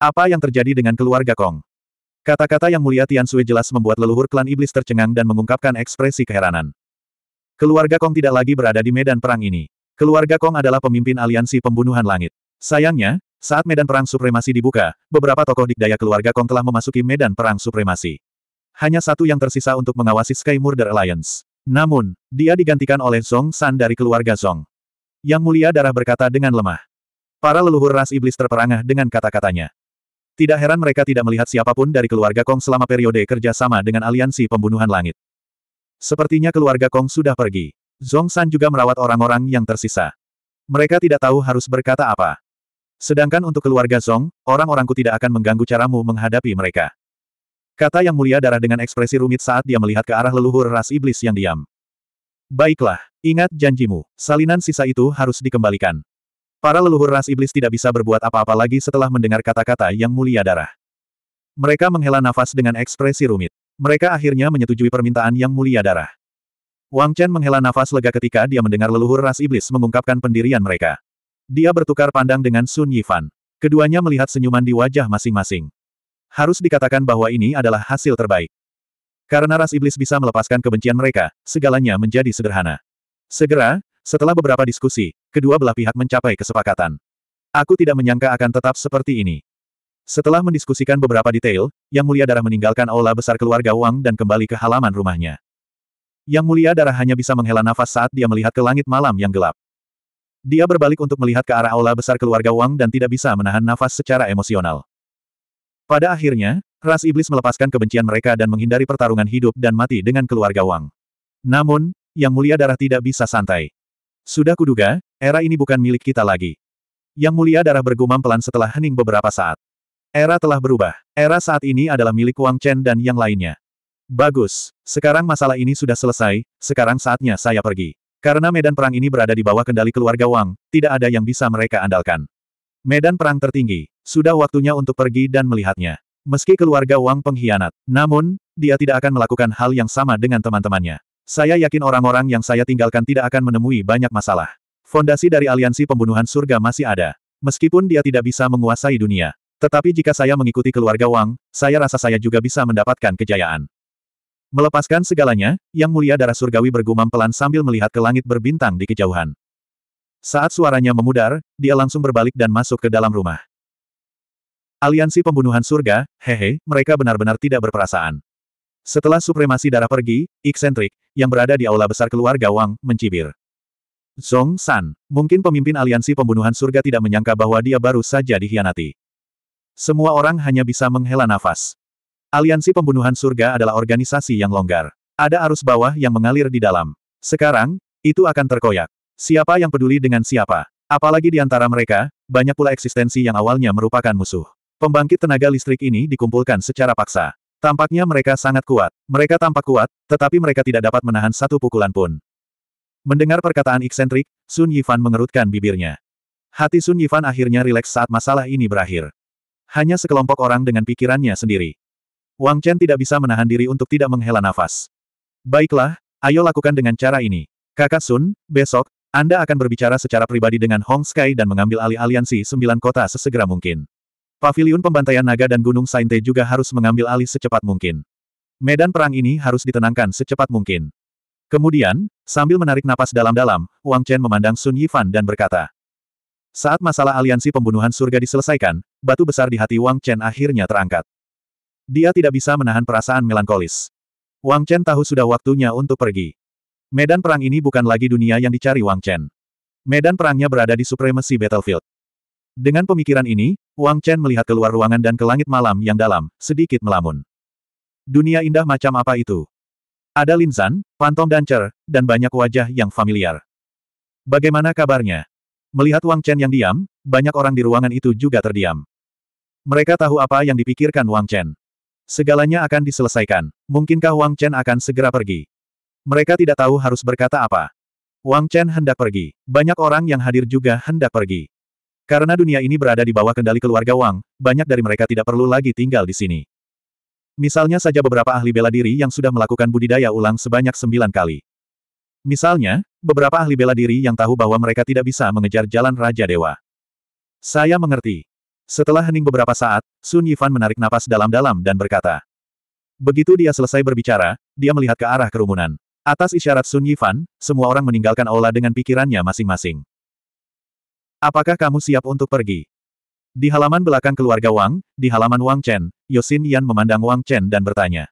Apa yang terjadi dengan keluarga Kong? Kata-kata yang mulia Tian Sui jelas membuat leluhur klan iblis tercengang dan mengungkapkan ekspresi keheranan. Keluarga Kong tidak lagi berada di medan perang ini. Keluarga Kong adalah pemimpin aliansi pembunuhan langit. Sayangnya, saat medan perang supremasi dibuka, beberapa tokoh dikdaya keluarga Kong telah memasuki medan perang supremasi. Hanya satu yang tersisa untuk mengawasi Sky Murder Alliance. Namun, dia digantikan oleh Song San dari keluarga Song. Yang mulia darah berkata dengan lemah. Para leluhur ras iblis terperangah dengan kata-katanya. Tidak heran mereka tidak melihat siapapun dari keluarga Kong selama periode kerja sama dengan aliansi pembunuhan langit. Sepertinya keluarga Kong sudah pergi. Zong San juga merawat orang-orang yang tersisa. Mereka tidak tahu harus berkata apa. Sedangkan untuk keluarga Zong, orang-orangku tidak akan mengganggu caramu menghadapi mereka. Kata yang mulia darah dengan ekspresi rumit saat dia melihat ke arah leluhur ras iblis yang diam. Baiklah, ingat janjimu, salinan sisa itu harus dikembalikan. Para leluhur ras iblis tidak bisa berbuat apa-apa lagi setelah mendengar kata-kata yang mulia darah. Mereka menghela nafas dengan ekspresi rumit. Mereka akhirnya menyetujui permintaan yang mulia darah. Wang Chen menghela nafas lega ketika dia mendengar leluhur ras iblis mengungkapkan pendirian mereka. Dia bertukar pandang dengan Sun Yifan. Keduanya melihat senyuman di wajah masing-masing. Harus dikatakan bahwa ini adalah hasil terbaik. Karena ras iblis bisa melepaskan kebencian mereka, segalanya menjadi sederhana. Segera, setelah beberapa diskusi, kedua belah pihak mencapai kesepakatan. Aku tidak menyangka akan tetap seperti ini. Setelah mendiskusikan beberapa detail, Yang Mulia Darah meninggalkan aula besar keluarga Wang dan kembali ke halaman rumahnya. Yang Mulia Darah hanya bisa menghela nafas saat dia melihat ke langit malam yang gelap. Dia berbalik untuk melihat ke arah aula besar keluarga Wang dan tidak bisa menahan nafas secara emosional. Pada akhirnya, ras iblis melepaskan kebencian mereka dan menghindari pertarungan hidup dan mati dengan keluarga Wang. Namun, Yang Mulia Darah tidak bisa santai. Sudah kuduga, era ini bukan milik kita lagi. Yang mulia darah bergumam pelan setelah hening beberapa saat. Era telah berubah. Era saat ini adalah milik Wang Chen dan yang lainnya. Bagus. Sekarang masalah ini sudah selesai, sekarang saatnya saya pergi. Karena medan perang ini berada di bawah kendali keluarga Wang, tidak ada yang bisa mereka andalkan. Medan perang tertinggi. Sudah waktunya untuk pergi dan melihatnya. Meski keluarga Wang pengkhianat, namun, dia tidak akan melakukan hal yang sama dengan teman-temannya. Saya yakin orang-orang yang saya tinggalkan tidak akan menemui banyak masalah. Fondasi dari aliansi pembunuhan surga masih ada. Meskipun dia tidak bisa menguasai dunia. Tetapi jika saya mengikuti keluarga Wang, saya rasa saya juga bisa mendapatkan kejayaan. Melepaskan segalanya, Yang Mulia Darah Surgawi bergumam pelan sambil melihat ke langit berbintang di kejauhan. Saat suaranya memudar, dia langsung berbalik dan masuk ke dalam rumah. Aliansi pembunuhan surga, hehe, mereka benar-benar tidak berperasaan. Setelah supremasi darah pergi, eksentrik, yang berada di aula besar keluarga Wang, mencibir. Zong San, mungkin pemimpin aliansi pembunuhan surga tidak menyangka bahwa dia baru saja dihianati. Semua orang hanya bisa menghela nafas. Aliansi pembunuhan surga adalah organisasi yang longgar. Ada arus bawah yang mengalir di dalam. Sekarang, itu akan terkoyak. Siapa yang peduli dengan siapa? Apalagi di antara mereka, banyak pula eksistensi yang awalnya merupakan musuh. Pembangkit tenaga listrik ini dikumpulkan secara paksa. Tampaknya mereka sangat kuat. Mereka tampak kuat, tetapi mereka tidak dapat menahan satu pukulan pun. Mendengar perkataan eksentrik, Sun Yifan mengerutkan bibirnya. Hati Sun Yifan akhirnya rileks saat masalah ini berakhir. Hanya sekelompok orang dengan pikirannya sendiri. Wang Chen tidak bisa menahan diri untuk tidak menghela nafas. Baiklah, ayo lakukan dengan cara ini. Kakak Sun, besok, Anda akan berbicara secara pribadi dengan Hong Sky dan mengambil alih aliansi sembilan kota sesegera mungkin. Pavilion Pembantaian Naga dan Gunung Sainte juga harus mengambil alih secepat mungkin. Medan perang ini harus ditenangkan secepat mungkin. Kemudian, sambil menarik napas dalam-dalam, Wang Chen memandang Sun Yifan dan berkata, Saat masalah aliansi pembunuhan surga diselesaikan, batu besar di hati Wang Chen akhirnya terangkat. Dia tidak bisa menahan perasaan melankolis. Wang Chen tahu sudah waktunya untuk pergi. Medan perang ini bukan lagi dunia yang dicari Wang Chen. Medan perangnya berada di supremacy battlefield. Dengan pemikiran ini, Wang Chen melihat keluar ruangan dan ke langit malam yang dalam, sedikit melamun. Dunia indah macam apa itu? Ada Linzan, pantom dan Cer, dan banyak wajah yang familiar. Bagaimana kabarnya? Melihat Wang Chen yang diam, banyak orang di ruangan itu juga terdiam. Mereka tahu apa yang dipikirkan Wang Chen. Segalanya akan diselesaikan. Mungkinkah Wang Chen akan segera pergi? Mereka tidak tahu harus berkata apa. Wang Chen hendak pergi. Banyak orang yang hadir juga hendak pergi. Karena dunia ini berada di bawah kendali keluarga Wang, banyak dari mereka tidak perlu lagi tinggal di sini. Misalnya saja beberapa ahli bela diri yang sudah melakukan budidaya ulang sebanyak sembilan kali. Misalnya, beberapa ahli bela diri yang tahu bahwa mereka tidak bisa mengejar jalan Raja Dewa. Saya mengerti. Setelah hening beberapa saat, Sun Yifan menarik napas dalam-dalam dan berkata. Begitu dia selesai berbicara, dia melihat ke arah kerumunan. Atas isyarat Sun Yifan, semua orang meninggalkan aula dengan pikirannya masing-masing. Apakah kamu siap untuk pergi? Di halaman belakang keluarga Wang, di halaman Wang Chen, Yosin Yan memandang Wang Chen dan bertanya.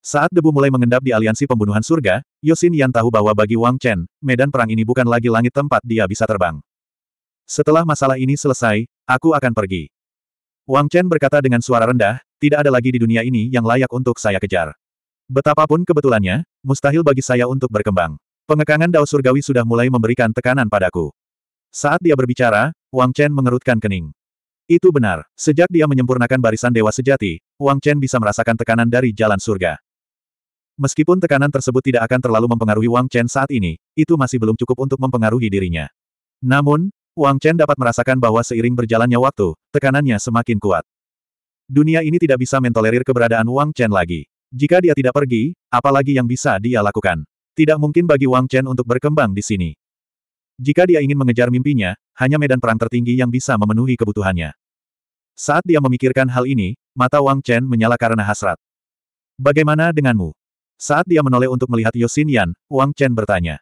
Saat debu mulai mengendap di aliansi pembunuhan surga, Yosin Yan tahu bahwa bagi Wang Chen, medan perang ini bukan lagi langit tempat dia bisa terbang. Setelah masalah ini selesai, aku akan pergi. Wang Chen berkata dengan suara rendah, tidak ada lagi di dunia ini yang layak untuk saya kejar. Betapapun kebetulannya, mustahil bagi saya untuk berkembang. Pengekangan Dao Surgawi sudah mulai memberikan tekanan padaku. Saat dia berbicara, Wang Chen mengerutkan kening. Itu benar, sejak dia menyempurnakan barisan dewa sejati, Wang Chen bisa merasakan tekanan dari jalan surga. Meskipun tekanan tersebut tidak akan terlalu mempengaruhi Wang Chen saat ini, itu masih belum cukup untuk mempengaruhi dirinya. Namun, Wang Chen dapat merasakan bahwa seiring berjalannya waktu, tekanannya semakin kuat. Dunia ini tidak bisa mentolerir keberadaan Wang Chen lagi. Jika dia tidak pergi, apalagi yang bisa dia lakukan? Tidak mungkin bagi Wang Chen untuk berkembang di sini. Jika dia ingin mengejar mimpinya, hanya medan perang tertinggi yang bisa memenuhi kebutuhannya. Saat dia memikirkan hal ini, mata Wang Chen menyala karena hasrat. Bagaimana denganmu? Saat dia menoleh untuk melihat Yosin Yan, Wang Chen bertanya.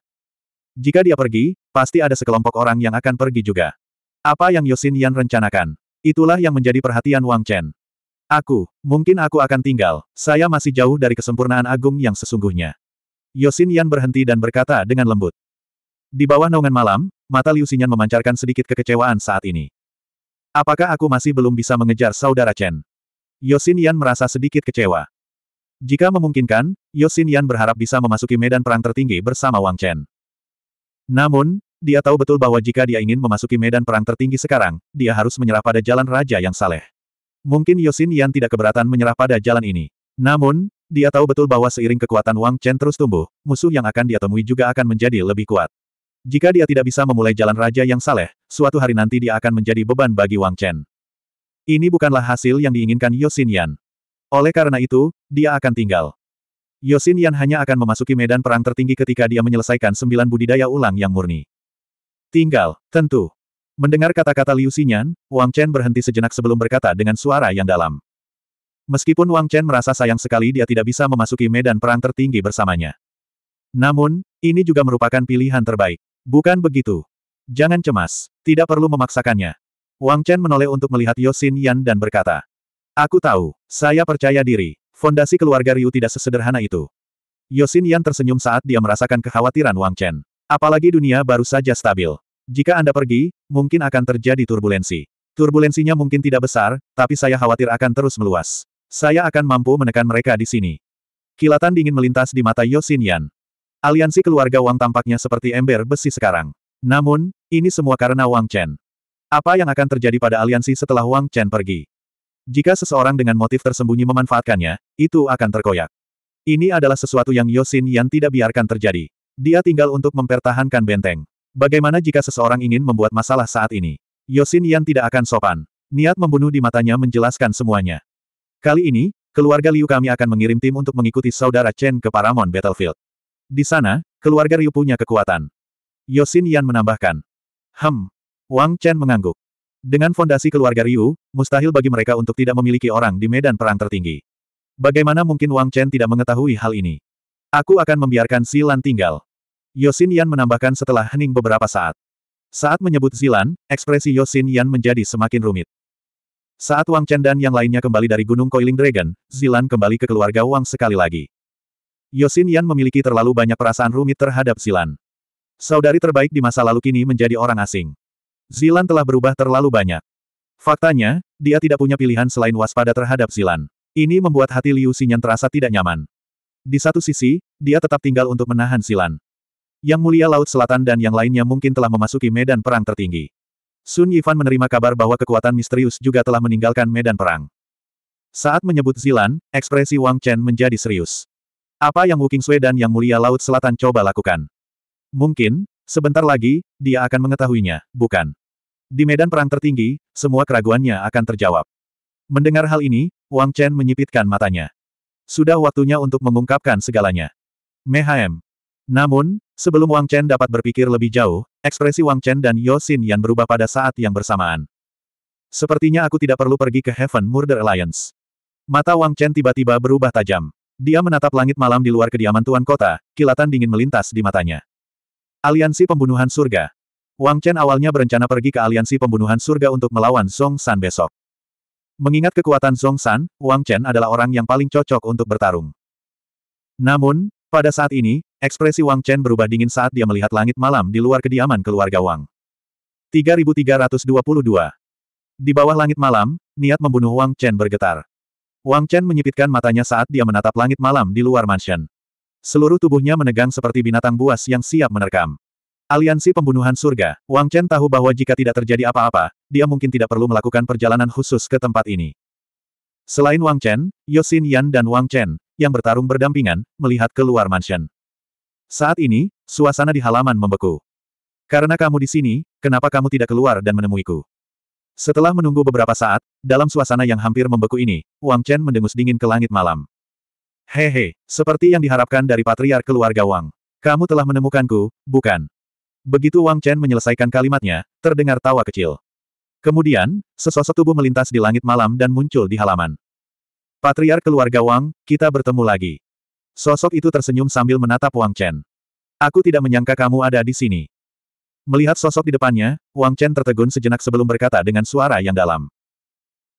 Jika dia pergi, pasti ada sekelompok orang yang akan pergi juga. Apa yang Yosin Yan rencanakan? Itulah yang menjadi perhatian Wang Chen. Aku, mungkin aku akan tinggal, saya masih jauh dari kesempurnaan agung yang sesungguhnya. Yosin Yan berhenti dan berkata dengan lembut. Di bawah naungan malam, mata Liu Xinyan memancarkan sedikit kekecewaan saat ini. Apakah aku masih belum bisa mengejar saudara Chen? Yosin Yan merasa sedikit kecewa. Jika memungkinkan, Yosin Yan berharap bisa memasuki medan perang tertinggi bersama Wang Chen. Namun, dia tahu betul bahwa jika dia ingin memasuki medan perang tertinggi sekarang, dia harus menyerah pada jalan raja yang saleh. Mungkin Yosin Yan tidak keberatan menyerah pada jalan ini. Namun, dia tahu betul bahwa seiring kekuatan Wang Chen terus tumbuh, musuh yang akan dia temui juga akan menjadi lebih kuat. Jika dia tidak bisa memulai jalan raja yang saleh, suatu hari nanti dia akan menjadi beban bagi Wang Chen. Ini bukanlah hasil yang diinginkan Yosin Yan. Oleh karena itu, dia akan tinggal. Yosin Yan hanya akan memasuki medan perang tertinggi ketika dia menyelesaikan sembilan budidaya ulang yang murni. Tinggal, tentu. Mendengar kata-kata Liu Xinyan, Wang Chen berhenti sejenak sebelum berkata dengan suara yang dalam. Meskipun Wang Chen merasa sayang sekali dia tidak bisa memasuki medan perang tertinggi bersamanya. Namun, ini juga merupakan pilihan terbaik. Bukan begitu. Jangan cemas. Tidak perlu memaksakannya. Wang Chen menoleh untuk melihat Yosin Yan dan berkata. Aku tahu. Saya percaya diri. Fondasi keluarga Ryu tidak sesederhana itu. Yosin Yan tersenyum saat dia merasakan kekhawatiran Wang Chen. Apalagi dunia baru saja stabil. Jika Anda pergi, mungkin akan terjadi turbulensi. Turbulensinya mungkin tidak besar, tapi saya khawatir akan terus meluas. Saya akan mampu menekan mereka di sini. Kilatan dingin melintas di mata Yosin Yan. Aliansi keluarga Wang tampaknya seperti ember besi sekarang. Namun, ini semua karena Wang Chen. Apa yang akan terjadi pada aliansi setelah Wang Chen pergi? Jika seseorang dengan motif tersembunyi memanfaatkannya, itu akan terkoyak. Ini adalah sesuatu yang Yosin yang tidak biarkan terjadi. Dia tinggal untuk mempertahankan benteng. Bagaimana jika seseorang ingin membuat masalah saat ini? Yosin yang tidak akan sopan. Niat membunuh di matanya menjelaskan semuanya. Kali ini, keluarga Liu kami akan mengirim tim untuk mengikuti saudara Chen ke Paramount Battlefield. Di sana, keluarga Ryu punya kekuatan. Yosin Yan menambahkan. Hem. Wang Chen mengangguk. Dengan fondasi keluarga Ryu, mustahil bagi mereka untuk tidak memiliki orang di medan perang tertinggi. Bagaimana mungkin Wang Chen tidak mengetahui hal ini? Aku akan membiarkan Zilan tinggal. Yosin Yan menambahkan setelah hening beberapa saat. Saat menyebut Zilan, ekspresi Yosin Yan menjadi semakin rumit. Saat Wang Chen dan yang lainnya kembali dari Gunung Coiling Dragon, Zilan kembali ke keluarga Wang sekali lagi. Yosin Yan memiliki terlalu banyak perasaan rumit terhadap Zilan. Saudari terbaik di masa lalu kini menjadi orang asing. Zilan telah berubah terlalu banyak. Faktanya, dia tidak punya pilihan selain waspada terhadap Zilan. Ini membuat hati Liu Xinyan terasa tidak nyaman. Di satu sisi, dia tetap tinggal untuk menahan Zilan. Yang mulia Laut Selatan dan yang lainnya mungkin telah memasuki medan perang tertinggi. Sun Yifan menerima kabar bahwa kekuatan misterius juga telah meninggalkan medan perang. Saat menyebut Zilan, ekspresi Wang Chen menjadi serius. Apa yang Wu Qingsui dan Yang Mulia Laut Selatan coba lakukan? Mungkin, sebentar lagi, dia akan mengetahuinya, bukan? Di medan perang tertinggi, semua keraguannya akan terjawab. Mendengar hal ini, Wang Chen menyipitkan matanya. Sudah waktunya untuk mengungkapkan segalanya. Mehaem. Namun, sebelum Wang Chen dapat berpikir lebih jauh, ekspresi Wang Chen dan Yosin Yan berubah pada saat yang bersamaan. Sepertinya aku tidak perlu pergi ke Heaven Murder Alliance. Mata Wang Chen tiba-tiba berubah tajam. Dia menatap langit malam di luar kediaman tuan kota, kilatan dingin melintas di matanya. Aliansi Pembunuhan Surga Wang Chen awalnya berencana pergi ke Aliansi Pembunuhan Surga untuk melawan Song San besok. Mengingat kekuatan Song San, Wang Chen adalah orang yang paling cocok untuk bertarung. Namun, pada saat ini, ekspresi Wang Chen berubah dingin saat dia melihat langit malam di luar kediaman keluarga Wang. 3322 Di bawah langit malam, niat membunuh Wang Chen bergetar. Wang Chen menyipitkan matanya saat dia menatap langit malam di luar mansion. Seluruh tubuhnya menegang seperti binatang buas yang siap menerkam. Aliansi Pembunuhan Surga, Wang Chen tahu bahwa jika tidak terjadi apa-apa, dia mungkin tidak perlu melakukan perjalanan khusus ke tempat ini. Selain Wang Chen, Yosin Yan dan Wang Chen, yang bertarung berdampingan, melihat keluar mansion. Saat ini, suasana di halaman membeku. Karena kamu di sini, kenapa kamu tidak keluar dan menemuiku? Setelah menunggu beberapa saat, dalam suasana yang hampir membeku ini, Wang Chen mendengus dingin ke langit malam. Hehe, seperti yang diharapkan dari patriark keluarga Wang. Kamu telah menemukanku, bukan? Begitu Wang Chen menyelesaikan kalimatnya, terdengar tawa kecil. Kemudian, sesosok tubuh melintas di langit malam dan muncul di halaman. Patriark keluarga Wang, kita bertemu lagi. Sosok itu tersenyum sambil menatap Wang Chen. Aku tidak menyangka kamu ada di sini. Melihat sosok di depannya, Wang Chen tertegun sejenak sebelum berkata dengan suara yang dalam.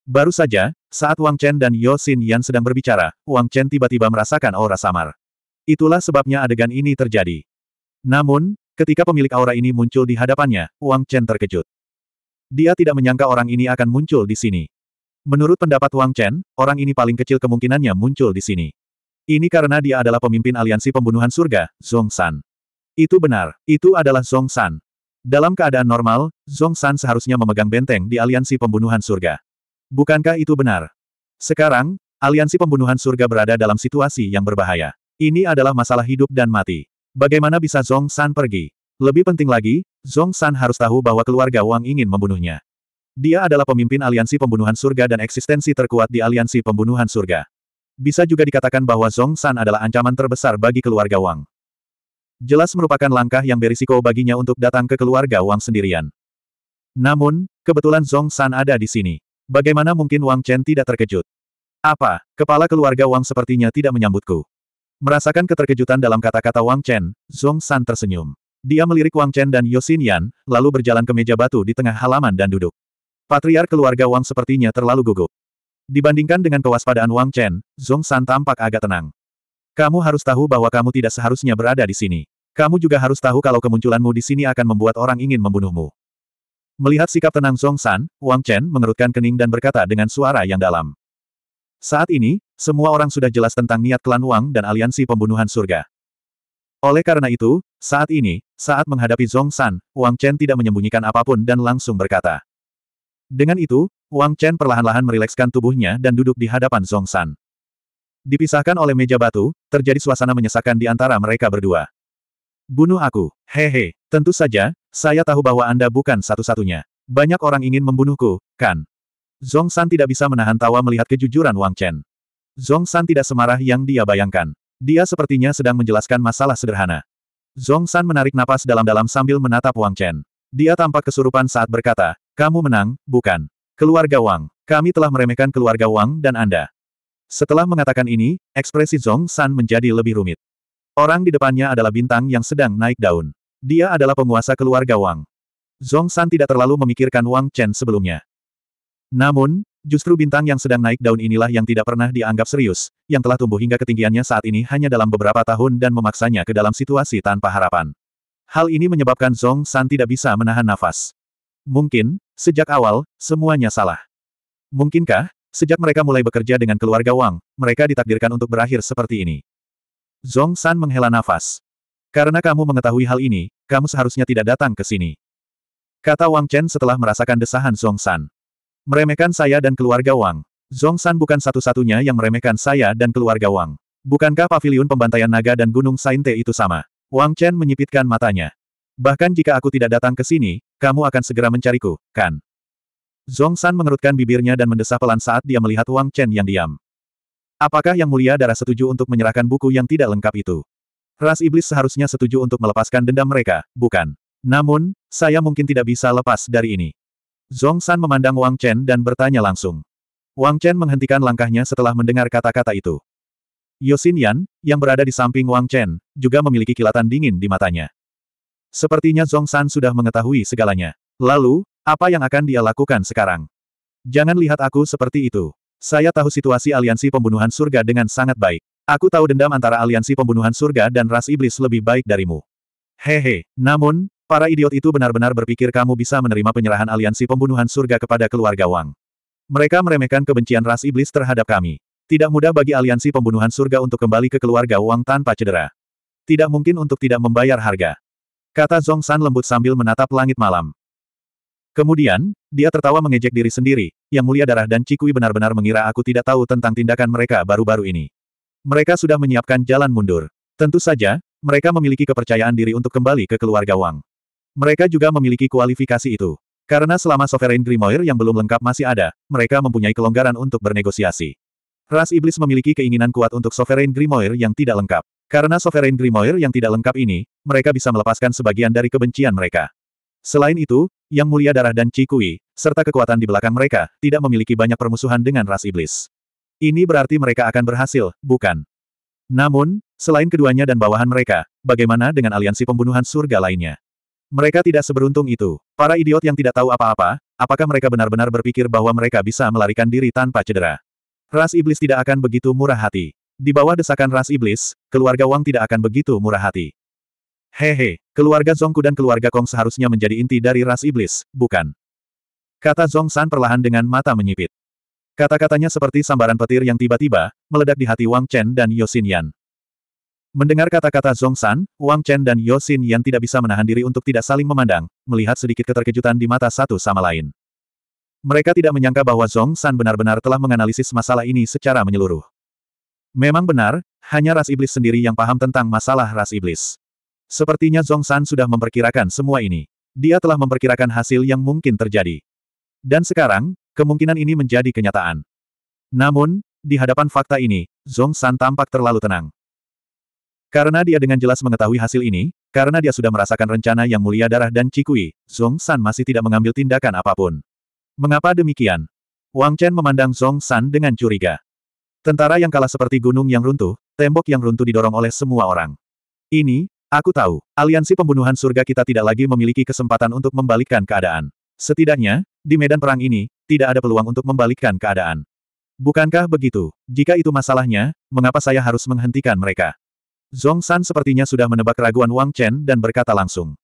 Baru saja, saat Wang Chen dan Yo Xin Yan sedang berbicara, Wang Chen tiba-tiba merasakan aura samar. Itulah sebabnya adegan ini terjadi. Namun, ketika pemilik aura ini muncul di hadapannya, Wang Chen terkejut. Dia tidak menyangka orang ini akan muncul di sini. Menurut pendapat Wang Chen, orang ini paling kecil kemungkinannya muncul di sini. Ini karena dia adalah pemimpin aliansi pembunuhan surga, Zhong San. Itu benar, itu adalah Zhong San. Dalam keadaan normal, Zong San seharusnya memegang benteng di aliansi pembunuhan surga. Bukankah itu benar? Sekarang, aliansi pembunuhan surga berada dalam situasi yang berbahaya. Ini adalah masalah hidup dan mati. Bagaimana bisa Zong San pergi? Lebih penting lagi, Zong San harus tahu bahwa keluarga Wang ingin membunuhnya. Dia adalah pemimpin aliansi pembunuhan surga dan eksistensi terkuat di aliansi pembunuhan surga. Bisa juga dikatakan bahwa Zong San adalah ancaman terbesar bagi keluarga Wang jelas merupakan langkah yang berisiko baginya untuk datang ke keluarga Wang sendirian. Namun, kebetulan Zong San ada di sini. Bagaimana mungkin Wang Chen tidak terkejut? Apa, kepala keluarga Wang sepertinya tidak menyambutku? Merasakan keterkejutan dalam kata-kata Wang Chen, Zong San tersenyum. Dia melirik Wang Chen dan Yosin Yan, lalu berjalan ke meja batu di tengah halaman dan duduk. Patriar keluarga Wang sepertinya terlalu gugup. Dibandingkan dengan kewaspadaan Wang Chen, Zong San tampak agak tenang. Kamu harus tahu bahwa kamu tidak seharusnya berada di sini. Kamu juga harus tahu kalau kemunculanmu di sini akan membuat orang ingin membunuhmu. Melihat sikap tenang Song San, Wang Chen mengerutkan kening dan berkata dengan suara yang dalam. Saat ini, semua orang sudah jelas tentang niat klan Wang dan aliansi pembunuhan surga. Oleh karena itu, saat ini, saat menghadapi Zong San, Wang Chen tidak menyembunyikan apapun dan langsung berkata. Dengan itu, Wang Chen perlahan-lahan merilekskan tubuhnya dan duduk di hadapan Zong San. Dipisahkan oleh meja batu, terjadi suasana menyesakan di antara mereka berdua. Bunuh aku. Hehe, tentu saja, saya tahu bahwa Anda bukan satu-satunya. Banyak orang ingin membunuhku, kan? Zong San tidak bisa menahan tawa melihat kejujuran Wang Chen. Zong San tidak semarah yang dia bayangkan. Dia sepertinya sedang menjelaskan masalah sederhana. Zong San menarik napas dalam-dalam sambil menatap Wang Chen. Dia tampak kesurupan saat berkata, kamu menang, bukan. Keluarga Wang, kami telah meremehkan keluarga Wang dan Anda. Setelah mengatakan ini, ekspresi Zong San menjadi lebih rumit. Orang di depannya adalah bintang yang sedang naik daun. Dia adalah penguasa keluarga Wang. Zong San tidak terlalu memikirkan Wang Chen sebelumnya. Namun, justru bintang yang sedang naik daun inilah yang tidak pernah dianggap serius, yang telah tumbuh hingga ketinggiannya saat ini hanya dalam beberapa tahun dan memaksanya ke dalam situasi tanpa harapan. Hal ini menyebabkan Zong San tidak bisa menahan nafas. Mungkin, sejak awal, semuanya salah. Mungkinkah, sejak mereka mulai bekerja dengan keluarga Wang, mereka ditakdirkan untuk berakhir seperti ini? Zong San menghela nafas. Karena kamu mengetahui hal ini, kamu seharusnya tidak datang ke sini. Kata Wang Chen setelah merasakan desahan Zong San. Meremehkan saya dan keluarga Wang. Zong San bukan satu-satunya yang meremehkan saya dan keluarga Wang. Bukankah pavilion pembantaian naga dan gunung Sainte itu sama? Wang Chen menyipitkan matanya. Bahkan jika aku tidak datang ke sini, kamu akan segera mencariku, kan? Zong San mengerutkan bibirnya dan mendesah pelan saat dia melihat Wang Chen yang diam. Apakah Yang Mulia Darah setuju untuk menyerahkan buku yang tidak lengkap itu? Ras Iblis seharusnya setuju untuk melepaskan dendam mereka, bukan? Namun, saya mungkin tidak bisa lepas dari ini. Zong San memandang Wang Chen dan bertanya langsung. Wang Chen menghentikan langkahnya setelah mendengar kata-kata itu. Yosin Yan, yang berada di samping Wang Chen, juga memiliki kilatan dingin di matanya. Sepertinya Zong San sudah mengetahui segalanya. Lalu, apa yang akan dia lakukan sekarang? Jangan lihat aku seperti itu. Saya tahu situasi aliansi pembunuhan surga dengan sangat baik. Aku tahu dendam antara aliansi pembunuhan surga dan ras iblis lebih baik darimu. Hehe, namun, para idiot itu benar-benar berpikir kamu bisa menerima penyerahan aliansi pembunuhan surga kepada keluarga Wang. Mereka meremehkan kebencian ras iblis terhadap kami. Tidak mudah bagi aliansi pembunuhan surga untuk kembali ke keluarga Wang tanpa cedera. Tidak mungkin untuk tidak membayar harga. Kata Zhong San lembut sambil menatap langit malam. Kemudian, dia tertawa mengejek diri sendiri, yang mulia darah dan Cikui benar-benar mengira aku tidak tahu tentang tindakan mereka baru-baru ini. Mereka sudah menyiapkan jalan mundur. Tentu saja, mereka memiliki kepercayaan diri untuk kembali ke keluarga Wang. Mereka juga memiliki kualifikasi itu. Karena selama Sovereign Grimoire yang belum lengkap masih ada, mereka mempunyai kelonggaran untuk bernegosiasi. Ras Iblis memiliki keinginan kuat untuk Sovereign Grimoire yang tidak lengkap. Karena Sovereign Grimoire yang tidak lengkap ini, mereka bisa melepaskan sebagian dari kebencian mereka. Selain itu, yang Mulia Darah dan Cikui, serta kekuatan di belakang mereka, tidak memiliki banyak permusuhan dengan ras iblis. Ini berarti mereka akan berhasil, bukan? Namun, selain keduanya dan bawahan mereka, bagaimana dengan aliansi pembunuhan surga lainnya? Mereka tidak seberuntung itu. Para idiot yang tidak tahu apa-apa, apakah mereka benar-benar berpikir bahwa mereka bisa melarikan diri tanpa cedera? Ras iblis tidak akan begitu murah hati. Di bawah desakan ras iblis, keluarga Wang tidak akan begitu murah hati. Hehe, keluarga Zongku dan keluarga Kong seharusnya menjadi inti dari ras iblis, bukan? Kata Zong San perlahan dengan mata menyipit. Kata-katanya seperti sambaran petir yang tiba-tiba, meledak di hati Wang Chen dan Yosin Yan. Mendengar kata-kata Zong San, Wang Chen dan Yosin Yan tidak bisa menahan diri untuk tidak saling memandang, melihat sedikit keterkejutan di mata satu sama lain. Mereka tidak menyangka bahwa Zong San benar-benar telah menganalisis masalah ini secara menyeluruh. Memang benar, hanya ras iblis sendiri yang paham tentang masalah ras iblis. Sepertinya Zong San sudah memperkirakan semua ini. Dia telah memperkirakan hasil yang mungkin terjadi. Dan sekarang, kemungkinan ini menjadi kenyataan. Namun, di hadapan fakta ini, Zong San tampak terlalu tenang. Karena dia dengan jelas mengetahui hasil ini, karena dia sudah merasakan rencana yang mulia darah dan Cikui, Zong San masih tidak mengambil tindakan apapun. Mengapa demikian? Wang Chen memandang Zong San dengan curiga. Tentara yang kalah seperti gunung yang runtuh, tembok yang runtuh didorong oleh semua orang. Ini, Aku tahu, aliansi pembunuhan surga kita tidak lagi memiliki kesempatan untuk membalikkan keadaan. Setidaknya, di medan perang ini, tidak ada peluang untuk membalikkan keadaan. Bukankah begitu? Jika itu masalahnya, mengapa saya harus menghentikan mereka? Zong San sepertinya sudah menebak keraguan Wang Chen dan berkata langsung.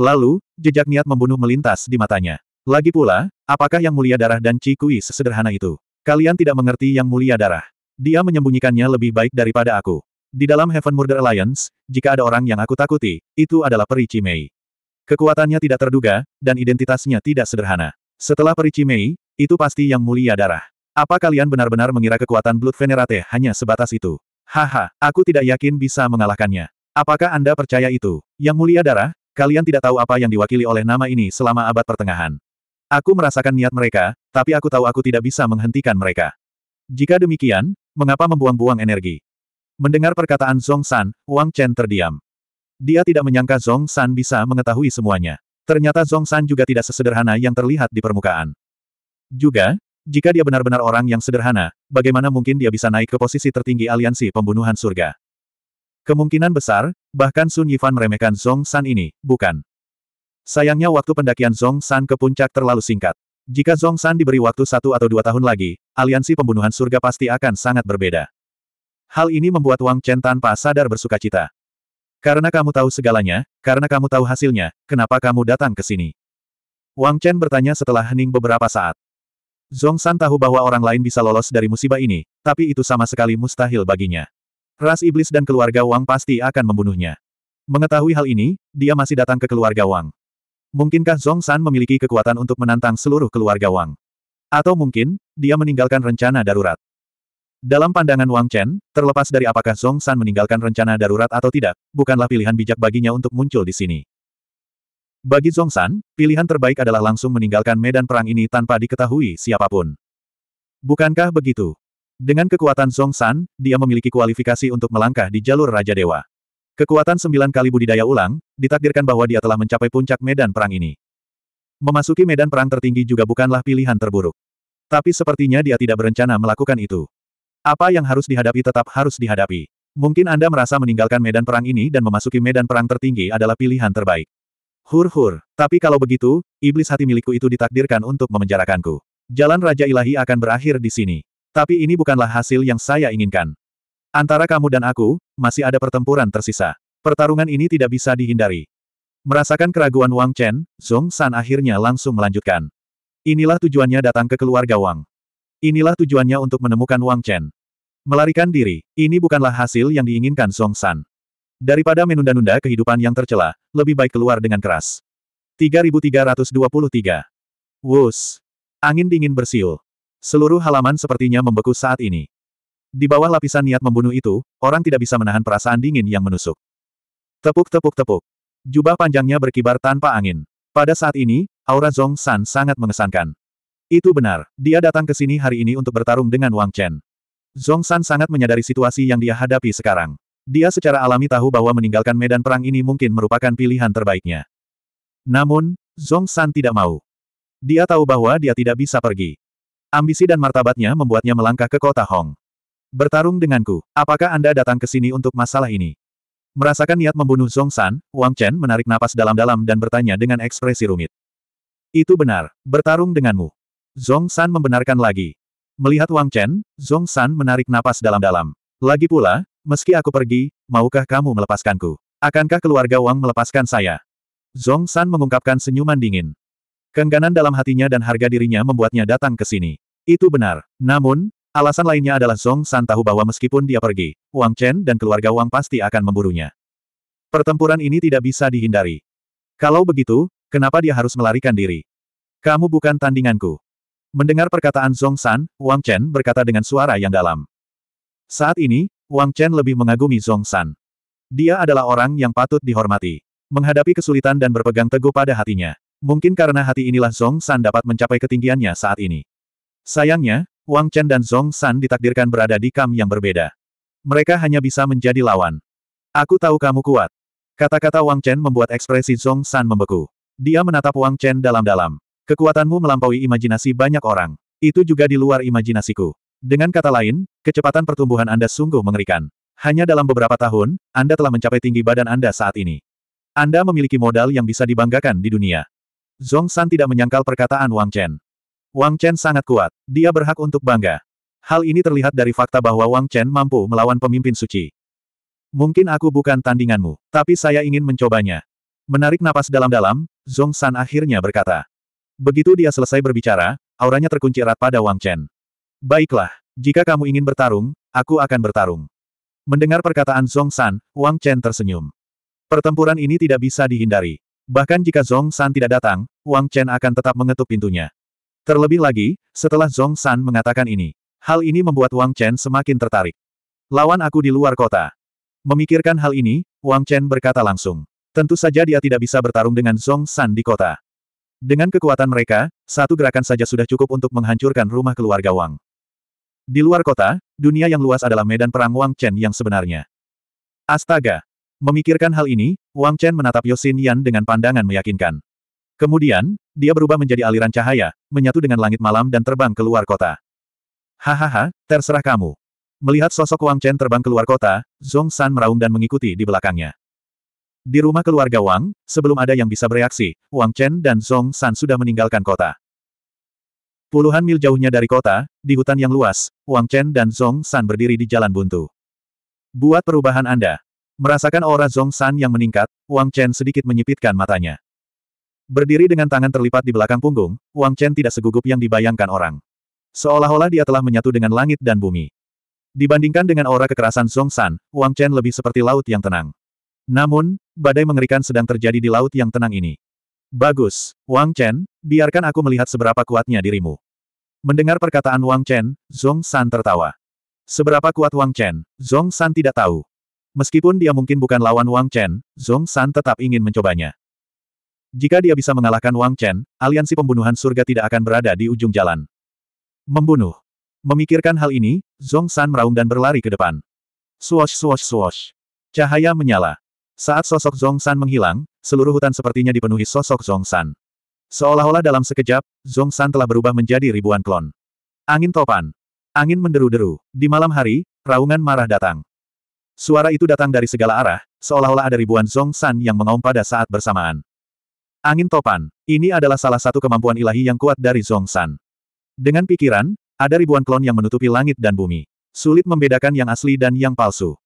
Lalu, jejak niat membunuh melintas di matanya. Lagi pula, apakah yang mulia darah dan Chi Kui sesederhana itu? Kalian tidak mengerti yang mulia darah. Dia menyembunyikannya lebih baik daripada aku. Di dalam Heaven Murder Alliance, jika ada orang yang aku takuti, itu adalah Peri Cimei. Kekuatannya tidak terduga, dan identitasnya tidak sederhana. Setelah Peri Cimei, itu pasti yang mulia darah. Apa kalian benar-benar mengira kekuatan Blood Venerate hanya sebatas itu? Haha, aku tidak yakin bisa mengalahkannya. Apakah Anda percaya itu? Yang mulia darah, kalian tidak tahu apa yang diwakili oleh nama ini selama abad pertengahan. Aku merasakan niat mereka, tapi aku tahu aku tidak bisa menghentikan mereka. Jika demikian, mengapa membuang-buang energi? Mendengar perkataan Zong San, Wang Chen terdiam. Dia tidak menyangka Zong San bisa mengetahui semuanya. Ternyata Zong San juga tidak sesederhana yang terlihat di permukaan. Juga, jika dia benar-benar orang yang sederhana, bagaimana mungkin dia bisa naik ke posisi tertinggi aliansi pembunuhan surga? Kemungkinan besar, bahkan Sun Yifan meremehkan Zong San ini, bukan. Sayangnya waktu pendakian Zong San ke puncak terlalu singkat. Jika Zong San diberi waktu satu atau dua tahun lagi, aliansi pembunuhan surga pasti akan sangat berbeda. Hal ini membuat Wang Chen tanpa sadar bersuka cita. Karena kamu tahu segalanya, karena kamu tahu hasilnya, kenapa kamu datang ke sini? Wang Chen bertanya setelah hening beberapa saat. Zong San tahu bahwa orang lain bisa lolos dari musibah ini, tapi itu sama sekali mustahil baginya. Ras iblis dan keluarga Wang pasti akan membunuhnya. Mengetahui hal ini, dia masih datang ke keluarga Wang. Mungkinkah Zong San memiliki kekuatan untuk menantang seluruh keluarga Wang? Atau mungkin, dia meninggalkan rencana darurat. Dalam pandangan Wang Chen, terlepas dari apakah Song San meninggalkan rencana darurat atau tidak, bukanlah pilihan bijak baginya untuk muncul di sini. Bagi Song San, pilihan terbaik adalah langsung meninggalkan medan perang ini tanpa diketahui siapapun. Bukankah begitu? Dengan kekuatan Song San, dia memiliki kualifikasi untuk melangkah di jalur Raja Dewa. Kekuatan sembilan kali budidaya ulang, ditakdirkan bahwa dia telah mencapai puncak medan perang ini. Memasuki medan perang tertinggi juga bukanlah pilihan terburuk. Tapi sepertinya dia tidak berencana melakukan itu. Apa yang harus dihadapi tetap harus dihadapi. Mungkin Anda merasa meninggalkan medan perang ini dan memasuki medan perang tertinggi adalah pilihan terbaik. Hur-hur, tapi kalau begitu, iblis hati milikku itu ditakdirkan untuk memenjarakanku. Jalan Raja Ilahi akan berakhir di sini. Tapi ini bukanlah hasil yang saya inginkan. Antara kamu dan aku, masih ada pertempuran tersisa. Pertarungan ini tidak bisa dihindari. Merasakan keraguan Wang Chen, Zhong San akhirnya langsung melanjutkan. Inilah tujuannya datang ke keluarga Wang. Inilah tujuannya untuk menemukan Wang Chen. Melarikan diri, ini bukanlah hasil yang diinginkan Song San. Daripada menunda-nunda kehidupan yang tercela, lebih baik keluar dengan keras. 3323. Wus. Angin dingin bersiul. Seluruh halaman sepertinya membeku saat ini. Di bawah lapisan niat membunuh itu, orang tidak bisa menahan perasaan dingin yang menusuk. Tepuk-tepuk-tepuk. Jubah panjangnya berkibar tanpa angin. Pada saat ini, aura Zong San sangat mengesankan. Itu benar, dia datang ke sini hari ini untuk bertarung dengan Wang Chen. Zhong San sangat menyadari situasi yang dia hadapi sekarang. Dia secara alami tahu bahwa meninggalkan medan perang ini mungkin merupakan pilihan terbaiknya. Namun, Zhong San tidak mau. Dia tahu bahwa dia tidak bisa pergi. Ambisi dan martabatnya membuatnya melangkah ke kota Hong. Bertarung denganku, apakah Anda datang ke sini untuk masalah ini? Merasakan niat membunuh Zhong San, Wang Chen menarik napas dalam-dalam dan bertanya dengan ekspresi rumit. Itu benar, bertarung denganmu. Zong San membenarkan lagi. Melihat Wang Chen, Zong San menarik napas dalam-dalam. Lagi pula, meski aku pergi, maukah kamu melepaskanku? Akankah keluarga Wang melepaskan saya? Zong San mengungkapkan senyuman dingin. Kengganan dalam hatinya dan harga dirinya membuatnya datang ke sini. Itu benar. Namun, alasan lainnya adalah Zong San tahu bahwa meskipun dia pergi, Wang Chen dan keluarga Wang pasti akan memburunya. Pertempuran ini tidak bisa dihindari. Kalau begitu, kenapa dia harus melarikan diri? Kamu bukan tandinganku. Mendengar perkataan Zong San, Wang Chen berkata dengan suara yang dalam. Saat ini, Wang Chen lebih mengagumi Zong San. Dia adalah orang yang patut dihormati. Menghadapi kesulitan dan berpegang teguh pada hatinya. Mungkin karena hati inilah Zong San dapat mencapai ketinggiannya saat ini. Sayangnya, Wang Chen dan Zong San ditakdirkan berada di kam yang berbeda. Mereka hanya bisa menjadi lawan. Aku tahu kamu kuat. Kata-kata Wang Chen membuat ekspresi Zong San membeku. Dia menatap Wang Chen dalam-dalam. Kekuatanmu melampaui imajinasi banyak orang. Itu juga di luar imajinasiku. Dengan kata lain, kecepatan pertumbuhan Anda sungguh mengerikan. Hanya dalam beberapa tahun, Anda telah mencapai tinggi badan Anda saat ini. Anda memiliki modal yang bisa dibanggakan di dunia. Zong San tidak menyangkal perkataan Wang Chen. Wang Chen sangat kuat. Dia berhak untuk bangga. Hal ini terlihat dari fakta bahwa Wang Chen mampu melawan pemimpin suci. Mungkin aku bukan tandinganmu, tapi saya ingin mencobanya. Menarik napas dalam-dalam, Zong San akhirnya berkata. Begitu dia selesai berbicara, auranya terkunci erat pada Wang Chen. Baiklah, jika kamu ingin bertarung, aku akan bertarung. Mendengar perkataan Zhong San, Wang Chen tersenyum. Pertempuran ini tidak bisa dihindari. Bahkan jika Zhong San tidak datang, Wang Chen akan tetap mengetuk pintunya. Terlebih lagi, setelah Zhong San mengatakan ini, hal ini membuat Wang Chen semakin tertarik. Lawan aku di luar kota. Memikirkan hal ini, Wang Chen berkata langsung. Tentu saja dia tidak bisa bertarung dengan Zhong San di kota. Dengan kekuatan mereka, satu gerakan saja sudah cukup untuk menghancurkan rumah keluarga Wang. Di luar kota, dunia yang luas adalah medan perang Wang Chen yang sebenarnya. Astaga! Memikirkan hal ini, Wang Chen menatap Yosin Yan dengan pandangan meyakinkan. Kemudian, dia berubah menjadi aliran cahaya, menyatu dengan langit malam dan terbang keluar kota. Hahaha, terserah kamu. Melihat sosok Wang Chen terbang keluar kota, Zhong San meraung dan mengikuti di belakangnya. Di rumah keluarga Wang, sebelum ada yang bisa bereaksi, Wang Chen dan Zhong San sudah meninggalkan kota. Puluhan mil jauhnya dari kota, di hutan yang luas, Wang Chen dan Zhong San berdiri di jalan buntu. Buat perubahan Anda. Merasakan aura Zhong San yang meningkat, Wang Chen sedikit menyipitkan matanya. Berdiri dengan tangan terlipat di belakang punggung, Wang Chen tidak segugup yang dibayangkan orang. Seolah-olah dia telah menyatu dengan langit dan bumi. Dibandingkan dengan aura kekerasan Zhong San, Wang Chen lebih seperti laut yang tenang. Namun, badai mengerikan sedang terjadi di laut yang tenang ini. Bagus, Wang Chen, biarkan aku melihat seberapa kuatnya dirimu. Mendengar perkataan Wang Chen, Zhong San tertawa. Seberapa kuat Wang Chen, Zhong San tidak tahu. Meskipun dia mungkin bukan lawan Wang Chen, Zhong San tetap ingin mencobanya. Jika dia bisa mengalahkan Wang Chen, aliansi pembunuhan surga tidak akan berada di ujung jalan. Membunuh. Memikirkan hal ini, Zhong San meraung dan berlari ke depan. Swash swash swash. Cahaya menyala. Saat sosok Zongsan menghilang, seluruh hutan sepertinya dipenuhi sosok Zongsan. Seolah-olah dalam sekejap, Zongsan telah berubah menjadi ribuan klon. Angin topan. Angin menderu-deru. Di malam hari, raungan marah datang. Suara itu datang dari segala arah, seolah-olah ada ribuan Zongsan yang mengaum pada saat bersamaan. Angin topan. Ini adalah salah satu kemampuan ilahi yang kuat dari Zongsan. Dengan pikiran, ada ribuan klon yang menutupi langit dan bumi. Sulit membedakan yang asli dan yang palsu.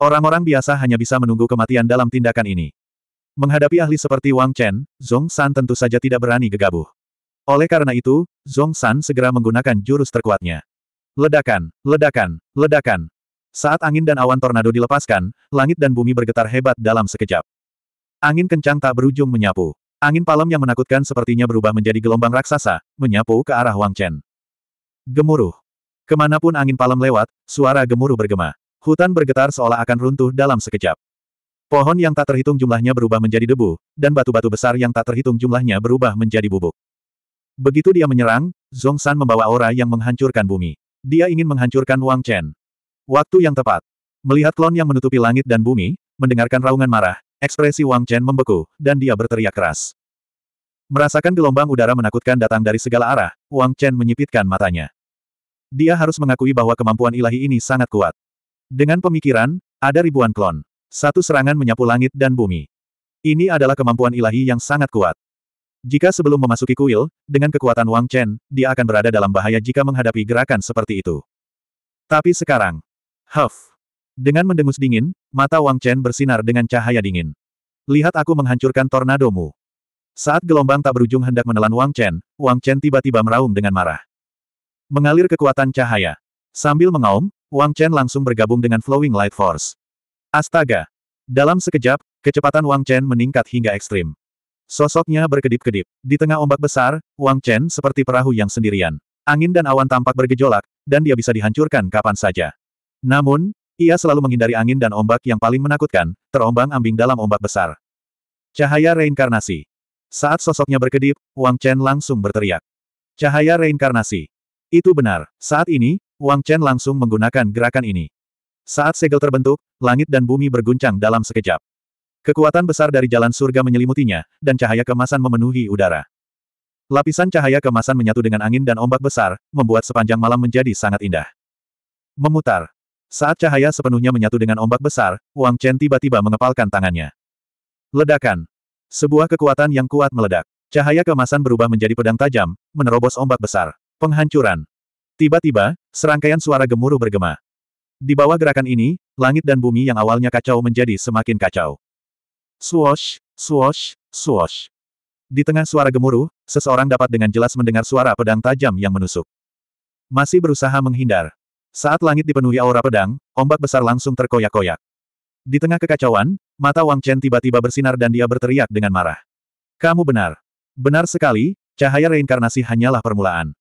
Orang-orang biasa hanya bisa menunggu kematian dalam tindakan ini. Menghadapi ahli seperti Wang Chen, Zhong San tentu saja tidak berani gegabah. Oleh karena itu, Zhong San segera menggunakan jurus terkuatnya. Ledakan, ledakan, ledakan. Saat angin dan awan tornado dilepaskan, langit dan bumi bergetar hebat dalam sekejap. Angin kencang tak berujung menyapu. Angin palem yang menakutkan sepertinya berubah menjadi gelombang raksasa, menyapu ke arah Wang Chen. Gemuruh. Kemanapun angin palem lewat, suara gemuruh bergema. Hutan bergetar seolah akan runtuh dalam sekejap. Pohon yang tak terhitung jumlahnya berubah menjadi debu, dan batu-batu besar yang tak terhitung jumlahnya berubah menjadi bubuk. Begitu dia menyerang, Zong San membawa aura yang menghancurkan bumi. Dia ingin menghancurkan Wang Chen. Waktu yang tepat. Melihat klon yang menutupi langit dan bumi, mendengarkan raungan marah, ekspresi Wang Chen membeku, dan dia berteriak keras. Merasakan gelombang udara menakutkan datang dari segala arah, Wang Chen menyipitkan matanya. Dia harus mengakui bahwa kemampuan ilahi ini sangat kuat. Dengan pemikiran, ada ribuan klon. Satu serangan menyapu langit dan bumi. Ini adalah kemampuan ilahi yang sangat kuat. Jika sebelum memasuki kuil, dengan kekuatan Wang Chen, dia akan berada dalam bahaya jika menghadapi gerakan seperti itu. Tapi sekarang, huff. Dengan mendengus dingin, mata Wang Chen bersinar dengan cahaya dingin. Lihat aku menghancurkan tornadomu. Saat gelombang tak berujung hendak menelan Wang Chen, Wang Chen tiba-tiba meraung dengan marah. Mengalir kekuatan cahaya. Sambil mengaum, Wang Chen langsung bergabung dengan Flowing Light Force. Astaga! Dalam sekejap, kecepatan Wang Chen meningkat hingga ekstrim. Sosoknya berkedip-kedip. Di tengah ombak besar, Wang Chen seperti perahu yang sendirian. Angin dan awan tampak bergejolak, dan dia bisa dihancurkan kapan saja. Namun, ia selalu menghindari angin dan ombak yang paling menakutkan, terombang-ambing dalam ombak besar. Cahaya reinkarnasi. Saat sosoknya berkedip, Wang Chen langsung berteriak. Cahaya reinkarnasi. Itu benar. Saat ini, Wang Chen langsung menggunakan gerakan ini. Saat segel terbentuk, langit dan bumi berguncang dalam sekejap. Kekuatan besar dari jalan surga menyelimutinya, dan cahaya kemasan memenuhi udara. Lapisan cahaya kemasan menyatu dengan angin dan ombak besar, membuat sepanjang malam menjadi sangat indah. Memutar. Saat cahaya sepenuhnya menyatu dengan ombak besar, Wang Chen tiba-tiba mengepalkan tangannya. Ledakan. Sebuah kekuatan yang kuat meledak. Cahaya kemasan berubah menjadi pedang tajam, menerobos ombak besar. Penghancuran. Tiba-tiba, serangkaian suara gemuruh bergema. Di bawah gerakan ini, langit dan bumi yang awalnya kacau menjadi semakin kacau. Swosh, swosh, swosh. Di tengah suara gemuruh, seseorang dapat dengan jelas mendengar suara pedang tajam yang menusuk. Masih berusaha menghindar. Saat langit dipenuhi aura pedang, ombak besar langsung terkoyak-koyak. Di tengah kekacauan, mata Wang Chen tiba-tiba bersinar dan dia berteriak dengan marah. Kamu benar. Benar sekali, cahaya reinkarnasi hanyalah permulaan.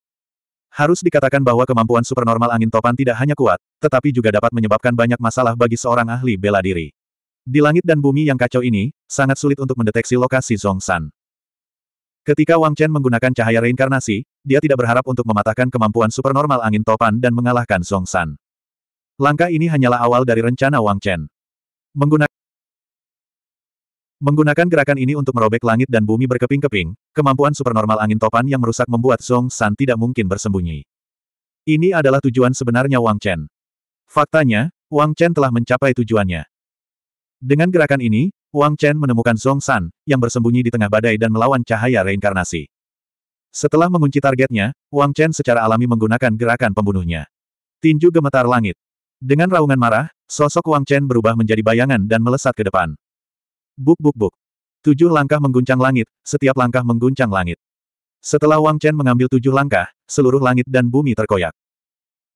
Harus dikatakan bahwa kemampuan supernormal angin topan tidak hanya kuat, tetapi juga dapat menyebabkan banyak masalah bagi seorang ahli bela diri. Di langit dan bumi yang kacau ini, sangat sulit untuk mendeteksi lokasi Zongsan. Ketika Wang Chen menggunakan cahaya reinkarnasi, dia tidak berharap untuk mematahkan kemampuan supernormal angin topan dan mengalahkan Zongsan. Langkah ini hanyalah awal dari rencana Wang Chen. Menggunakan Menggunakan gerakan ini untuk merobek langit dan bumi berkeping-keping, kemampuan supernormal angin topan yang merusak membuat Song San tidak mungkin bersembunyi. Ini adalah tujuan sebenarnya Wang Chen. Faktanya, Wang Chen telah mencapai tujuannya. Dengan gerakan ini, Wang Chen menemukan Song San, yang bersembunyi di tengah badai dan melawan cahaya reinkarnasi. Setelah mengunci targetnya, Wang Chen secara alami menggunakan gerakan pembunuhnya. Tinju gemetar langit. Dengan raungan marah, sosok Wang Chen berubah menjadi bayangan dan melesat ke depan. Buk buk buk. Tujuh langkah mengguncang langit, setiap langkah mengguncang langit. Setelah Wang Chen mengambil tujuh langkah, seluruh langit dan bumi terkoyak.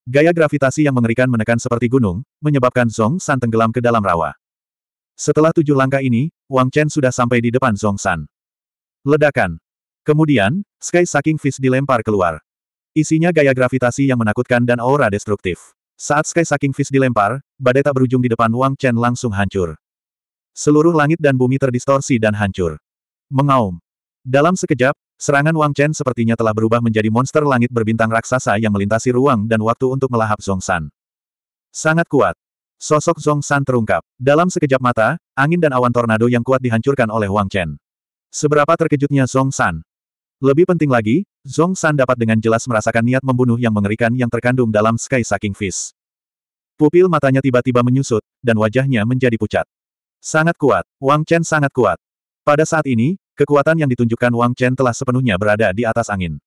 Gaya gravitasi yang mengerikan menekan seperti gunung, menyebabkan Zong San tenggelam ke dalam rawa. Setelah tujuh langkah ini, Wang Chen sudah sampai di depan Zong San. Ledakan. Kemudian, Sky Sucking Fist dilempar keluar. Isinya gaya gravitasi yang menakutkan dan aura destruktif. Saat Sky Sucking Fist dilempar, badai tak berujung di depan Wang Chen langsung hancur. Seluruh langit dan bumi terdistorsi dan hancur. Mengaum. Dalam sekejap, serangan Wang Chen sepertinya telah berubah menjadi monster langit berbintang raksasa yang melintasi ruang dan waktu untuk melahap Zong San. Sangat kuat. Sosok Zong San terungkap. Dalam sekejap mata, angin dan awan tornado yang kuat dihancurkan oleh Wang Chen. Seberapa terkejutnya Zong San? Lebih penting lagi, Zong San dapat dengan jelas merasakan niat membunuh yang mengerikan yang terkandung dalam Sky Sucking Fist. Pupil matanya tiba-tiba menyusut, dan wajahnya menjadi pucat. Sangat kuat, Wang Chen sangat kuat. Pada saat ini, kekuatan yang ditunjukkan Wang Chen telah sepenuhnya berada di atas angin.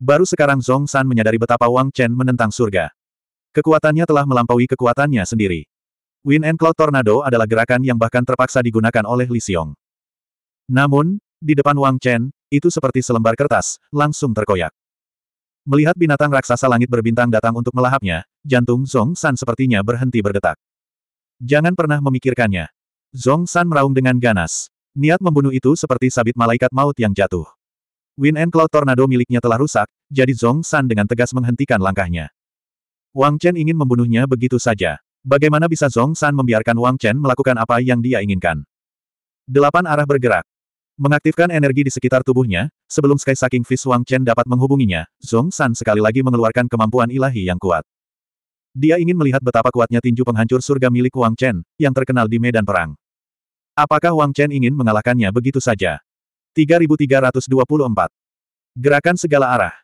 Baru sekarang Zhong San menyadari betapa Wang Chen menentang surga. Kekuatannya telah melampaui kekuatannya sendiri. Wind and Cloud Tornado adalah gerakan yang bahkan terpaksa digunakan oleh Li Xiong. Namun, di depan Wang Chen, itu seperti selembar kertas, langsung terkoyak. Melihat binatang raksasa langit berbintang datang untuk melahapnya, jantung Zhong San sepertinya berhenti berdetak. Jangan pernah memikirkannya. Zong San meraung dengan ganas. Niat membunuh itu seperti sabit malaikat maut yang jatuh. Wind and Cloud Tornado miliknya telah rusak, jadi Zong San dengan tegas menghentikan langkahnya. Wang Chen ingin membunuhnya begitu saja. Bagaimana bisa Zong San membiarkan Wang Chen melakukan apa yang dia inginkan? Delapan arah bergerak. Mengaktifkan energi di sekitar tubuhnya, sebelum Sky Saking Fist Wang Chen dapat menghubunginya, Zong San sekali lagi mengeluarkan kemampuan ilahi yang kuat. Dia ingin melihat betapa kuatnya tinju penghancur surga milik Wang Chen, yang terkenal di medan perang. Apakah Wang Chen ingin mengalahkannya begitu saja? 3324. Gerakan segala arah.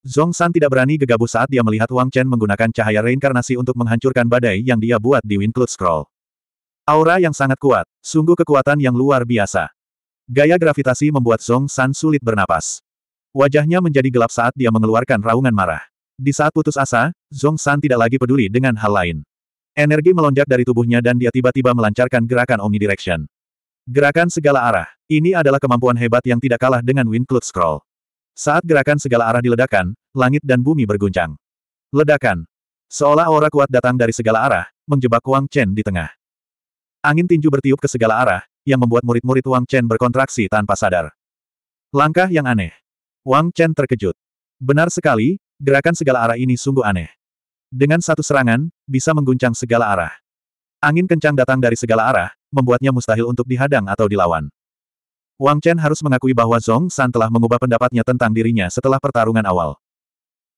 Zhong San tidak berani gegabah saat dia melihat Wang Chen menggunakan cahaya reinkarnasi untuk menghancurkan badai yang dia buat di Cloud Scroll. Aura yang sangat kuat, sungguh kekuatan yang luar biasa. Gaya gravitasi membuat Zhong San sulit bernapas. Wajahnya menjadi gelap saat dia mengeluarkan raungan marah. Di saat putus asa, Zong San tidak lagi peduli dengan hal lain. Energi melonjak dari tubuhnya dan dia tiba-tiba melancarkan gerakan omnidirection. Gerakan segala arah. Ini adalah kemampuan hebat yang tidak kalah dengan Wind Cloud Scroll. Saat gerakan segala arah diledakkan, langit dan bumi berguncang. Ledakan. Seolah aura kuat datang dari segala arah, menjebak Wang Chen di tengah. Angin tinju bertiup ke segala arah, yang membuat murid-murid Wang Chen berkontraksi tanpa sadar. Langkah yang aneh. Wang Chen terkejut. Benar sekali, Gerakan segala arah ini sungguh aneh. Dengan satu serangan, bisa mengguncang segala arah. Angin kencang datang dari segala arah, membuatnya mustahil untuk dihadang atau dilawan. Wang Chen harus mengakui bahwa Zong San telah mengubah pendapatnya tentang dirinya setelah pertarungan awal.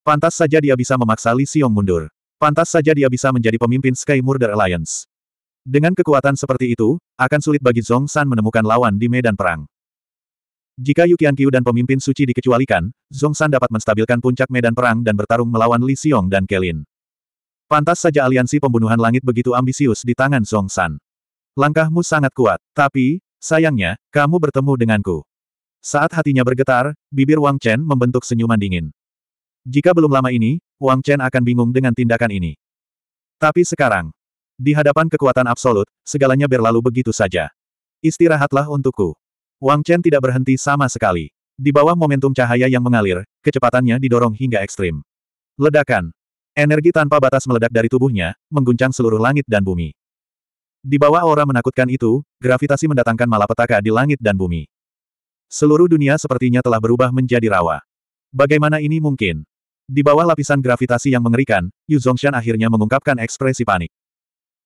Pantas saja dia bisa memaksa Li Xiong mundur. Pantas saja dia bisa menjadi pemimpin Sky Murder Alliance. Dengan kekuatan seperti itu, akan sulit bagi Zong San menemukan lawan di medan perang. Jika Yukian Qiu dan pemimpin suci dikecualikan, Zongshan dapat menstabilkan puncak medan perang dan bertarung melawan Li Xiong dan Kelin. Pantas saja aliansi pembunuhan langit begitu ambisius di tangan Zongshan. Langkahmu sangat kuat, tapi, sayangnya, kamu bertemu denganku. Saat hatinya bergetar, bibir Wang Chen membentuk senyuman dingin. Jika belum lama ini, Wang Chen akan bingung dengan tindakan ini. Tapi sekarang, di hadapan kekuatan absolut, segalanya berlalu begitu saja. Istirahatlah untukku. Wang Chen tidak berhenti sama sekali. Di bawah momentum cahaya yang mengalir, kecepatannya didorong hingga ekstrim. Ledakan. Energi tanpa batas meledak dari tubuhnya, mengguncang seluruh langit dan bumi. Di bawah aura menakutkan itu, gravitasi mendatangkan malapetaka di langit dan bumi. Seluruh dunia sepertinya telah berubah menjadi rawa. Bagaimana ini mungkin? Di bawah lapisan gravitasi yang mengerikan, Yu Zhongshan akhirnya mengungkapkan ekspresi panik.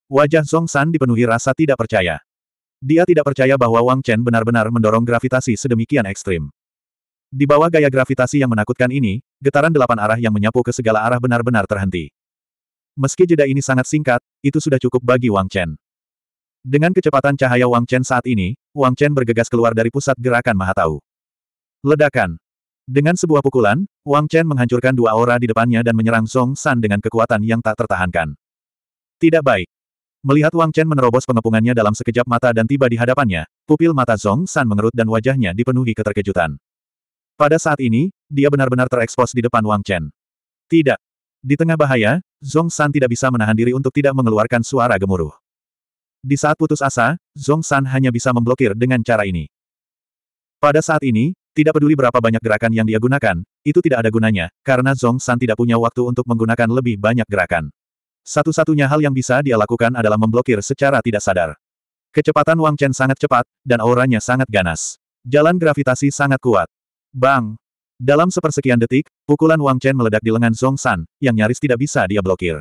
Wajah Zhongshan dipenuhi rasa tidak percaya. Dia tidak percaya bahwa Wang Chen benar-benar mendorong gravitasi sedemikian ekstrim. Di bawah gaya gravitasi yang menakutkan ini, getaran delapan arah yang menyapu ke segala arah benar-benar terhenti. Meski jeda ini sangat singkat, itu sudah cukup bagi Wang Chen. Dengan kecepatan cahaya Wang Chen saat ini, Wang Chen bergegas keluar dari pusat gerakan Mahatau. Ledakan. Dengan sebuah pukulan, Wang Chen menghancurkan dua aura di depannya dan menyerang Song San dengan kekuatan yang tak tertahankan. Tidak baik. Melihat Wang Chen menerobos pengepungannya dalam sekejap mata dan tiba di hadapannya, pupil mata Zong San mengerut dan wajahnya dipenuhi keterkejutan. Pada saat ini, dia benar-benar terekspos di depan Wang Chen. Tidak. Di tengah bahaya, Zong San tidak bisa menahan diri untuk tidak mengeluarkan suara gemuruh. Di saat putus asa, Zong San hanya bisa memblokir dengan cara ini. Pada saat ini, tidak peduli berapa banyak gerakan yang dia gunakan, itu tidak ada gunanya, karena Zong San tidak punya waktu untuk menggunakan lebih banyak gerakan. Satu-satunya hal yang bisa dia lakukan adalah memblokir secara tidak sadar. Kecepatan Wang Chen sangat cepat, dan auranya sangat ganas. Jalan gravitasi sangat kuat. Bang! Dalam sepersekian detik, pukulan Wang Chen meledak di lengan Zhong San, yang nyaris tidak bisa dia blokir.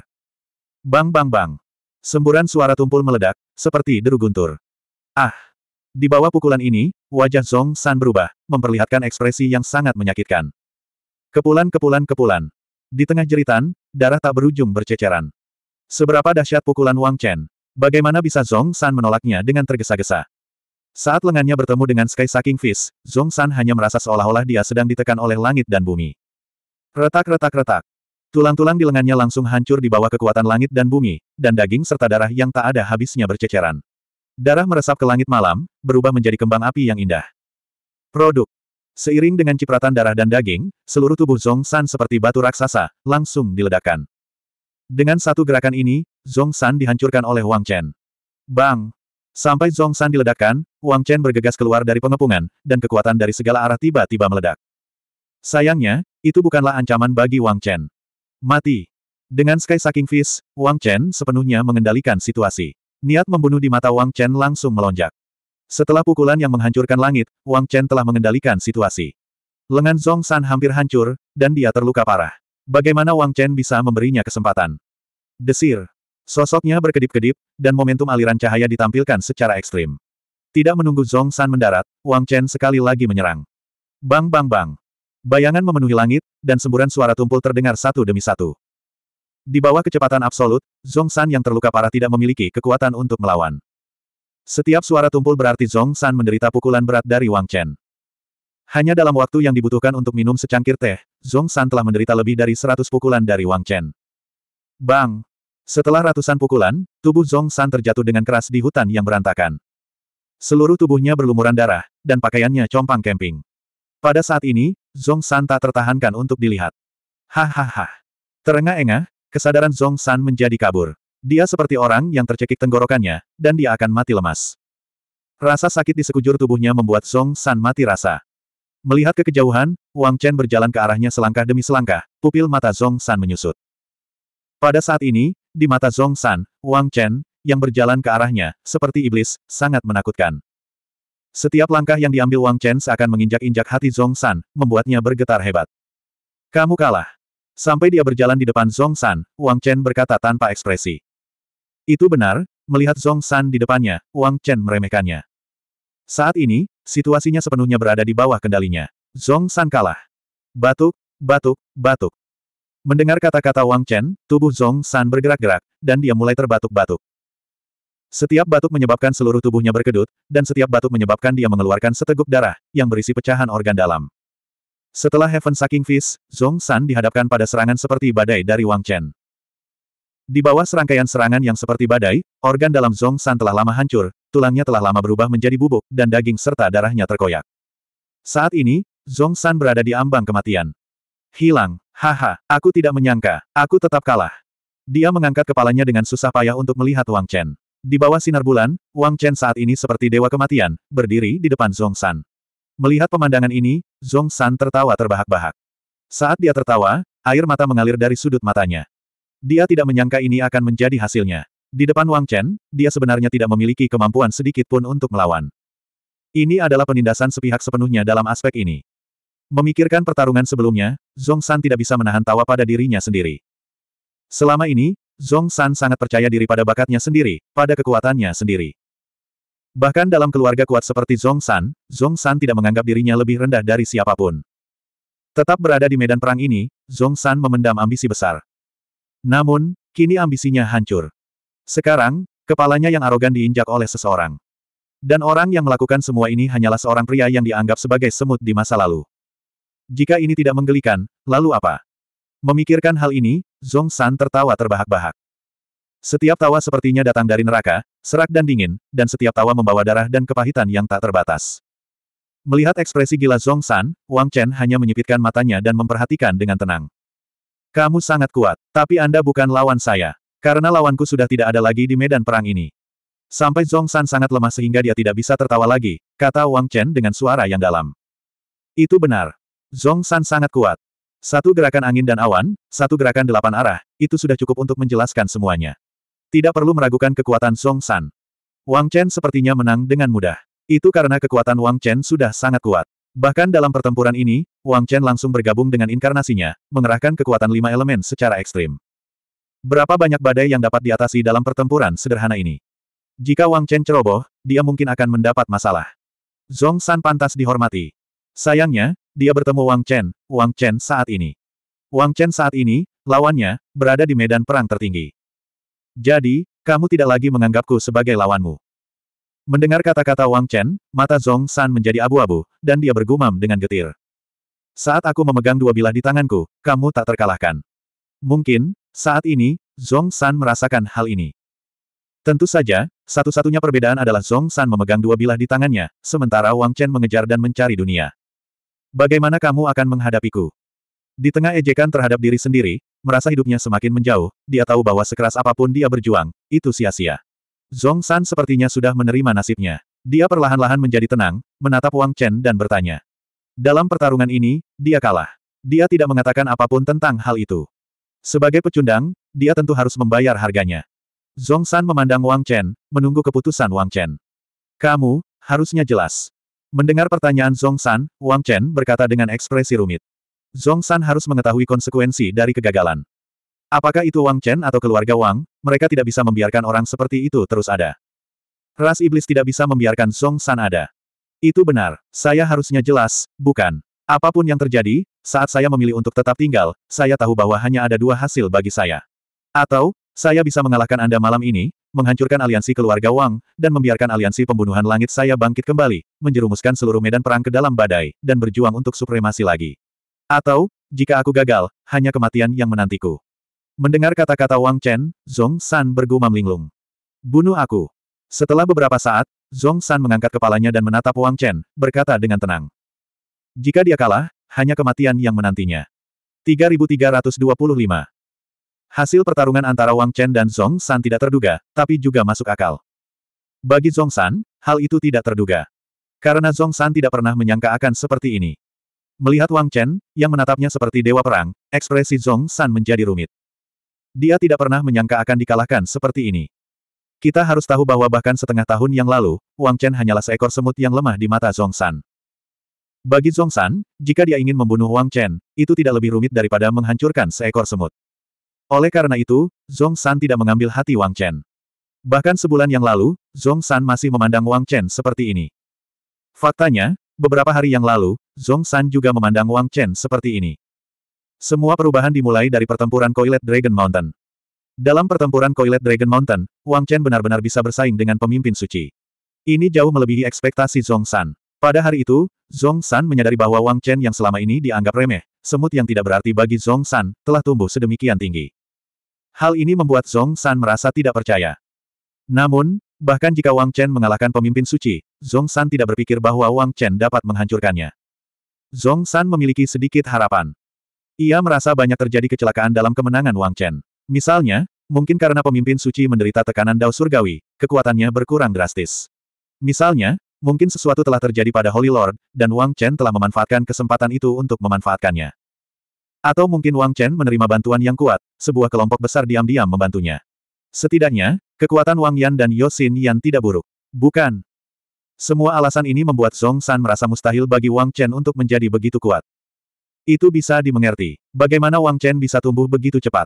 Bang bang bang! Semburan suara tumpul meledak, seperti deru guntur. Ah! Di bawah pukulan ini, wajah Zhong San berubah, memperlihatkan ekspresi yang sangat menyakitkan. Kepulan kepulan kepulan. Di tengah jeritan, darah tak berujung berceceran. Seberapa dahsyat pukulan Wang Chen. Bagaimana bisa Zong San menolaknya dengan tergesa-gesa? Saat lengannya bertemu dengan Sky Saking Fist, Zong San hanya merasa seolah-olah dia sedang ditekan oleh langit dan bumi. Retak-retak-retak. Tulang-tulang di lengannya langsung hancur di bawah kekuatan langit dan bumi, dan daging serta darah yang tak ada habisnya berceceran. Darah meresap ke langit malam, berubah menjadi kembang api yang indah. Produk. Seiring dengan cipratan darah dan daging, seluruh tubuh Zong San seperti batu raksasa, langsung diledakkan. Dengan satu gerakan ini, Zong San dihancurkan oleh Wang Chen. Bang! Sampai Zong San diledakkan, Wang Chen bergegas keluar dari pengepungan, dan kekuatan dari segala arah tiba-tiba meledak. Sayangnya, itu bukanlah ancaman bagi Wang Chen. Mati! Dengan Sky Sucking Fist, Wang Chen sepenuhnya mengendalikan situasi. Niat membunuh di mata Wang Chen langsung melonjak. Setelah pukulan yang menghancurkan langit, Wang Chen telah mengendalikan situasi. Lengan Zong San hampir hancur, dan dia terluka parah. Bagaimana Wang Chen bisa memberinya kesempatan? Desir. Sosoknya berkedip-kedip, dan momentum aliran cahaya ditampilkan secara ekstrim. Tidak menunggu Zong San mendarat, Wang Chen sekali lagi menyerang. Bang bang bang. Bayangan memenuhi langit, dan semburan suara tumpul terdengar satu demi satu. Di bawah kecepatan absolut, Zong San yang terluka parah tidak memiliki kekuatan untuk melawan. Setiap suara tumpul berarti Zong San menderita pukulan berat dari Wang Chen. Hanya dalam waktu yang dibutuhkan untuk minum secangkir teh, Zong San telah menderita lebih dari seratus pukulan dari Wang Chen. Bang! Setelah ratusan pukulan, tubuh Zong San terjatuh dengan keras di hutan yang berantakan. Seluruh tubuhnya berlumuran darah, dan pakaiannya compang kemping. Pada saat ini, Zong San tak tertahankan untuk dilihat. Hahaha. Terengah-engah, kesadaran Zong San menjadi kabur. Dia seperti orang yang tercekik tenggorokannya, dan dia akan mati lemas. Rasa sakit di sekujur tubuhnya membuat Zong San mati rasa. Melihat ke kejauhan, Wang Chen berjalan ke arahnya selangkah demi selangkah, pupil mata Zong San menyusut. Pada saat ini, di mata Zong San, Wang Chen, yang berjalan ke arahnya, seperti iblis, sangat menakutkan. Setiap langkah yang diambil Wang Chen seakan menginjak-injak hati Zong San, membuatnya bergetar hebat. Kamu kalah. Sampai dia berjalan di depan Zong San, Wang Chen berkata tanpa ekspresi. Itu benar, melihat Zong San di depannya, Wang Chen meremehkannya. Saat ini, Situasinya sepenuhnya berada di bawah kendalinya. Zong San kalah. Batuk, batuk, batuk. Mendengar kata-kata Wang Chen, tubuh Zong San bergerak-gerak, dan dia mulai terbatuk-batuk. Setiap batuk menyebabkan seluruh tubuhnya berkedut, dan setiap batuk menyebabkan dia mengeluarkan seteguk darah, yang berisi pecahan organ dalam. Setelah Heaven Sucking Fist, Zong San dihadapkan pada serangan seperti badai dari Wang Chen. Di bawah serangkaian serangan yang seperti badai, organ dalam Zong San telah lama hancur, tulangnya telah lama berubah menjadi bubuk, dan daging serta darahnya terkoyak. Saat ini, Zong San berada di ambang kematian. Hilang, haha, aku tidak menyangka, aku tetap kalah. Dia mengangkat kepalanya dengan susah payah untuk melihat Wang Chen. Di bawah sinar bulan, Wang Chen saat ini seperti dewa kematian, berdiri di depan Zong San. Melihat pemandangan ini, Zong San tertawa terbahak-bahak. Saat dia tertawa, air mata mengalir dari sudut matanya. Dia tidak menyangka ini akan menjadi hasilnya. Di depan Wang Chen, dia sebenarnya tidak memiliki kemampuan sedikit pun untuk melawan. Ini adalah penindasan sepihak sepenuhnya dalam aspek ini. Memikirkan pertarungan sebelumnya, Zhong San tidak bisa menahan tawa pada dirinya sendiri. Selama ini, Zhong San sangat percaya diri pada bakatnya sendiri, pada kekuatannya sendiri. Bahkan dalam keluarga kuat seperti Zhong San, Zhong San tidak menganggap dirinya lebih rendah dari siapapun. Tetap berada di medan perang ini, Zhong San memendam ambisi besar. Namun, kini ambisinya hancur. Sekarang, kepalanya yang arogan diinjak oleh seseorang. Dan orang yang melakukan semua ini hanyalah seorang pria yang dianggap sebagai semut di masa lalu. Jika ini tidak menggelikan, lalu apa? Memikirkan hal ini, Zong San tertawa terbahak-bahak. Setiap tawa sepertinya datang dari neraka, serak dan dingin, dan setiap tawa membawa darah dan kepahitan yang tak terbatas. Melihat ekspresi gila Zong San, Wang Chen hanya menyipitkan matanya dan memperhatikan dengan tenang. Kamu sangat kuat, tapi Anda bukan lawan saya. Karena lawanku sudah tidak ada lagi di medan perang ini. Sampai Zhong San sangat lemah sehingga dia tidak bisa tertawa lagi, kata Wang Chen dengan suara yang dalam. Itu benar. Zhong San sangat kuat. Satu gerakan angin dan awan, satu gerakan delapan arah, itu sudah cukup untuk menjelaskan semuanya. Tidak perlu meragukan kekuatan Zhong San. Wang Chen sepertinya menang dengan mudah. Itu karena kekuatan Wang Chen sudah sangat kuat. Bahkan dalam pertempuran ini, Wang Chen langsung bergabung dengan inkarnasinya, mengerahkan kekuatan lima elemen secara ekstrim. Berapa banyak badai yang dapat diatasi dalam pertempuran sederhana ini? Jika Wang Chen ceroboh, dia mungkin akan mendapat masalah. Zong San pantas dihormati. Sayangnya, dia bertemu Wang Chen, Wang Chen saat ini. Wang Chen saat ini, lawannya, berada di medan perang tertinggi. Jadi, kamu tidak lagi menganggapku sebagai lawanmu. Mendengar kata-kata Wang Chen, mata Zong San menjadi abu-abu, dan dia bergumam dengan getir. Saat aku memegang dua bilah di tanganku, kamu tak terkalahkan. Mungkin, saat ini, Zong San merasakan hal ini. Tentu saja, satu-satunya perbedaan adalah Zong San memegang dua bilah di tangannya, sementara Wang Chen mengejar dan mencari dunia. Bagaimana kamu akan menghadapiku? Di tengah ejekan terhadap diri sendiri, merasa hidupnya semakin menjauh, dia tahu bahwa sekeras apapun dia berjuang, itu sia-sia. Zong San sepertinya sudah menerima nasibnya. Dia perlahan-lahan menjadi tenang, menatap Wang Chen dan bertanya. Dalam pertarungan ini, dia kalah. Dia tidak mengatakan apapun tentang hal itu. Sebagai pecundang, dia tentu harus membayar harganya. Zong San memandang Wang Chen, menunggu keputusan Wang Chen. Kamu, harusnya jelas. Mendengar pertanyaan Zong San, Wang Chen berkata dengan ekspresi rumit. Zong San harus mengetahui konsekuensi dari kegagalan. Apakah itu Wang Chen atau keluarga Wang, mereka tidak bisa membiarkan orang seperti itu terus ada. Ras iblis tidak bisa membiarkan Zong San ada. Itu benar, saya harusnya jelas, bukan? Apapun yang terjadi, saat saya memilih untuk tetap tinggal, saya tahu bahwa hanya ada dua hasil bagi saya. Atau, saya bisa mengalahkan Anda malam ini, menghancurkan aliansi keluarga Wang, dan membiarkan aliansi pembunuhan langit saya bangkit kembali, menjerumuskan seluruh medan perang ke dalam badai, dan berjuang untuk supremasi lagi. Atau, jika aku gagal, hanya kematian yang menantiku. Mendengar kata-kata Wang Chen, Zong San bergumam linglung. Bunuh aku. Setelah beberapa saat, Zong San mengangkat kepalanya dan menatap Wang Chen, berkata dengan tenang. Jika dia kalah, hanya kematian yang menantinya. 3325 Hasil pertarungan antara Wang Chen dan Zhong San tidak terduga, tapi juga masuk akal. Bagi Zhong San, hal itu tidak terduga. Karena Zhong San tidak pernah menyangka akan seperti ini. Melihat Wang Chen, yang menatapnya seperti dewa perang, ekspresi Zhong San menjadi rumit. Dia tidak pernah menyangka akan dikalahkan seperti ini. Kita harus tahu bahwa bahkan setengah tahun yang lalu, Wang Chen hanyalah seekor semut yang lemah di mata Zhong San. Bagi San, jika dia ingin membunuh Wang Chen, itu tidak lebih rumit daripada menghancurkan seekor semut. Oleh karena itu, San tidak mengambil hati Wang Chen. Bahkan sebulan yang lalu, San masih memandang Wang Chen seperti ini. Faktanya, beberapa hari yang lalu, San juga memandang Wang Chen seperti ini. Semua perubahan dimulai dari pertempuran Koilet Dragon Mountain. Dalam pertempuran Koilet Dragon Mountain, Wang Chen benar-benar bisa bersaing dengan pemimpin suci. Ini jauh melebihi ekspektasi San. Pada hari itu, Zhong San menyadari bahwa Wang Chen yang selama ini dianggap remeh, semut yang tidak berarti bagi Zhong San, telah tumbuh sedemikian tinggi. Hal ini membuat Zhong San merasa tidak percaya. Namun, bahkan jika Wang Chen mengalahkan pemimpin suci, Zhong San tidak berpikir bahwa Wang Chen dapat menghancurkannya. Zhong San memiliki sedikit harapan. Ia merasa banyak terjadi kecelakaan dalam kemenangan Wang Chen. Misalnya, mungkin karena pemimpin suci menderita tekanan dao surgawi, kekuatannya berkurang drastis. Misalnya, Mungkin sesuatu telah terjadi pada Holy Lord, dan Wang Chen telah memanfaatkan kesempatan itu untuk memanfaatkannya. Atau mungkin Wang Chen menerima bantuan yang kuat, sebuah kelompok besar diam-diam membantunya. Setidaknya, kekuatan Wang Yan dan Yosin Yan tidak buruk. Bukan. Semua alasan ini membuat Song San merasa mustahil bagi Wang Chen untuk menjadi begitu kuat. Itu bisa dimengerti. Bagaimana Wang Chen bisa tumbuh begitu cepat?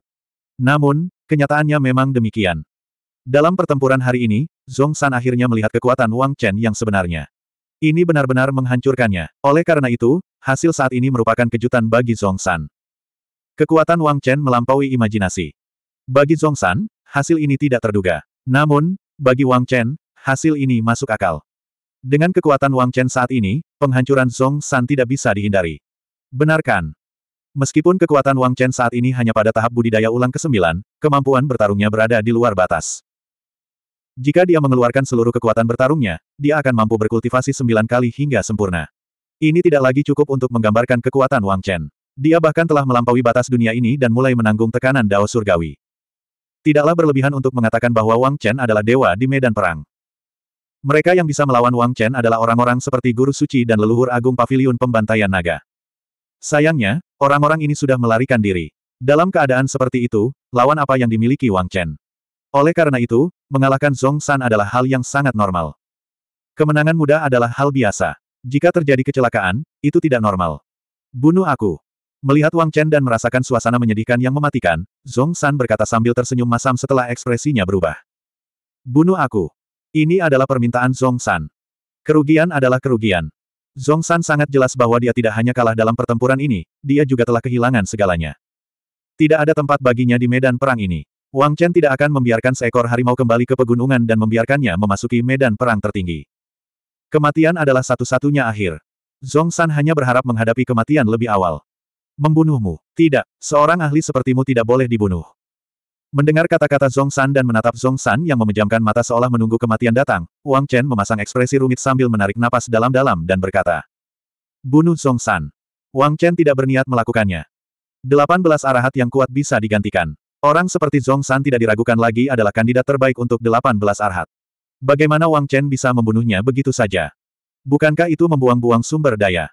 Namun, kenyataannya memang demikian. Dalam pertempuran hari ini, Zhong San akhirnya melihat kekuatan Wang Chen yang sebenarnya. Ini benar-benar menghancurkannya. Oleh karena itu, hasil saat ini merupakan kejutan bagi Zhong San. Kekuatan Wang Chen melampaui imajinasi. Bagi Zhong San, hasil ini tidak terduga. Namun, bagi Wang Chen, hasil ini masuk akal. Dengan kekuatan Wang Chen saat ini, penghancuran Zhong San tidak bisa dihindari. Benarkan. Meskipun kekuatan Wang Chen saat ini hanya pada tahap budidaya ulang ke-9, kemampuan bertarungnya berada di luar batas. Jika dia mengeluarkan seluruh kekuatan bertarungnya, dia akan mampu berkultivasi sembilan kali hingga sempurna. Ini tidak lagi cukup untuk menggambarkan kekuatan Wang Chen. Dia bahkan telah melampaui batas dunia ini dan mulai menanggung tekanan Dao Surgawi. Tidaklah berlebihan untuk mengatakan bahwa Wang Chen adalah dewa di medan perang. Mereka yang bisa melawan Wang Chen adalah orang-orang seperti Guru Suci dan leluhur agung paviliun pembantaian naga. Sayangnya, orang-orang ini sudah melarikan diri. Dalam keadaan seperti itu, lawan apa yang dimiliki Wang Chen? Oleh karena itu, mengalahkan Zong San adalah hal yang sangat normal. Kemenangan muda adalah hal biasa. Jika terjadi kecelakaan, itu tidak normal. Bunuh aku. Melihat Wang Chen dan merasakan suasana menyedihkan yang mematikan, Zong San berkata sambil tersenyum masam setelah ekspresinya berubah. Bunuh aku. Ini adalah permintaan Zong San. Kerugian adalah kerugian. Zong San sangat jelas bahwa dia tidak hanya kalah dalam pertempuran ini, dia juga telah kehilangan segalanya. Tidak ada tempat baginya di medan perang ini. Wang Chen tidak akan membiarkan seekor harimau kembali ke pegunungan dan membiarkannya memasuki medan perang tertinggi. Kematian adalah satu-satunya akhir. Zong San hanya berharap menghadapi kematian lebih awal. Membunuhmu? Tidak, seorang ahli sepertimu tidak boleh dibunuh. Mendengar kata-kata Zong San dan menatap Zong San yang memejamkan mata seolah menunggu kematian datang, Wang Chen memasang ekspresi rumit sambil menarik napas dalam-dalam dan berkata, Bunuh Zong San. Wang Chen tidak berniat melakukannya. 18 arahat yang kuat bisa digantikan. Orang seperti Zhong San tidak diragukan lagi adalah kandidat terbaik untuk 18 arhat. Bagaimana Wang Chen bisa membunuhnya begitu saja? Bukankah itu membuang-buang sumber daya?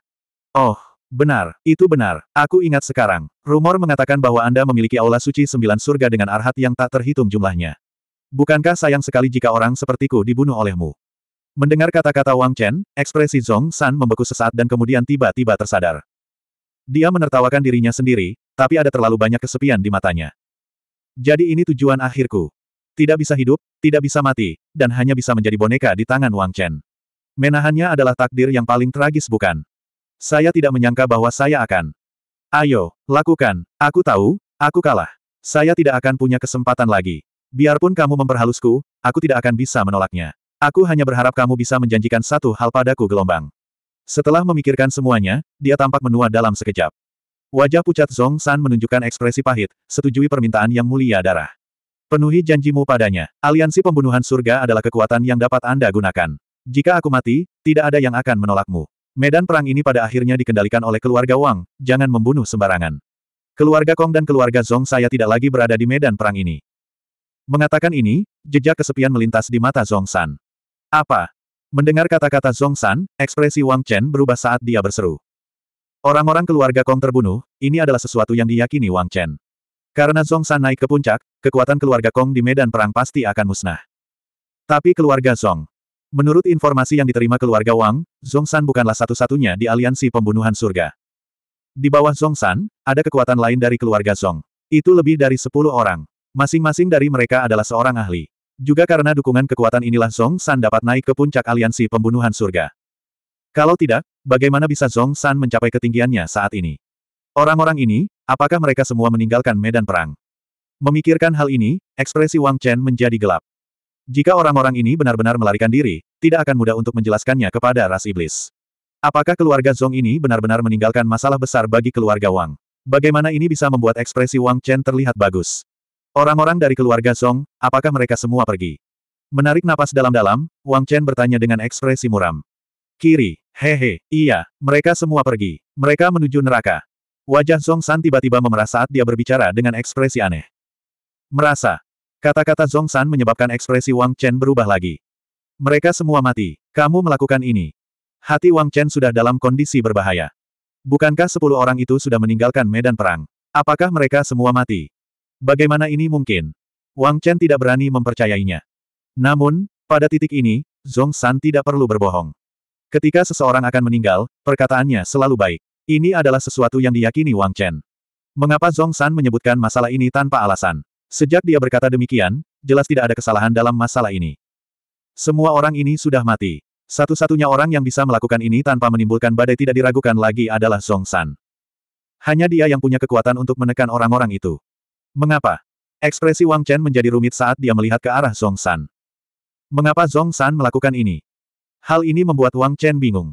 Oh, benar, itu benar. Aku ingat sekarang. Rumor mengatakan bahwa Anda memiliki aula suci sembilan surga dengan arhat yang tak terhitung jumlahnya. Bukankah sayang sekali jika orang sepertiku dibunuh olehmu? Mendengar kata-kata Wang Chen, ekspresi Zhong San membeku sesaat dan kemudian tiba-tiba tersadar. Dia menertawakan dirinya sendiri, tapi ada terlalu banyak kesepian di matanya. Jadi ini tujuan akhirku. Tidak bisa hidup, tidak bisa mati, dan hanya bisa menjadi boneka di tangan Wang Chen. Menahannya adalah takdir yang paling tragis bukan? Saya tidak menyangka bahwa saya akan. Ayo, lakukan. Aku tahu, aku kalah. Saya tidak akan punya kesempatan lagi. Biarpun kamu memperhalusku, aku tidak akan bisa menolaknya. Aku hanya berharap kamu bisa menjanjikan satu hal padaku gelombang. Setelah memikirkan semuanya, dia tampak menua dalam sekejap. Wajah pucat Zong San menunjukkan ekspresi pahit, setujui permintaan yang mulia darah. Penuhi janjimu padanya. Aliansi pembunuhan surga adalah kekuatan yang dapat Anda gunakan. Jika aku mati, tidak ada yang akan menolakmu. Medan perang ini pada akhirnya dikendalikan oleh keluarga Wang, jangan membunuh sembarangan. Keluarga Kong dan keluarga Zong saya tidak lagi berada di medan perang ini. Mengatakan ini, jejak kesepian melintas di mata Zong San. Apa? Mendengar kata-kata Zong San, ekspresi Wang Chen berubah saat dia berseru. Orang-orang keluarga Kong terbunuh, ini adalah sesuatu yang diyakini Wang Chen. Karena Zhong San naik ke puncak, kekuatan keluarga Kong di medan perang pasti akan musnah. Tapi keluarga Zhong. Menurut informasi yang diterima keluarga Wang, Zhong San bukanlah satu-satunya di aliansi pembunuhan surga. Di bawah Zhong San, ada kekuatan lain dari keluarga Zhong. Itu lebih dari sepuluh orang. Masing-masing dari mereka adalah seorang ahli. Juga karena dukungan kekuatan inilah Zhong San dapat naik ke puncak aliansi pembunuhan surga. Kalau tidak, bagaimana bisa Zong San mencapai ketinggiannya saat ini? Orang-orang ini, apakah mereka semua meninggalkan medan perang? Memikirkan hal ini, ekspresi Wang Chen menjadi gelap. Jika orang-orang ini benar-benar melarikan diri, tidak akan mudah untuk menjelaskannya kepada ras iblis. Apakah keluarga Zong ini benar-benar meninggalkan masalah besar bagi keluarga Wang? Bagaimana ini bisa membuat ekspresi Wang Chen terlihat bagus? Orang-orang dari keluarga Zong, apakah mereka semua pergi? Menarik napas dalam-dalam, Wang Chen bertanya dengan ekspresi muram. Kiri, hehe, iya, mereka semua pergi. Mereka menuju neraka. Wajah Zong San tiba-tiba memerah saat dia berbicara dengan ekspresi aneh. Merasa. Kata-kata Zong San menyebabkan ekspresi Wang Chen berubah lagi. Mereka semua mati. Kamu melakukan ini. Hati Wang Chen sudah dalam kondisi berbahaya. Bukankah sepuluh orang itu sudah meninggalkan medan perang? Apakah mereka semua mati? Bagaimana ini mungkin? Wang Chen tidak berani mempercayainya. Namun, pada titik ini, Zong San tidak perlu berbohong. Ketika seseorang akan meninggal, perkataannya selalu baik. Ini adalah sesuatu yang diyakini Wang Chen. Mengapa Zhong San menyebutkan masalah ini tanpa alasan? Sejak dia berkata demikian, jelas tidak ada kesalahan dalam masalah ini. Semua orang ini sudah mati. Satu-satunya orang yang bisa melakukan ini tanpa menimbulkan badai tidak diragukan lagi adalah Zhong San. Hanya dia yang punya kekuatan untuk menekan orang-orang itu. Mengapa? Ekspresi Wang Chen menjadi rumit saat dia melihat ke arah Zhong San. Mengapa Zhong San melakukan ini? Hal ini membuat Wang Chen bingung.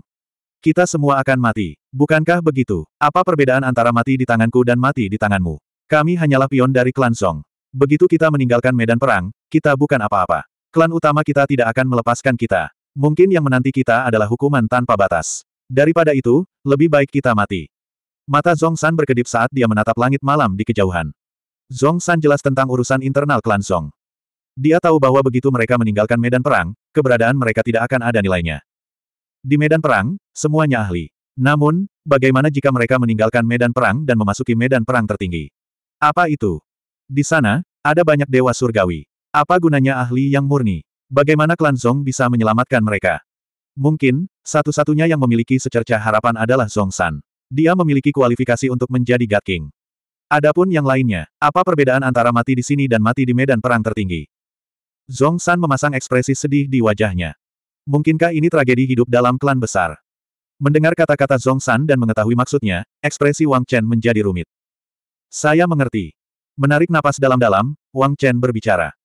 Kita semua akan mati, bukankah begitu? Apa perbedaan antara mati di tanganku dan mati di tanganmu? Kami hanyalah pion dari klan Song. Begitu kita meninggalkan medan perang, kita bukan apa-apa. Klan utama kita tidak akan melepaskan kita. Mungkin yang menanti kita adalah hukuman tanpa batas. Daripada itu, lebih baik kita mati. Mata Zong San berkedip saat dia menatap langit malam di kejauhan. Zong San jelas tentang urusan internal klan Song. Dia tahu bahwa begitu mereka meninggalkan medan perang, keberadaan mereka tidak akan ada nilainya. Di medan perang, semuanya ahli. Namun, bagaimana jika mereka meninggalkan medan perang dan memasuki medan perang tertinggi? Apa itu? Di sana, ada banyak dewa surgawi. Apa gunanya ahli yang murni? Bagaimana klan Zong bisa menyelamatkan mereka? Mungkin, satu-satunya yang memiliki secercah harapan adalah Zong San. Dia memiliki kualifikasi untuk menjadi God King. Adapun yang lainnya, apa perbedaan antara mati di sini dan mati di medan perang tertinggi? Zong San memasang ekspresi sedih di wajahnya. Mungkinkah ini tragedi hidup dalam klan besar? Mendengar kata-kata Zong San dan mengetahui maksudnya, ekspresi Wang Chen menjadi rumit. Saya mengerti. Menarik napas dalam-dalam, Wang Chen berbicara.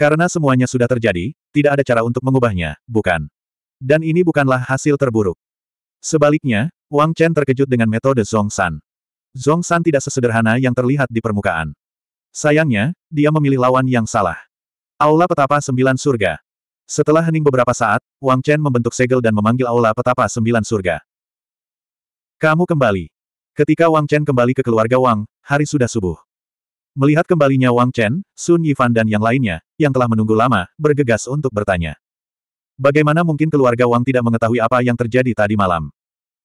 Karena semuanya sudah terjadi, tidak ada cara untuk mengubahnya, bukan? Dan ini bukanlah hasil terburuk. Sebaliknya, Wang Chen terkejut dengan metode Zong San. Zong San tidak sesederhana yang terlihat di permukaan. Sayangnya, dia memilih lawan yang salah. Aula Petapa Sembilan Surga Setelah hening beberapa saat, Wang Chen membentuk segel dan memanggil Aula Petapa Sembilan Surga. Kamu kembali. Ketika Wang Chen kembali ke keluarga Wang, hari sudah subuh. Melihat kembalinya Wang Chen, Sun Yifan dan yang lainnya, yang telah menunggu lama, bergegas untuk bertanya. Bagaimana mungkin keluarga Wang tidak mengetahui apa yang terjadi tadi malam?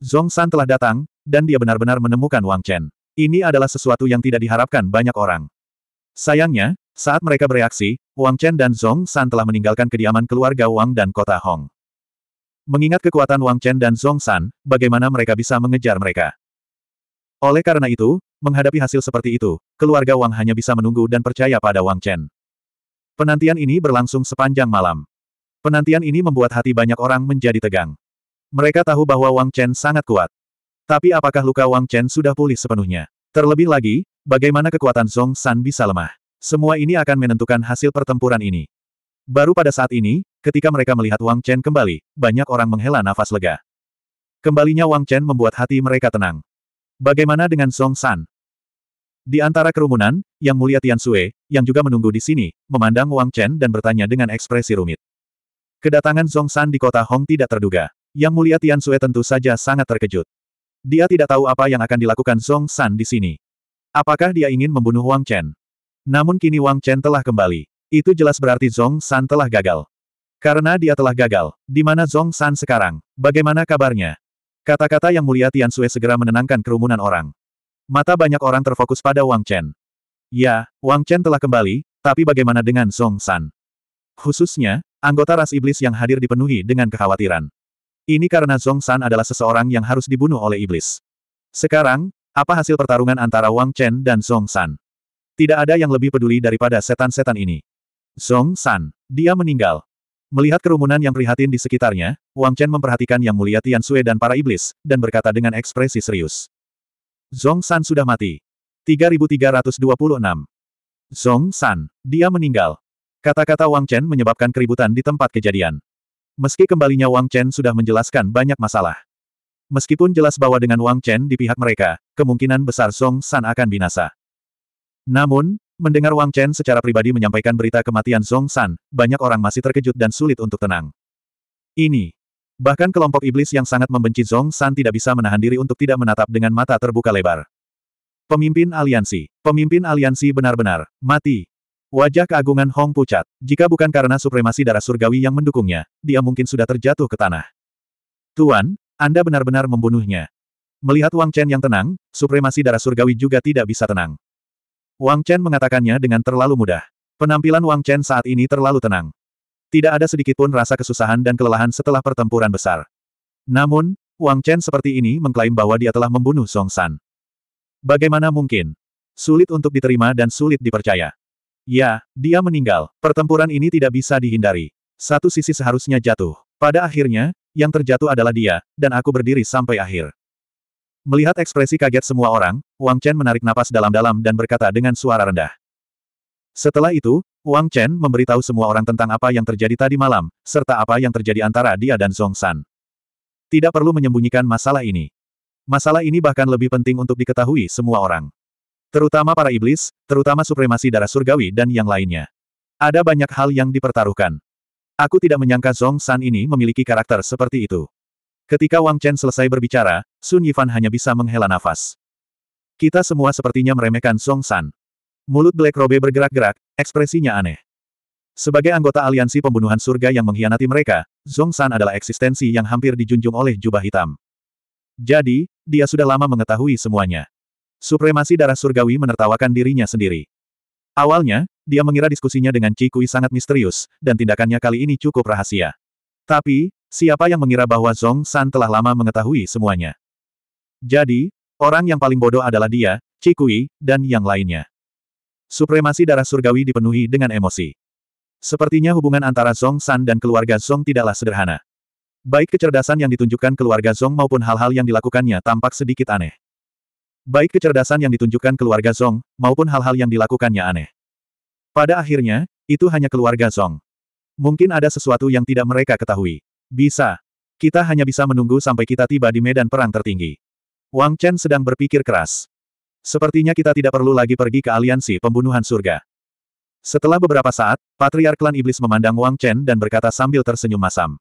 Zong San telah datang, dan dia benar-benar menemukan Wang Chen. Ini adalah sesuatu yang tidak diharapkan banyak orang. Sayangnya, saat mereka bereaksi, Wang Chen dan Zhong San telah meninggalkan kediaman keluarga Wang dan kota Hong. Mengingat kekuatan Wang Chen dan Zhong San, bagaimana mereka bisa mengejar mereka? Oleh karena itu, menghadapi hasil seperti itu, keluarga Wang hanya bisa menunggu dan percaya pada Wang Chen. Penantian ini berlangsung sepanjang malam. Penantian ini membuat hati banyak orang menjadi tegang. Mereka tahu bahwa Wang Chen sangat kuat. Tapi apakah luka Wang Chen sudah pulih sepenuhnya? Terlebih lagi, bagaimana kekuatan Zhong San bisa lemah? Semua ini akan menentukan hasil pertempuran ini. Baru pada saat ini, ketika mereka melihat Wang Chen kembali, banyak orang menghela nafas lega. Kembalinya Wang Chen membuat hati mereka tenang. Bagaimana dengan Song San? Di antara kerumunan, Yang Mulia Tian Sue, yang juga menunggu di sini, memandang Wang Chen dan bertanya dengan ekspresi rumit. Kedatangan Song San di kota Hong tidak terduga. Yang Mulia Tian Sue tentu saja sangat terkejut. Dia tidak tahu apa yang akan dilakukan Song San di sini. Apakah dia ingin membunuh Wang Chen? Namun kini Wang Chen telah kembali. Itu jelas berarti Zong San telah gagal. Karena dia telah gagal, di mana Zong San sekarang? Bagaimana kabarnya? Kata-kata yang mulia Tian Sui segera menenangkan kerumunan orang. Mata banyak orang terfokus pada Wang Chen. Ya, Wang Chen telah kembali, tapi bagaimana dengan Zong San? Khususnya, anggota ras iblis yang hadir dipenuhi dengan kekhawatiran. Ini karena Zong San adalah seseorang yang harus dibunuh oleh iblis. Sekarang, apa hasil pertarungan antara Wang Chen dan Zong San? Tidak ada yang lebih peduli daripada setan-setan ini. Zong San. Dia meninggal. Melihat kerumunan yang prihatin di sekitarnya, Wang Chen memperhatikan Yang Mulia Tian Sui dan para iblis, dan berkata dengan ekspresi serius. Zong San sudah mati. 3326. Zong San. Dia meninggal. Kata-kata Wang Chen menyebabkan keributan di tempat kejadian. Meski kembalinya Wang Chen sudah menjelaskan banyak masalah. Meskipun jelas bahwa dengan Wang Chen di pihak mereka, kemungkinan besar Song San akan binasa. Namun, mendengar Wang Chen secara pribadi menyampaikan berita kematian Zong San, banyak orang masih terkejut dan sulit untuk tenang. Ini. Bahkan kelompok iblis yang sangat membenci Zong San tidak bisa menahan diri untuk tidak menatap dengan mata terbuka lebar. Pemimpin aliansi. Pemimpin aliansi benar-benar mati. Wajah keagungan Hong pucat. Jika bukan karena supremasi darah surgawi yang mendukungnya, dia mungkin sudah terjatuh ke tanah. Tuan, Anda benar-benar membunuhnya. Melihat Wang Chen yang tenang, supremasi darah surgawi juga tidak bisa tenang. Wang Chen mengatakannya dengan terlalu mudah. Penampilan Wang Chen saat ini terlalu tenang. Tidak ada sedikitpun rasa kesusahan dan kelelahan setelah pertempuran besar. Namun, Wang Chen seperti ini mengklaim bahwa dia telah membunuh Song San. Bagaimana mungkin? Sulit untuk diterima dan sulit dipercaya. Ya, dia meninggal. Pertempuran ini tidak bisa dihindari. Satu sisi seharusnya jatuh. Pada akhirnya, yang terjatuh adalah dia, dan aku berdiri sampai akhir. Melihat ekspresi kaget semua orang, Wang Chen menarik napas dalam-dalam dan berkata dengan suara rendah. Setelah itu, Wang Chen memberitahu semua orang tentang apa yang terjadi tadi malam, serta apa yang terjadi antara dia dan Song San. Tidak perlu menyembunyikan masalah ini. Masalah ini bahkan lebih penting untuk diketahui semua orang. Terutama para iblis, terutama supremasi darah surgawi dan yang lainnya. Ada banyak hal yang dipertaruhkan. Aku tidak menyangka Song San ini memiliki karakter seperti itu. Ketika Wang Chen selesai berbicara, Sun Yifan hanya bisa menghela nafas. Kita semua sepertinya meremehkan Song San. Mulut Black Robe bergerak-gerak, ekspresinya aneh. Sebagai anggota aliansi pembunuhan surga yang mengkhianati mereka, Song San adalah eksistensi yang hampir dijunjung oleh jubah hitam. Jadi, dia sudah lama mengetahui semuanya. Supremasi darah surgawi menertawakan dirinya sendiri. Awalnya, dia mengira diskusinya dengan Cikui sangat misterius, dan tindakannya kali ini cukup rahasia. Tapi, Siapa yang mengira bahwa Zong San telah lama mengetahui semuanya? Jadi, orang yang paling bodoh adalah dia, Cikui, dan yang lainnya. Supremasi darah surgawi dipenuhi dengan emosi. Sepertinya hubungan antara Zong San dan keluarga Zong tidaklah sederhana. Baik kecerdasan yang ditunjukkan keluarga Zong maupun hal-hal yang dilakukannya tampak sedikit aneh. Baik kecerdasan yang ditunjukkan keluarga Zong, maupun hal-hal yang dilakukannya aneh. Pada akhirnya, itu hanya keluarga Zong. Mungkin ada sesuatu yang tidak mereka ketahui. Bisa. Kita hanya bisa menunggu sampai kita tiba di medan perang tertinggi. Wang Chen sedang berpikir keras. Sepertinya kita tidak perlu lagi pergi ke aliansi pembunuhan surga. Setelah beberapa saat, Patriark Klan Iblis memandang Wang Chen dan berkata sambil tersenyum masam.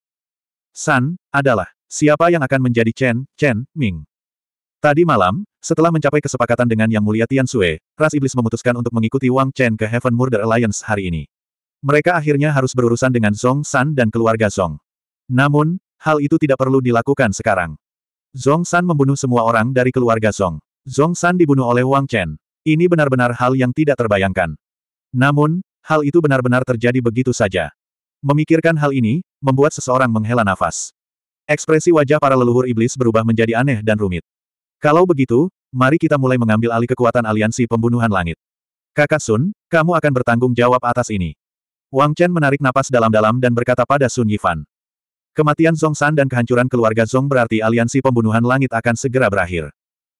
San, adalah, siapa yang akan menjadi Chen, Chen, Ming. Tadi malam, setelah mencapai kesepakatan dengan Yang Mulia Tian Sui, Ras Iblis memutuskan untuk mengikuti Wang Chen ke Heaven Murder Alliance hari ini. Mereka akhirnya harus berurusan dengan Zong San dan keluarga Zong. Namun, hal itu tidak perlu dilakukan sekarang. Zong San membunuh semua orang dari keluarga Zong. Zong San dibunuh oleh Wang Chen. Ini benar-benar hal yang tidak terbayangkan. Namun, hal itu benar-benar terjadi begitu saja. Memikirkan hal ini, membuat seseorang menghela nafas. Ekspresi wajah para leluhur iblis berubah menjadi aneh dan rumit. Kalau begitu, mari kita mulai mengambil alih kekuatan aliansi pembunuhan langit. Kakak Sun, kamu akan bertanggung jawab atas ini. Wang Chen menarik napas dalam-dalam dan berkata pada Sun Yifan. Kematian San dan kehancuran keluarga Zong berarti aliansi pembunuhan langit akan segera berakhir.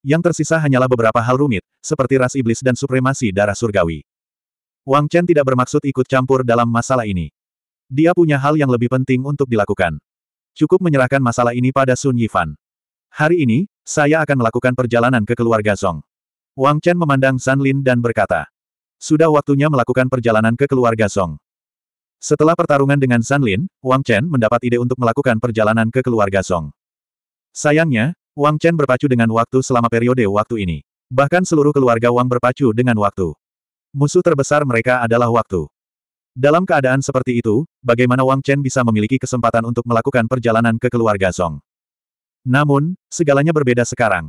Yang tersisa hanyalah beberapa hal rumit, seperti ras iblis dan supremasi darah surgawi. Wang Chen tidak bermaksud ikut campur dalam masalah ini. Dia punya hal yang lebih penting untuk dilakukan. Cukup menyerahkan masalah ini pada Sun Yifan. Hari ini, saya akan melakukan perjalanan ke keluarga Zong. Wang Chen memandang San Lin dan berkata, Sudah waktunya melakukan perjalanan ke keluarga Zong. Setelah pertarungan dengan San Lin, Wang Chen mendapat ide untuk melakukan perjalanan ke keluarga Song. Sayangnya, Wang Chen berpacu dengan waktu selama periode waktu ini. Bahkan seluruh keluarga Wang berpacu dengan waktu. Musuh terbesar mereka adalah waktu. Dalam keadaan seperti itu, bagaimana Wang Chen bisa memiliki kesempatan untuk melakukan perjalanan ke keluarga Song? Namun, segalanya berbeda sekarang.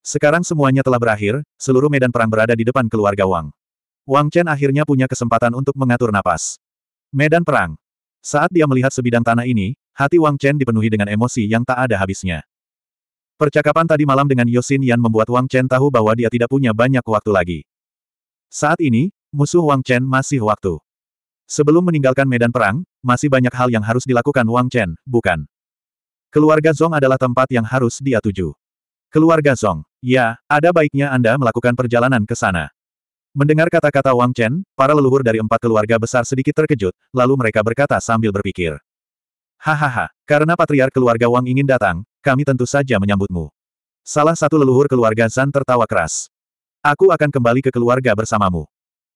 Sekarang semuanya telah berakhir, seluruh medan perang berada di depan keluarga Wang. Wang Chen akhirnya punya kesempatan untuk mengatur napas. Medan perang. Saat dia melihat sebidang tanah ini, hati Wang Chen dipenuhi dengan emosi yang tak ada habisnya. Percakapan tadi malam dengan Yosin Yan membuat Wang Chen tahu bahwa dia tidak punya banyak waktu lagi. Saat ini, musuh Wang Chen masih waktu. Sebelum meninggalkan medan perang, masih banyak hal yang harus dilakukan Wang Chen, bukan? Keluarga Zong adalah tempat yang harus dia tuju. Keluarga Zong, ya, ada baiknya Anda melakukan perjalanan ke sana. Mendengar kata-kata Wang Chen, para leluhur dari empat keluarga besar sedikit terkejut, lalu mereka berkata sambil berpikir. Hahaha, karena patriark keluarga Wang ingin datang, kami tentu saja menyambutmu. Salah satu leluhur keluarga Zan tertawa keras. Aku akan kembali ke keluarga bersamamu.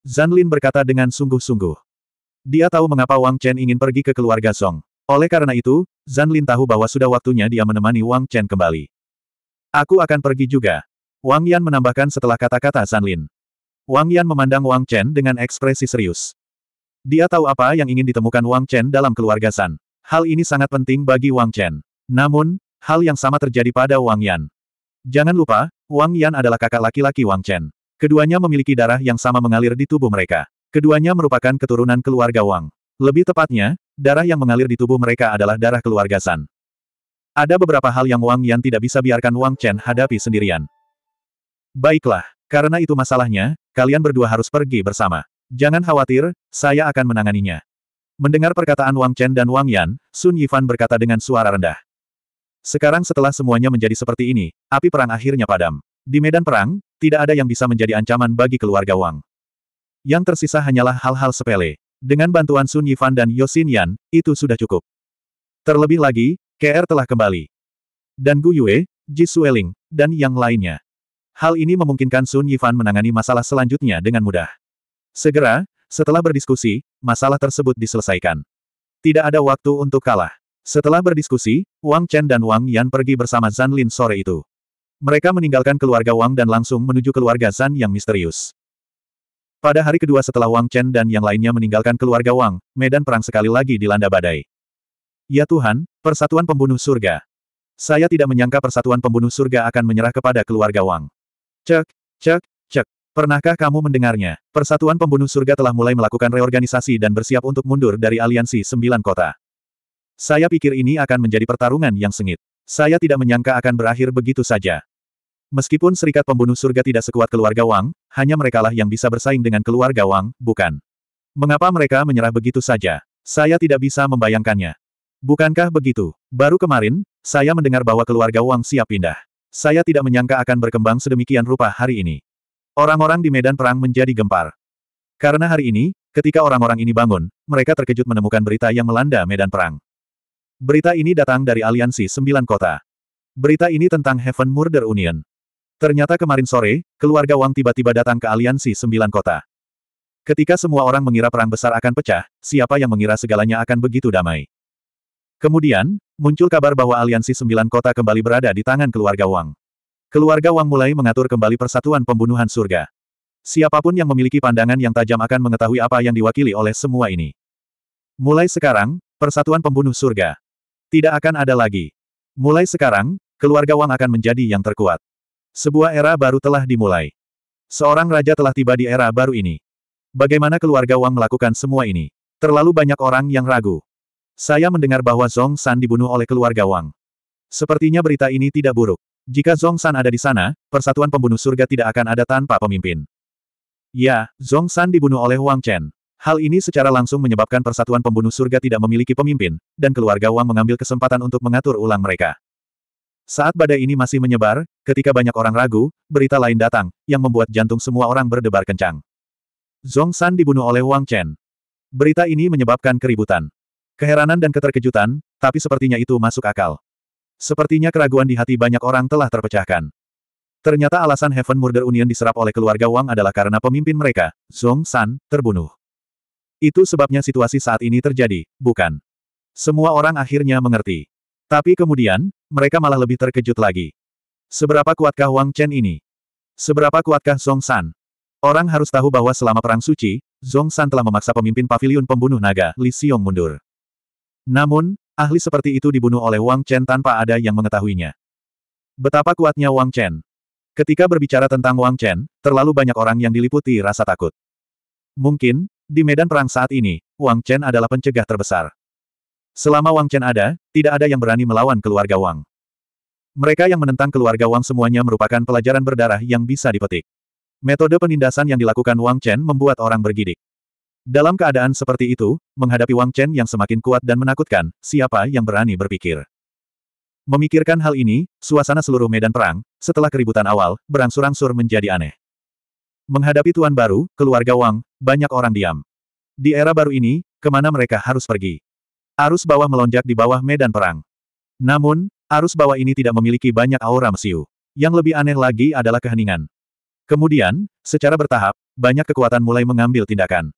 Zan Lin berkata dengan sungguh-sungguh. Dia tahu mengapa Wang Chen ingin pergi ke keluarga Song. Oleh karena itu, Zan Lin tahu bahwa sudah waktunya dia menemani Wang Chen kembali. Aku akan pergi juga. Wang Yan menambahkan setelah kata-kata Zan Lin. Wang Yan memandang Wang Chen dengan ekspresi serius. Dia tahu apa yang ingin ditemukan Wang Chen dalam keluarga San. Hal ini sangat penting bagi Wang Chen. Namun, hal yang sama terjadi pada Wang Yan. Jangan lupa, Wang Yan adalah kakak laki-laki Wang Chen. Keduanya memiliki darah yang sama mengalir di tubuh mereka. Keduanya merupakan keturunan keluarga Wang. Lebih tepatnya, darah yang mengalir di tubuh mereka adalah darah keluarga San. Ada beberapa hal yang Wang Yan tidak bisa biarkan Wang Chen hadapi sendirian. Baiklah, karena itu masalahnya, kalian berdua harus pergi bersama. Jangan khawatir, saya akan menanganinya. Mendengar perkataan Wang Chen dan Wang Yan, Sun Yifan berkata dengan suara rendah. Sekarang setelah semuanya menjadi seperti ini, api perang akhirnya padam. Di medan perang, tidak ada yang bisa menjadi ancaman bagi keluarga Wang. Yang tersisa hanyalah hal-hal sepele. Dengan bantuan Sun Yifan dan Yosin Yan, itu sudah cukup. Terlebih lagi, KR telah kembali. Dan Gu Yue, Ji Sueling, dan yang lainnya. Hal ini memungkinkan Sun Yifan menangani masalah selanjutnya dengan mudah. Segera, setelah berdiskusi, masalah tersebut diselesaikan. Tidak ada waktu untuk kalah. Setelah berdiskusi, Wang Chen dan Wang Yan pergi bersama Zan Lin sore itu. Mereka meninggalkan keluarga Wang dan langsung menuju keluarga Zan yang misterius. Pada hari kedua setelah Wang Chen dan yang lainnya meninggalkan keluarga Wang, medan perang sekali lagi dilanda badai. Ya Tuhan, persatuan pembunuh surga. Saya tidak menyangka persatuan pembunuh surga akan menyerah kepada keluarga Wang. Cek, cek, cek. Pernahkah kamu mendengarnya? Persatuan Pembunuh Surga telah mulai melakukan reorganisasi dan bersiap untuk mundur dari aliansi sembilan kota. Saya pikir ini akan menjadi pertarungan yang sengit. Saya tidak menyangka akan berakhir begitu saja. Meskipun Serikat Pembunuh Surga tidak sekuat keluarga Wang, hanya merekalah yang bisa bersaing dengan keluarga Wang, bukan. Mengapa mereka menyerah begitu saja? Saya tidak bisa membayangkannya. Bukankah begitu? Baru kemarin, saya mendengar bahwa keluarga Wang siap pindah. Saya tidak menyangka akan berkembang sedemikian rupa hari ini. Orang-orang di medan perang menjadi gempar. Karena hari ini, ketika orang-orang ini bangun, mereka terkejut menemukan berita yang melanda medan perang. Berita ini datang dari Aliansi Sembilan Kota. Berita ini tentang Heaven Murder Union. Ternyata kemarin sore, keluarga Wang tiba-tiba datang ke Aliansi Sembilan Kota. Ketika semua orang mengira perang besar akan pecah, siapa yang mengira segalanya akan begitu damai? Kemudian, Muncul kabar bahwa aliansi sembilan kota kembali berada di tangan keluarga Wang. Keluarga Wang mulai mengatur kembali persatuan pembunuhan surga. Siapapun yang memiliki pandangan yang tajam akan mengetahui apa yang diwakili oleh semua ini. Mulai sekarang, persatuan pembunuh surga. Tidak akan ada lagi. Mulai sekarang, keluarga Wang akan menjadi yang terkuat. Sebuah era baru telah dimulai. Seorang raja telah tiba di era baru ini. Bagaimana keluarga Wang melakukan semua ini? Terlalu banyak orang yang ragu. Saya mendengar bahwa Zong San dibunuh oleh keluarga Wang. Sepertinya berita ini tidak buruk. Jika Zong San ada di sana, persatuan pembunuh surga tidak akan ada tanpa pemimpin. Ya, Zong San dibunuh oleh Wang Chen. Hal ini secara langsung menyebabkan persatuan pembunuh surga tidak memiliki pemimpin, dan keluarga Wang mengambil kesempatan untuk mengatur ulang mereka. Saat badai ini masih menyebar, ketika banyak orang ragu, berita lain datang, yang membuat jantung semua orang berdebar kencang. Zong San dibunuh oleh Wang Chen. Berita ini menyebabkan keributan. Keheranan dan keterkejutan, tapi sepertinya itu masuk akal. Sepertinya keraguan di hati banyak orang telah terpecahkan. Ternyata alasan Heaven Murder Union diserap oleh keluarga Wang adalah karena pemimpin mereka, Zhong San, terbunuh. Itu sebabnya situasi saat ini terjadi, bukan? Semua orang akhirnya mengerti. Tapi kemudian, mereka malah lebih terkejut lagi. Seberapa kuatkah Wang Chen ini? Seberapa kuatkah Zhong San? Orang harus tahu bahwa selama Perang Suci, Zhong San telah memaksa pemimpin Pavilion pembunuh naga, Li Xiong mundur. Namun, ahli seperti itu dibunuh oleh Wang Chen tanpa ada yang mengetahuinya. Betapa kuatnya Wang Chen. Ketika berbicara tentang Wang Chen, terlalu banyak orang yang diliputi rasa takut. Mungkin, di medan perang saat ini, Wang Chen adalah pencegah terbesar. Selama Wang Chen ada, tidak ada yang berani melawan keluarga Wang. Mereka yang menentang keluarga Wang semuanya merupakan pelajaran berdarah yang bisa dipetik. Metode penindasan yang dilakukan Wang Chen membuat orang bergidik. Dalam keadaan seperti itu, menghadapi Wang Chen yang semakin kuat dan menakutkan, siapa yang berani berpikir? Memikirkan hal ini, suasana seluruh medan perang, setelah keributan awal, berangsur-angsur menjadi aneh. Menghadapi tuan baru, keluarga Wang, banyak orang diam. Di era baru ini, kemana mereka harus pergi? Arus bawah melonjak di bawah medan perang. Namun, arus bawah ini tidak memiliki banyak aura mesiu. Yang lebih aneh lagi adalah keheningan. Kemudian, secara bertahap, banyak kekuatan mulai mengambil tindakan.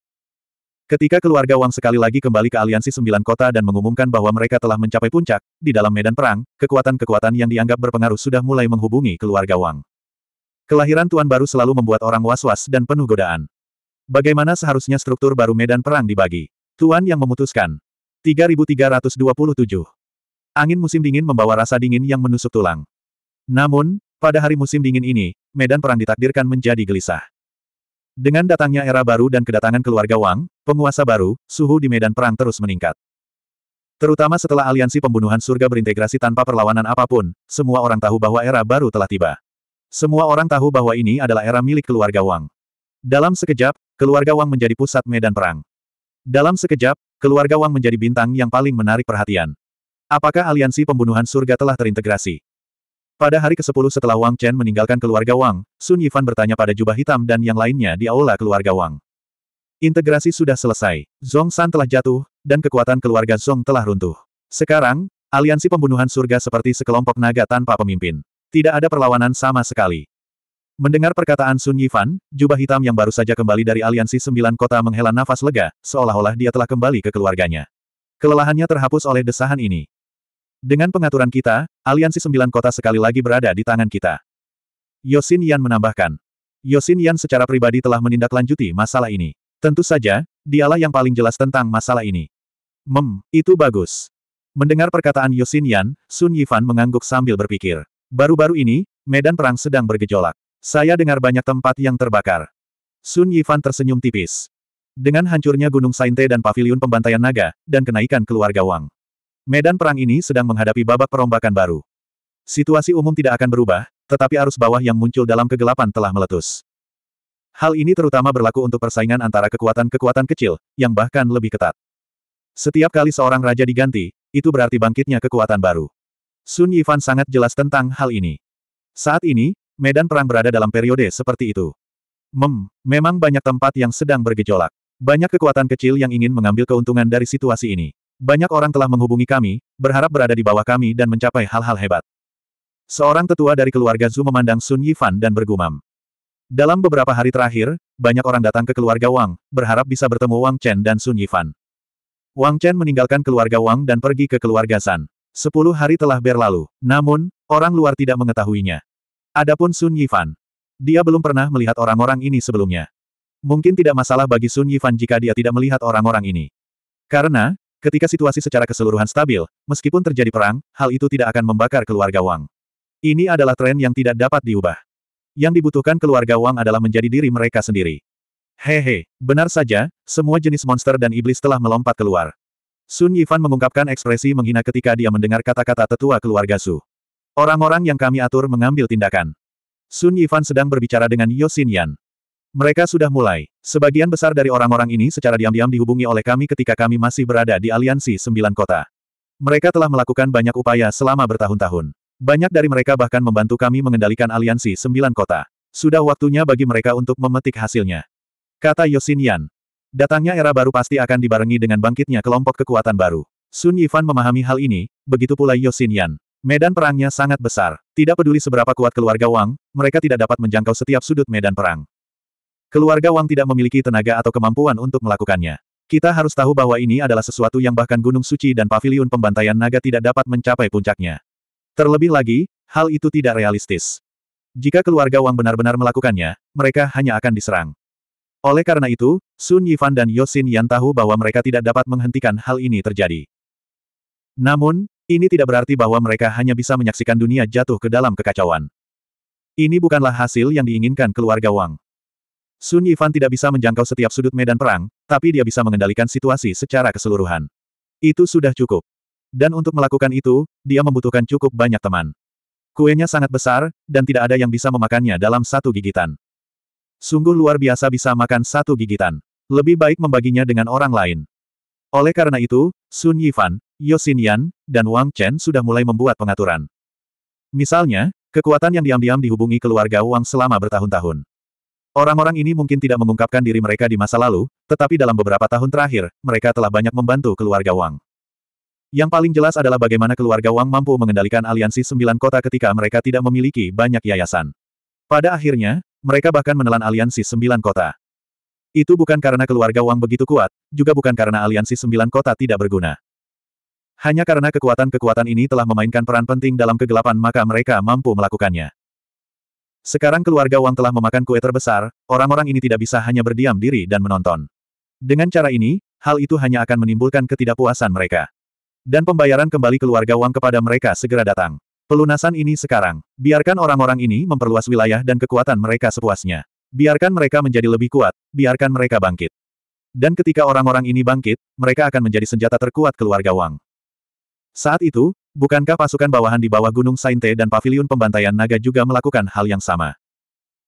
Ketika keluarga Wang sekali lagi kembali ke aliansi sembilan kota dan mengumumkan bahwa mereka telah mencapai puncak, di dalam medan perang, kekuatan-kekuatan yang dianggap berpengaruh sudah mulai menghubungi keluarga Wang. Kelahiran tuan baru selalu membuat orang was-was dan penuh godaan. Bagaimana seharusnya struktur baru medan perang dibagi? Tuan yang memutuskan. 3327. Angin musim dingin membawa rasa dingin yang menusuk tulang. Namun, pada hari musim dingin ini, medan perang ditakdirkan menjadi gelisah. Dengan datangnya era baru dan kedatangan keluarga Wang, penguasa baru, suhu di medan perang terus meningkat. Terutama setelah aliansi pembunuhan surga berintegrasi tanpa perlawanan apapun, semua orang tahu bahwa era baru telah tiba. Semua orang tahu bahwa ini adalah era milik keluarga Wang. Dalam sekejap, keluarga Wang menjadi pusat medan perang. Dalam sekejap, keluarga Wang menjadi bintang yang paling menarik perhatian. Apakah aliansi pembunuhan surga telah terintegrasi? Pada hari ke-10 setelah Wang Chen meninggalkan keluarga Wang, Sun Yifan bertanya pada jubah hitam dan yang lainnya di aula keluarga Wang. Integrasi sudah selesai. Zong San telah jatuh, dan kekuatan keluarga Zong telah runtuh. Sekarang, aliansi pembunuhan surga seperti sekelompok naga tanpa pemimpin. Tidak ada perlawanan sama sekali. Mendengar perkataan Sun Yifan, jubah hitam yang baru saja kembali dari aliansi sembilan kota menghela nafas lega, seolah-olah dia telah kembali ke keluarganya. Kelelahannya terhapus oleh desahan ini. Dengan pengaturan kita, aliansi sembilan kota sekali lagi berada di tangan kita. Yosin Yan menambahkan. Yosin Yan secara pribadi telah menindaklanjuti masalah ini. Tentu saja, dialah yang paling jelas tentang masalah ini. Mem, itu bagus. Mendengar perkataan Yosin Yan, Sun Yifan mengangguk sambil berpikir. Baru-baru ini, medan perang sedang bergejolak. Saya dengar banyak tempat yang terbakar. Sun Yifan tersenyum tipis. Dengan hancurnya Gunung Sainte dan Paviliun Pembantaian Naga, dan kenaikan keluarga Wang. Medan perang ini sedang menghadapi babak perombakan baru. Situasi umum tidak akan berubah, tetapi arus bawah yang muncul dalam kegelapan telah meletus. Hal ini terutama berlaku untuk persaingan antara kekuatan-kekuatan kecil, yang bahkan lebih ketat. Setiap kali seorang raja diganti, itu berarti bangkitnya kekuatan baru. Sun Yifan sangat jelas tentang hal ini. Saat ini, medan perang berada dalam periode seperti itu. Mem, memang banyak tempat yang sedang bergejolak. Banyak kekuatan kecil yang ingin mengambil keuntungan dari situasi ini. Banyak orang telah menghubungi kami, berharap berada di bawah kami dan mencapai hal-hal hebat. Seorang tetua dari keluarga Zhu memandang Sun Yifan dan bergumam. Dalam beberapa hari terakhir, banyak orang datang ke keluarga Wang, berharap bisa bertemu Wang Chen dan Sun Yifan. Wang Chen meninggalkan keluarga Wang dan pergi ke keluarga San. Sepuluh hari telah berlalu, namun, orang luar tidak mengetahuinya. Adapun Sun Yifan. Dia belum pernah melihat orang-orang ini sebelumnya. Mungkin tidak masalah bagi Sun Yifan jika dia tidak melihat orang-orang ini. Karena, Ketika situasi secara keseluruhan stabil, meskipun terjadi perang, hal itu tidak akan membakar keluarga Wang. Ini adalah tren yang tidak dapat diubah. Yang dibutuhkan keluarga Wang adalah menjadi diri mereka sendiri. Hehe, benar saja, semua jenis monster dan iblis telah melompat keluar. Sun Yifan mengungkapkan ekspresi menghina ketika dia mendengar kata-kata tetua keluarga Su. Orang-orang yang kami atur mengambil tindakan. Sun Yifan sedang berbicara dengan Yosin Yan. Mereka sudah mulai. Sebagian besar dari orang-orang ini secara diam-diam dihubungi oleh kami ketika kami masih berada di aliansi sembilan kota. Mereka telah melakukan banyak upaya selama bertahun-tahun. Banyak dari mereka bahkan membantu kami mengendalikan aliansi sembilan kota. Sudah waktunya bagi mereka untuk memetik hasilnya. Kata Yosin Yan. Datangnya era baru pasti akan dibarengi dengan bangkitnya kelompok kekuatan baru. Sun Yifan memahami hal ini, begitu pula Yosin Yan. Medan perangnya sangat besar. Tidak peduli seberapa kuat keluarga Wang, mereka tidak dapat menjangkau setiap sudut medan perang. Keluarga Wang tidak memiliki tenaga atau kemampuan untuk melakukannya. Kita harus tahu bahwa ini adalah sesuatu yang bahkan Gunung Suci dan Paviliun Pembantaian Naga tidak dapat mencapai puncaknya. Terlebih lagi, hal itu tidak realistis. Jika keluarga Wang benar-benar melakukannya, mereka hanya akan diserang. Oleh karena itu, Sun Yifan dan Yosin Yan tahu bahwa mereka tidak dapat menghentikan hal ini terjadi. Namun, ini tidak berarti bahwa mereka hanya bisa menyaksikan dunia jatuh ke dalam kekacauan. Ini bukanlah hasil yang diinginkan keluarga Wang. Sun Yifan tidak bisa menjangkau setiap sudut medan perang, tapi dia bisa mengendalikan situasi secara keseluruhan. Itu sudah cukup. Dan untuk melakukan itu, dia membutuhkan cukup banyak teman. Kuenya sangat besar, dan tidak ada yang bisa memakannya dalam satu gigitan. Sungguh luar biasa bisa makan satu gigitan. Lebih baik membaginya dengan orang lain. Oleh karena itu, Sun Yifan, Yosin Yan, dan Wang Chen sudah mulai membuat pengaturan. Misalnya, kekuatan yang diam-diam dihubungi keluarga Wang selama bertahun-tahun. Orang-orang ini mungkin tidak mengungkapkan diri mereka di masa lalu, tetapi dalam beberapa tahun terakhir, mereka telah banyak membantu keluarga Wang. Yang paling jelas adalah bagaimana keluarga Wang mampu mengendalikan aliansi sembilan kota ketika mereka tidak memiliki banyak yayasan. Pada akhirnya, mereka bahkan menelan aliansi sembilan kota. Itu bukan karena keluarga Wang begitu kuat, juga bukan karena aliansi sembilan kota tidak berguna. Hanya karena kekuatan-kekuatan ini telah memainkan peran penting dalam kegelapan maka mereka mampu melakukannya. Sekarang keluarga Wang telah memakan kue terbesar, orang-orang ini tidak bisa hanya berdiam diri dan menonton. Dengan cara ini, hal itu hanya akan menimbulkan ketidakpuasan mereka. Dan pembayaran kembali keluarga Wang kepada mereka segera datang. Pelunasan ini sekarang. Biarkan orang-orang ini memperluas wilayah dan kekuatan mereka sepuasnya. Biarkan mereka menjadi lebih kuat, biarkan mereka bangkit. Dan ketika orang-orang ini bangkit, mereka akan menjadi senjata terkuat keluarga Wang. Saat itu, Bukankah pasukan bawahan di bawah Gunung Sainte dan Paviliun Pembantaian Naga juga melakukan hal yang sama?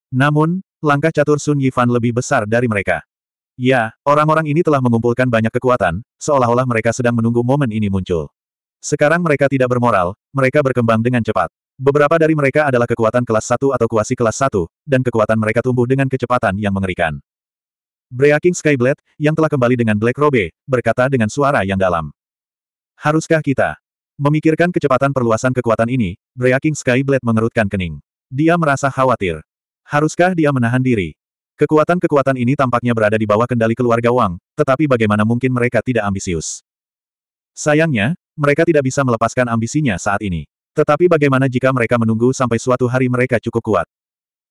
Namun, langkah catur Sun Yifan lebih besar dari mereka. Ya, orang-orang ini telah mengumpulkan banyak kekuatan, seolah-olah mereka sedang menunggu momen ini muncul. Sekarang mereka tidak bermoral, mereka berkembang dengan cepat. Beberapa dari mereka adalah kekuatan kelas 1 atau kuasi kelas 1, dan kekuatan mereka tumbuh dengan kecepatan yang mengerikan. Breaking Skyblade, yang telah kembali dengan Black Robe, berkata dengan suara yang dalam. Haruskah kita Memikirkan kecepatan perluasan kekuatan ini, Breaking Skyblade mengerutkan kening. Dia merasa khawatir. Haruskah dia menahan diri? Kekuatan-kekuatan ini tampaknya berada di bawah kendali keluarga Wang, tetapi bagaimana mungkin mereka tidak ambisius? Sayangnya, mereka tidak bisa melepaskan ambisinya saat ini. Tetapi bagaimana jika mereka menunggu sampai suatu hari mereka cukup kuat?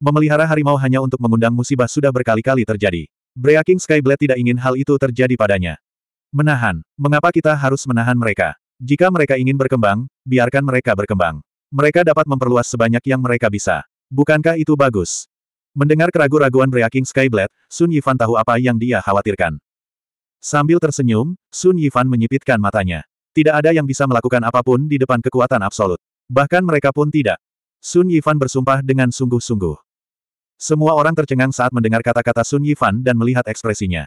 Memelihara harimau hanya untuk mengundang musibah sudah berkali-kali terjadi. Breaking Skyblade tidak ingin hal itu terjadi padanya. Menahan. Mengapa kita harus menahan mereka? Jika mereka ingin berkembang, biarkan mereka berkembang. Mereka dapat memperluas sebanyak yang mereka bisa. Bukankah itu bagus? Mendengar keraguan-raguan Breaking Skyblade, Sun Yifan tahu apa yang dia khawatirkan. Sambil tersenyum, Sun Yifan menyipitkan matanya. Tidak ada yang bisa melakukan apapun di depan kekuatan absolut. Bahkan mereka pun tidak. Sun Yifan bersumpah dengan sungguh-sungguh. Semua orang tercengang saat mendengar kata-kata Sun Yifan dan melihat ekspresinya.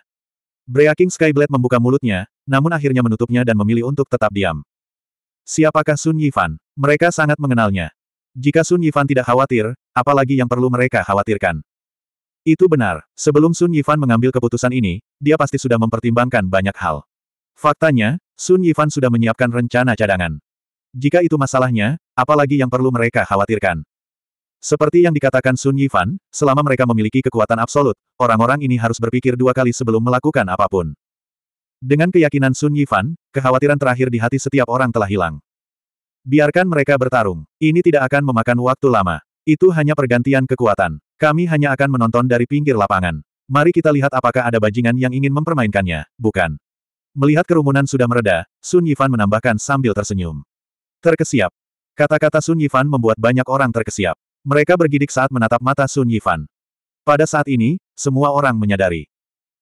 Breaking Skyblade membuka mulutnya, namun akhirnya menutupnya dan memilih untuk tetap diam. Siapakah Sun Yifan? Mereka sangat mengenalnya. Jika Sun Yifan tidak khawatir, apalagi yang perlu mereka khawatirkan? Itu benar, sebelum Sun Yifan mengambil keputusan ini, dia pasti sudah mempertimbangkan banyak hal. Faktanya, Sun Yifan sudah menyiapkan rencana cadangan. Jika itu masalahnya, apalagi yang perlu mereka khawatirkan. Seperti yang dikatakan Sun Yifan, selama mereka memiliki kekuatan absolut, orang-orang ini harus berpikir dua kali sebelum melakukan apapun. Dengan keyakinan Sun Yifan, kekhawatiran terakhir di hati setiap orang telah hilang. Biarkan mereka bertarung. Ini tidak akan memakan waktu lama. Itu hanya pergantian kekuatan. Kami hanya akan menonton dari pinggir lapangan. Mari kita lihat apakah ada bajingan yang ingin mempermainkannya, bukan? Melihat kerumunan sudah mereda, Sun Yifan menambahkan sambil tersenyum. Terkesiap. Kata-kata Sun Yifan membuat banyak orang terkesiap. Mereka bergidik saat menatap mata Sun Yifan. Pada saat ini, semua orang menyadari.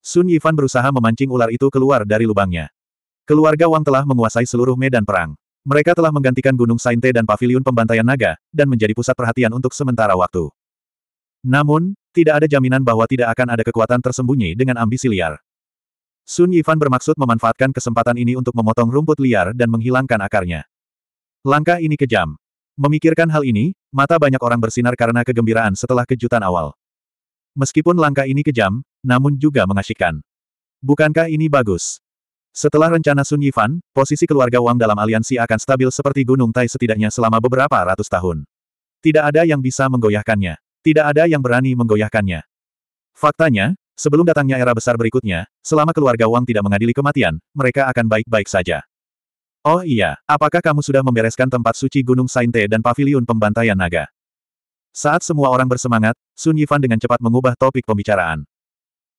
Sun Yifan berusaha memancing ular itu keluar dari lubangnya. Keluarga Wang telah menguasai seluruh medan perang. Mereka telah menggantikan Gunung Sainte dan Paviliun Pembantaian Naga, dan menjadi pusat perhatian untuk sementara waktu. Namun, tidak ada jaminan bahwa tidak akan ada kekuatan tersembunyi dengan ambisi liar. Sun Yifan bermaksud memanfaatkan kesempatan ini untuk memotong rumput liar dan menghilangkan akarnya. Langkah ini kejam. Memikirkan hal ini, mata banyak orang bersinar karena kegembiraan setelah kejutan awal. Meskipun langkah ini kejam, namun juga mengasyikkan. Bukankah ini bagus? Setelah rencana Sun Yifan, posisi keluarga Wang dalam aliansi akan stabil seperti Gunung Tai setidaknya selama beberapa ratus tahun. Tidak ada yang bisa menggoyahkannya. Tidak ada yang berani menggoyahkannya. Faktanya, sebelum datangnya era besar berikutnya, selama keluarga Wang tidak mengadili kematian, mereka akan baik-baik saja. Oh iya, apakah kamu sudah membereskan tempat suci Gunung Sainte dan paviliun pembantaian naga? Saat semua orang bersemangat, Sun Yifan dengan cepat mengubah topik pembicaraan.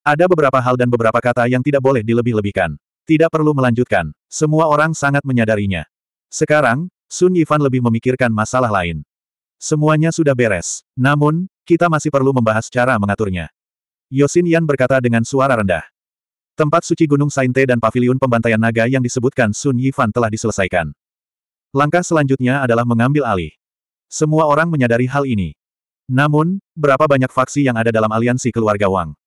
Ada beberapa hal dan beberapa kata yang tidak boleh dilebih-lebihkan. Tidak perlu melanjutkan. Semua orang sangat menyadarinya. Sekarang, Sun Yifan lebih memikirkan masalah lain. Semuanya sudah beres. Namun, kita masih perlu membahas cara mengaturnya. Yosin Yan berkata dengan suara rendah. Tempat suci Gunung Sainte dan paviliun pembantaian naga yang disebutkan Sun Yifan telah diselesaikan. Langkah selanjutnya adalah mengambil alih. Semua orang menyadari hal ini. Namun, berapa banyak faksi yang ada dalam aliansi keluarga Wang?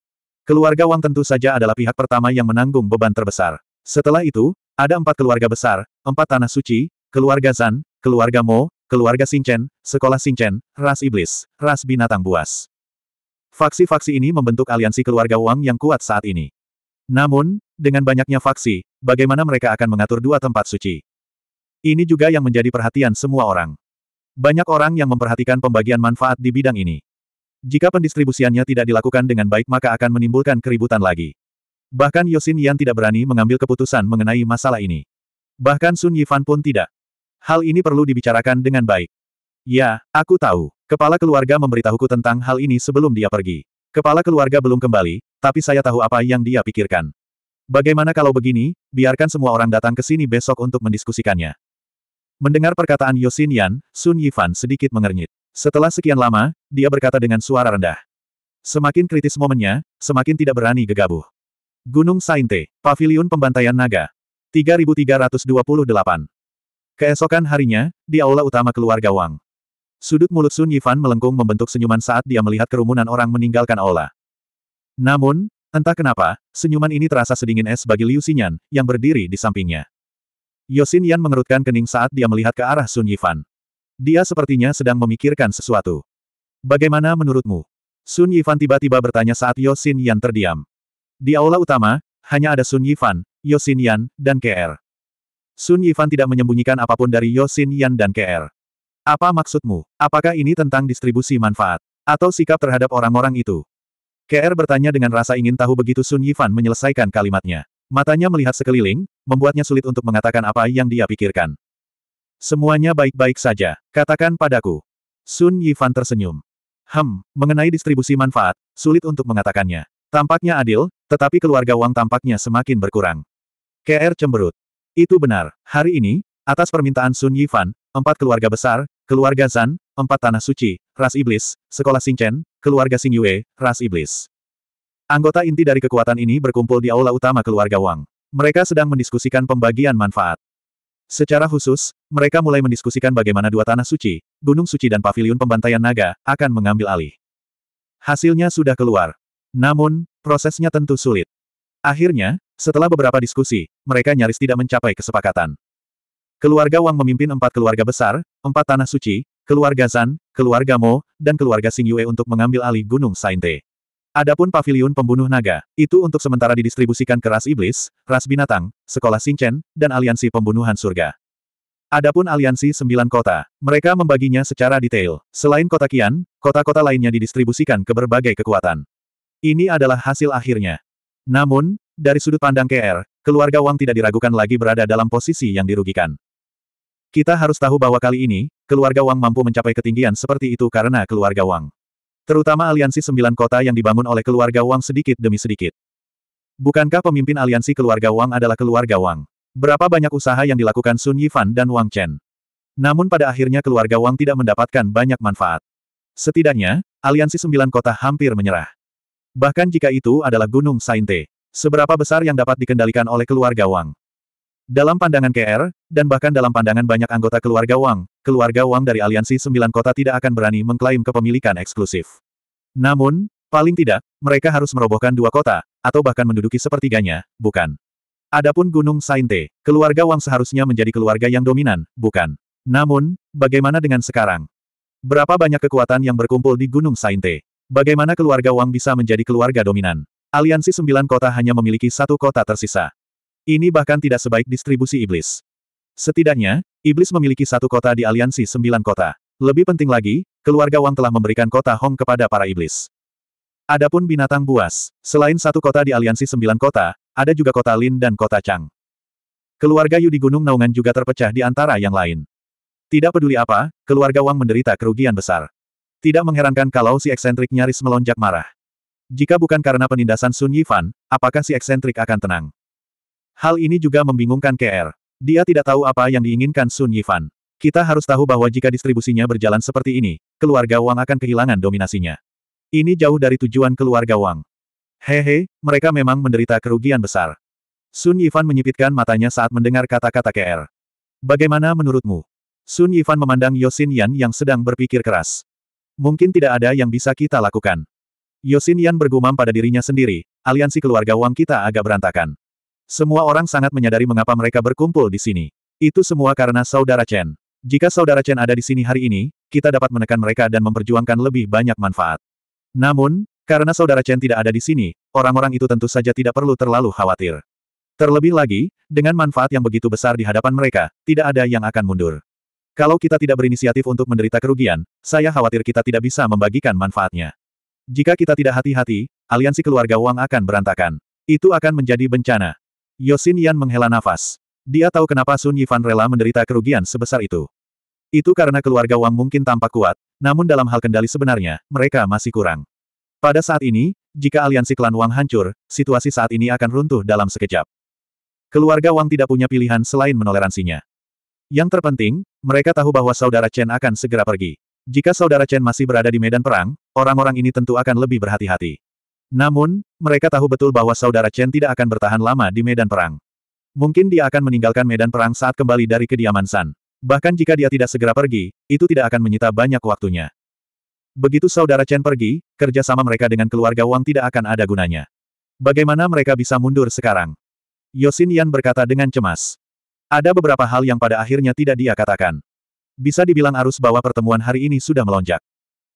Keluarga Wang tentu saja adalah pihak pertama yang menanggung beban terbesar. Setelah itu, ada empat keluarga besar, empat tanah suci, keluarga Zan, keluarga Mo, keluarga Xingchen, sekolah Xingchen, ras iblis, ras binatang buas. Faksi-faksi ini membentuk aliansi keluarga Wang yang kuat saat ini. Namun, dengan banyaknya faksi, bagaimana mereka akan mengatur dua tempat suci? Ini juga yang menjadi perhatian semua orang. Banyak orang yang memperhatikan pembagian manfaat di bidang ini. Jika pendistribusiannya tidak dilakukan dengan baik maka akan menimbulkan keributan lagi. Bahkan Yosin Yan tidak berani mengambil keputusan mengenai masalah ini. Bahkan Sun Yifan pun tidak. Hal ini perlu dibicarakan dengan baik. Ya, aku tahu. Kepala keluarga memberitahuku tentang hal ini sebelum dia pergi. Kepala keluarga belum kembali, tapi saya tahu apa yang dia pikirkan. Bagaimana kalau begini, biarkan semua orang datang ke sini besok untuk mendiskusikannya. Mendengar perkataan Yosin Yan, Sun Yifan sedikit mengernyit. Setelah sekian lama, dia berkata dengan suara rendah. Semakin kritis momennya, semakin tidak berani gegabuh. Gunung Sainte, Paviliun Pembantaian Naga. 3328. Keesokan harinya, di aula utama keluarga Wang. Sudut mulut Sun Yifan melengkung membentuk senyuman saat dia melihat kerumunan orang meninggalkan aula. Namun, entah kenapa, senyuman ini terasa sedingin es bagi Liu Xinyan, yang berdiri di sampingnya. Yosin Yan mengerutkan kening saat dia melihat ke arah Sun Yifan. Dia sepertinya sedang memikirkan sesuatu. Bagaimana menurutmu? Sun Yifan tiba-tiba bertanya saat Yosin Yan terdiam. Di aula utama, hanya ada Sun Yifan, Yosin Yan, dan KR. Sun Yifan tidak menyembunyikan apapun dari Yosin Yan dan KR. Apa maksudmu? Apakah ini tentang distribusi manfaat? Atau sikap terhadap orang-orang itu? KR bertanya dengan rasa ingin tahu begitu Sun Yifan menyelesaikan kalimatnya. Matanya melihat sekeliling, membuatnya sulit untuk mengatakan apa yang dia pikirkan. Semuanya baik-baik saja, katakan padaku. Sun Yifan tersenyum. Hem, mengenai distribusi manfaat, sulit untuk mengatakannya. Tampaknya adil, tetapi keluarga Wang tampaknya semakin berkurang. KR cemberut. Itu benar, hari ini, atas permintaan Sun Yifan, empat keluarga besar, keluarga Zan, empat tanah suci, ras iblis, sekolah Xingchen, keluarga Xing Yue, ras iblis. Anggota inti dari kekuatan ini berkumpul di aula utama keluarga Wang. Mereka sedang mendiskusikan pembagian manfaat. Secara khusus, mereka mulai mendiskusikan bagaimana dua tanah suci, Gunung Suci dan pavilion Pembantaian Naga, akan mengambil alih. Hasilnya sudah keluar. Namun, prosesnya tentu sulit. Akhirnya, setelah beberapa diskusi, mereka nyaris tidak mencapai kesepakatan. Keluarga Wang memimpin empat keluarga besar, empat tanah suci, keluarga Zan, keluarga Mo, dan keluarga Xingyue Yue untuk mengambil alih Gunung Sainte. Adapun pavilion pembunuh naga, itu untuk sementara didistribusikan ke ras iblis, ras binatang, sekolah Singchen, dan aliansi pembunuhan surga. Adapun aliansi sembilan kota, mereka membaginya secara detail. Selain kota Kian, kota-kota lainnya didistribusikan ke berbagai kekuatan. Ini adalah hasil akhirnya. Namun, dari sudut pandang KR, keluarga Wang tidak diragukan lagi berada dalam posisi yang dirugikan. Kita harus tahu bahwa kali ini, keluarga Wang mampu mencapai ketinggian seperti itu karena keluarga Wang. Terutama aliansi sembilan kota yang dibangun oleh keluarga Wang sedikit demi sedikit. Bukankah pemimpin aliansi keluarga Wang adalah keluarga Wang? Berapa banyak usaha yang dilakukan Sun Yifan dan Wang Chen? Namun pada akhirnya keluarga Wang tidak mendapatkan banyak manfaat. Setidaknya, aliansi sembilan kota hampir menyerah. Bahkan jika itu adalah Gunung Sainte. Seberapa besar yang dapat dikendalikan oleh keluarga Wang? Dalam pandangan KR, dan bahkan dalam pandangan banyak anggota keluarga Wang, keluarga Wang dari aliansi sembilan kota tidak akan berani mengklaim kepemilikan eksklusif. Namun, paling tidak, mereka harus merobohkan dua kota, atau bahkan menduduki sepertiganya, bukan. Adapun Gunung Sainte, keluarga Wang seharusnya menjadi keluarga yang dominan, bukan. Namun, bagaimana dengan sekarang? Berapa banyak kekuatan yang berkumpul di Gunung Sainte? Bagaimana keluarga Wang bisa menjadi keluarga dominan? Aliansi sembilan kota hanya memiliki satu kota tersisa. Ini bahkan tidak sebaik distribusi iblis. Setidaknya, Iblis memiliki satu kota di aliansi sembilan kota. Lebih penting lagi, keluarga Wang telah memberikan kota Hong kepada para iblis. Adapun binatang buas, selain satu kota di aliansi sembilan kota, ada juga kota Lin dan kota Chang. Keluarga Yu di Gunung Naungan juga terpecah di antara yang lain. Tidak peduli apa, keluarga Wang menderita kerugian besar. Tidak mengherankan kalau si eksentrik nyaris melonjak marah. Jika bukan karena penindasan Sun Yifan, apakah si eksentrik akan tenang? Hal ini juga membingungkan KR. Dia tidak tahu apa yang diinginkan Sun Yifan. Kita harus tahu bahwa jika distribusinya berjalan seperti ini, keluarga Wang akan kehilangan dominasinya. Ini jauh dari tujuan keluarga Wang. Hehe, mereka memang menderita kerugian besar. Sun Yifan menyipitkan matanya saat mendengar kata-kata KR. Bagaimana menurutmu? Sun Yifan memandang Yosin Yan yang sedang berpikir keras. Mungkin tidak ada yang bisa kita lakukan. Yosin Yan bergumam pada dirinya sendiri, aliansi keluarga Wang kita agak berantakan. Semua orang sangat menyadari mengapa mereka berkumpul di sini. Itu semua karena saudara Chen. Jika saudara Chen ada di sini hari ini, kita dapat menekan mereka dan memperjuangkan lebih banyak manfaat. Namun, karena saudara Chen tidak ada di sini, orang-orang itu tentu saja tidak perlu terlalu khawatir. Terlebih lagi, dengan manfaat yang begitu besar di hadapan mereka, tidak ada yang akan mundur. Kalau kita tidak berinisiatif untuk menderita kerugian, saya khawatir kita tidak bisa membagikan manfaatnya. Jika kita tidak hati-hati, aliansi keluarga Wang akan berantakan. Itu akan menjadi bencana. Yosin Yan menghela nafas. Dia tahu kenapa Sun Yifan rela menderita kerugian sebesar itu. Itu karena keluarga Wang mungkin tampak kuat, namun dalam hal kendali sebenarnya, mereka masih kurang. Pada saat ini, jika aliansi klan Wang hancur, situasi saat ini akan runtuh dalam sekejap. Keluarga Wang tidak punya pilihan selain menoleransinya. Yang terpenting, mereka tahu bahwa saudara Chen akan segera pergi. Jika saudara Chen masih berada di medan perang, orang-orang ini tentu akan lebih berhati-hati. Namun, mereka tahu betul bahwa saudara Chen tidak akan bertahan lama di medan perang. Mungkin dia akan meninggalkan medan perang saat kembali dari kediaman San. Bahkan jika dia tidak segera pergi, itu tidak akan menyita banyak waktunya. Begitu saudara Chen pergi, kerjasama mereka dengan keluarga Wang tidak akan ada gunanya. Bagaimana mereka bisa mundur sekarang? Yosin Yan berkata dengan cemas. Ada beberapa hal yang pada akhirnya tidak dia katakan. Bisa dibilang arus bawah pertemuan hari ini sudah melonjak.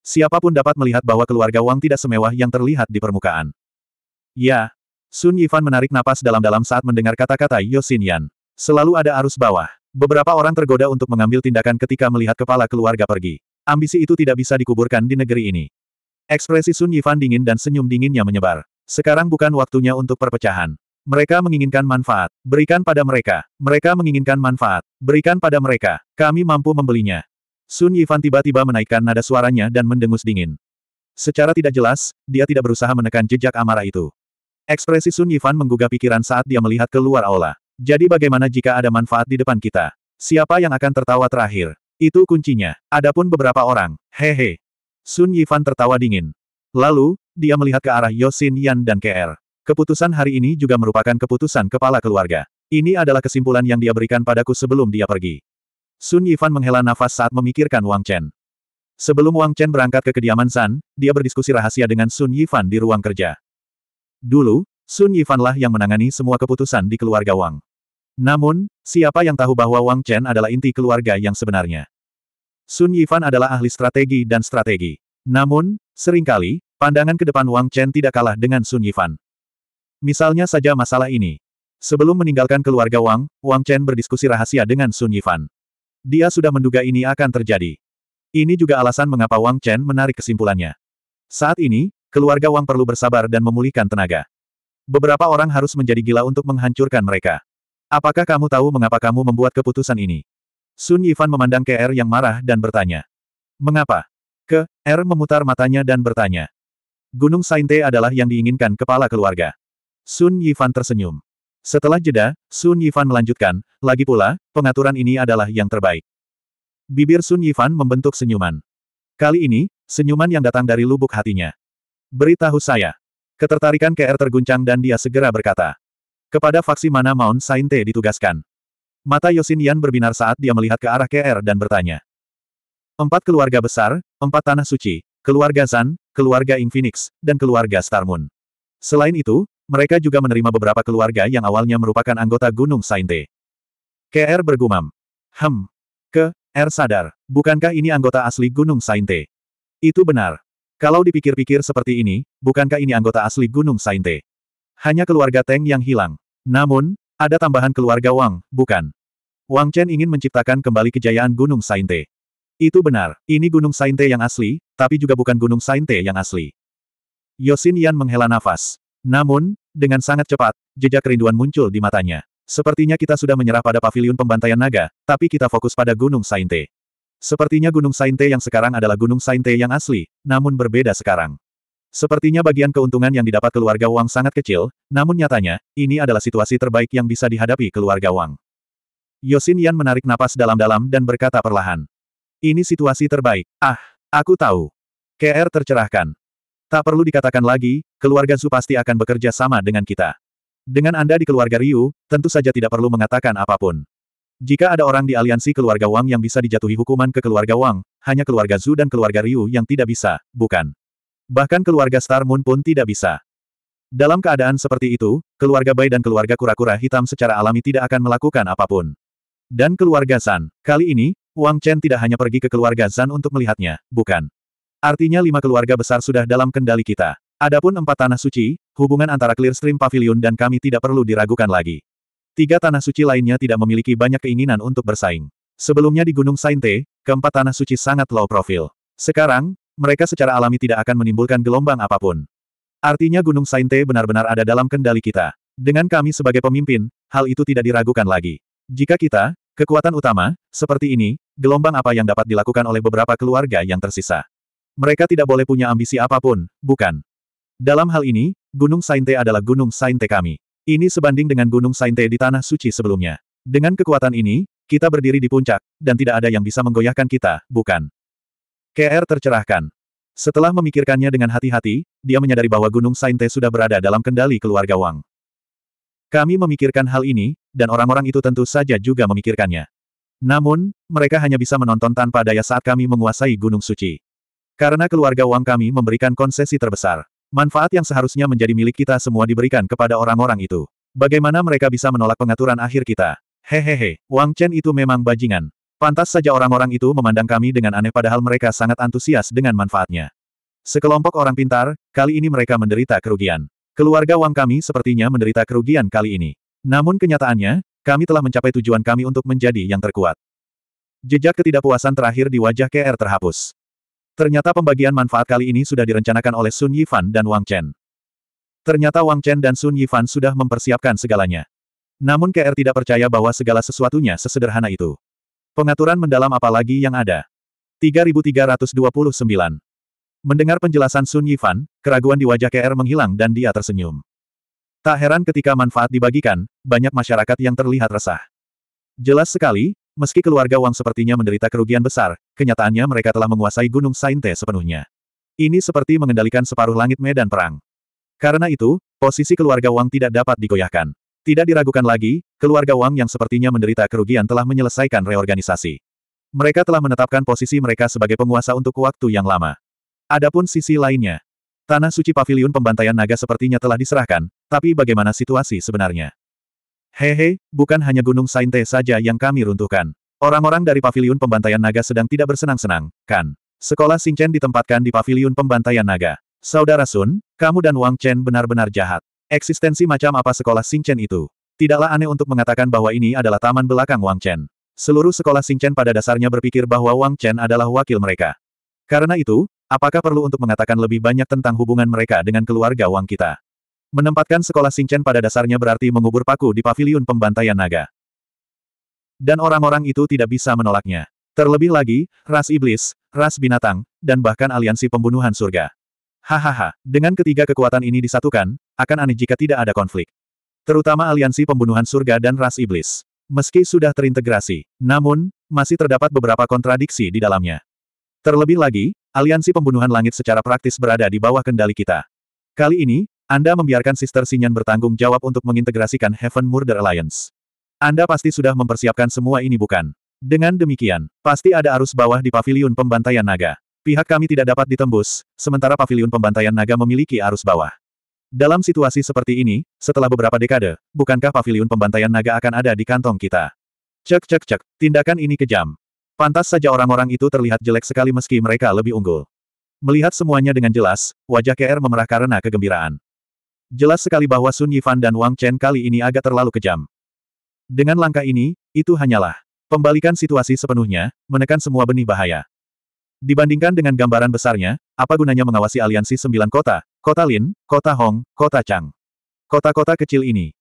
Siapapun dapat melihat bahwa keluarga Wang tidak semewah yang terlihat di permukaan. Ya. Sun Yifan menarik napas dalam-dalam saat mendengar kata-kata Yosin Yan. Selalu ada arus bawah. Beberapa orang tergoda untuk mengambil tindakan ketika melihat kepala keluarga pergi. Ambisi itu tidak bisa dikuburkan di negeri ini. Ekspresi Sun Yifan dingin dan senyum dinginnya menyebar. Sekarang bukan waktunya untuk perpecahan. Mereka menginginkan manfaat. Berikan pada mereka. Mereka menginginkan manfaat. Berikan pada mereka. Kami mampu membelinya. Sun Yifan tiba-tiba menaikkan nada suaranya dan mendengus dingin. Secara tidak jelas, dia tidak berusaha menekan jejak amarah itu. Ekspresi Sun Yifan menggugah pikiran saat dia melihat keluar aula. Jadi bagaimana jika ada manfaat di depan kita? Siapa yang akan tertawa terakhir? Itu kuncinya. Adapun beberapa orang, hehe. Sun Yifan tertawa dingin. Lalu, dia melihat ke arah Yosin Yan dan KR. Er. Keputusan hari ini juga merupakan keputusan kepala keluarga. Ini adalah kesimpulan yang dia berikan padaku sebelum dia pergi. Sun Yifan menghela nafas saat memikirkan Wang Chen. Sebelum Wang Chen berangkat ke kediaman San, dia berdiskusi rahasia dengan Sun Yifan di ruang kerja. Dulu, Sun Yifanlah yang menangani semua keputusan di keluarga Wang. Namun, siapa yang tahu bahwa Wang Chen adalah inti keluarga yang sebenarnya? Sun Yifan adalah ahli strategi dan strategi. Namun, seringkali, pandangan ke depan Wang Chen tidak kalah dengan Sun Yifan. Misalnya saja masalah ini. Sebelum meninggalkan keluarga Wang, Wang Chen berdiskusi rahasia dengan Sun Yifan. Dia sudah menduga ini akan terjadi. Ini juga alasan mengapa Wang Chen menarik kesimpulannya. Saat ini, keluarga Wang perlu bersabar dan memulihkan tenaga. Beberapa orang harus menjadi gila untuk menghancurkan mereka. Apakah kamu tahu mengapa kamu membuat keputusan ini? Sun Yifan memandang ke Er yang marah dan bertanya. Mengapa? Ke, R er memutar matanya dan bertanya. Gunung Sainte adalah yang diinginkan kepala keluarga. Sun Yifan tersenyum. Setelah jeda, Sun Yifan melanjutkan, lagi pula, pengaturan ini adalah yang terbaik. Bibir Sun Yifan membentuk senyuman. Kali ini, senyuman yang datang dari lubuk hatinya. Beritahu saya. Ketertarikan KR terguncang dan dia segera berkata. Kepada faksi mana Mount Sainte ditugaskan. Mata Yosin Yan berbinar saat dia melihat ke arah KR dan bertanya. Empat keluarga besar, empat tanah suci, keluarga Zan, keluarga Infinix, dan keluarga Star Moon. Selain itu, mereka juga menerima beberapa keluarga yang awalnya merupakan anggota Gunung Sainte. KR bergumam. Hem. Ke, R sadar, bukankah ini anggota asli Gunung Sainte? Itu benar. Kalau dipikir-pikir seperti ini, bukankah ini anggota asli Gunung Sainte? Hanya keluarga Teng yang hilang. Namun, ada tambahan keluarga Wang, bukan? Wang Chen ingin menciptakan kembali kejayaan Gunung Sainte. Itu benar, ini Gunung Sainte yang asli, tapi juga bukan Gunung Sainte yang asli. Yosin Yan menghela nafas. Namun, dengan sangat cepat, jejak kerinduan muncul di matanya. Sepertinya kita sudah menyerah pada paviliun pembantaian naga, tapi kita fokus pada Gunung Sainte. Sepertinya Gunung Sainte yang sekarang adalah Gunung Sainte yang asli, namun berbeda sekarang. Sepertinya bagian keuntungan yang didapat keluarga Wang sangat kecil, namun nyatanya, ini adalah situasi terbaik yang bisa dihadapi keluarga Wang. Yosin Yan menarik napas dalam-dalam dan berkata perlahan. Ini situasi terbaik. Ah, aku tahu. KR tercerahkan. Tak perlu dikatakan lagi, keluarga Zu pasti akan bekerja sama dengan kita. Dengan Anda di keluarga Ryu, tentu saja tidak perlu mengatakan apapun. Jika ada orang di aliansi keluarga Wang yang bisa dijatuhi hukuman ke keluarga Wang, hanya keluarga Zu dan keluarga Ryu yang tidak bisa, bukan. Bahkan keluarga Star Moon pun tidak bisa. Dalam keadaan seperti itu, keluarga Bai dan keluarga kura-kura hitam secara alami tidak akan melakukan apapun. Dan keluarga San, Kali ini, Wang Chen tidak hanya pergi ke keluarga San untuk melihatnya, bukan. Artinya lima keluarga besar sudah dalam kendali kita. Adapun empat tanah suci, hubungan antara Clearstream Pavilion dan kami tidak perlu diragukan lagi. Tiga tanah suci lainnya tidak memiliki banyak keinginan untuk bersaing. Sebelumnya di Gunung Sainte, keempat tanah suci sangat low profil. Sekarang, mereka secara alami tidak akan menimbulkan gelombang apapun. Artinya Gunung Sainte benar-benar ada dalam kendali kita. Dengan kami sebagai pemimpin, hal itu tidak diragukan lagi. Jika kita, kekuatan utama, seperti ini, gelombang apa yang dapat dilakukan oleh beberapa keluarga yang tersisa. Mereka tidak boleh punya ambisi apapun, bukan? Dalam hal ini, Gunung Sainte adalah Gunung Sainte kami. Ini sebanding dengan Gunung Sainte di Tanah Suci sebelumnya. Dengan kekuatan ini, kita berdiri di puncak, dan tidak ada yang bisa menggoyahkan kita, bukan? KR tercerahkan. Setelah memikirkannya dengan hati-hati, dia menyadari bahwa Gunung Sainte sudah berada dalam kendali keluarga Wang. Kami memikirkan hal ini, dan orang-orang itu tentu saja juga memikirkannya. Namun, mereka hanya bisa menonton tanpa daya saat kami menguasai Gunung Suci. Karena keluarga Wang kami memberikan konsesi terbesar. Manfaat yang seharusnya menjadi milik kita semua diberikan kepada orang-orang itu. Bagaimana mereka bisa menolak pengaturan akhir kita? Hehehe, Wang Chen itu memang bajingan. Pantas saja orang-orang itu memandang kami dengan aneh padahal mereka sangat antusias dengan manfaatnya. Sekelompok orang pintar, kali ini mereka menderita kerugian. Keluarga Wang kami sepertinya menderita kerugian kali ini. Namun kenyataannya, kami telah mencapai tujuan kami untuk menjadi yang terkuat. Jejak ketidakpuasan terakhir di wajah KR terhapus. Ternyata pembagian manfaat kali ini sudah direncanakan oleh Sun Yifan dan Wang Chen. Ternyata Wang Chen dan Sun Yifan sudah mempersiapkan segalanya. Namun KR tidak percaya bahwa segala sesuatunya sesederhana itu. Pengaturan mendalam apalagi yang ada. 3329. Mendengar penjelasan Sun Yifan, keraguan di wajah KR menghilang dan dia tersenyum. Tak heran ketika manfaat dibagikan, banyak masyarakat yang terlihat resah. Jelas sekali, Meski keluarga Wang sepertinya menderita kerugian besar, kenyataannya mereka telah menguasai Gunung Sainte sepenuhnya. Ini seperti mengendalikan separuh langit medan perang. Karena itu, posisi keluarga Wang tidak dapat digoyahkan. Tidak diragukan lagi, keluarga Wang yang sepertinya menderita kerugian telah menyelesaikan reorganisasi. Mereka telah menetapkan posisi mereka sebagai penguasa untuk waktu yang lama. Adapun sisi lainnya, Tanah suci Pavilion pembantaian naga sepertinya telah diserahkan, tapi bagaimana situasi sebenarnya? Hehe, bukan hanya Gunung Sainte saja yang kami runtuhkan. Orang-orang dari Paviliun Pembantaian Naga sedang tidak bersenang-senang, kan? Sekolah Chen ditempatkan di Paviliun Pembantaian Naga. Saudara Sun, kamu dan Wang Chen benar-benar jahat. Eksistensi macam apa sekolah Chen itu? Tidaklah aneh untuk mengatakan bahwa ini adalah taman belakang Wang Chen. Seluruh sekolah Chen pada dasarnya berpikir bahwa Wang Chen adalah wakil mereka. Karena itu, apakah perlu untuk mengatakan lebih banyak tentang hubungan mereka dengan keluarga Wang kita? Menempatkan sekolah Singchen pada dasarnya berarti mengubur paku di paviliun pembantaian naga. Dan orang-orang itu tidak bisa menolaknya. Terlebih lagi, ras iblis, ras binatang, dan bahkan aliansi pembunuhan surga. Hahaha, dengan ketiga kekuatan ini disatukan, akan aneh jika tidak ada konflik. Terutama aliansi pembunuhan surga dan ras iblis. Meski sudah terintegrasi, namun, masih terdapat beberapa kontradiksi di dalamnya. Terlebih lagi, aliansi pembunuhan langit secara praktis berada di bawah kendali kita. Kali ini, anda membiarkan Sister Sinyan bertanggung jawab untuk mengintegrasikan Heaven Murder Alliance. Anda pasti sudah mempersiapkan semua ini bukan? Dengan demikian, pasti ada arus bawah di paviliun pembantaian naga. Pihak kami tidak dapat ditembus, sementara paviliun pembantaian naga memiliki arus bawah. Dalam situasi seperti ini, setelah beberapa dekade, bukankah paviliun pembantaian naga akan ada di kantong kita? Cek cek cek, tindakan ini kejam. Pantas saja orang-orang itu terlihat jelek sekali meski mereka lebih unggul. Melihat semuanya dengan jelas, wajah KR memerah karena kegembiraan. Jelas sekali bahwa Sun Yifan dan Wang Chen kali ini agak terlalu kejam. Dengan langkah ini, itu hanyalah pembalikan situasi sepenuhnya, menekan semua benih bahaya. Dibandingkan dengan gambaran besarnya, apa gunanya mengawasi aliansi sembilan kota, kota Lin, kota Hong, kota Chang. Kota-kota kecil ini.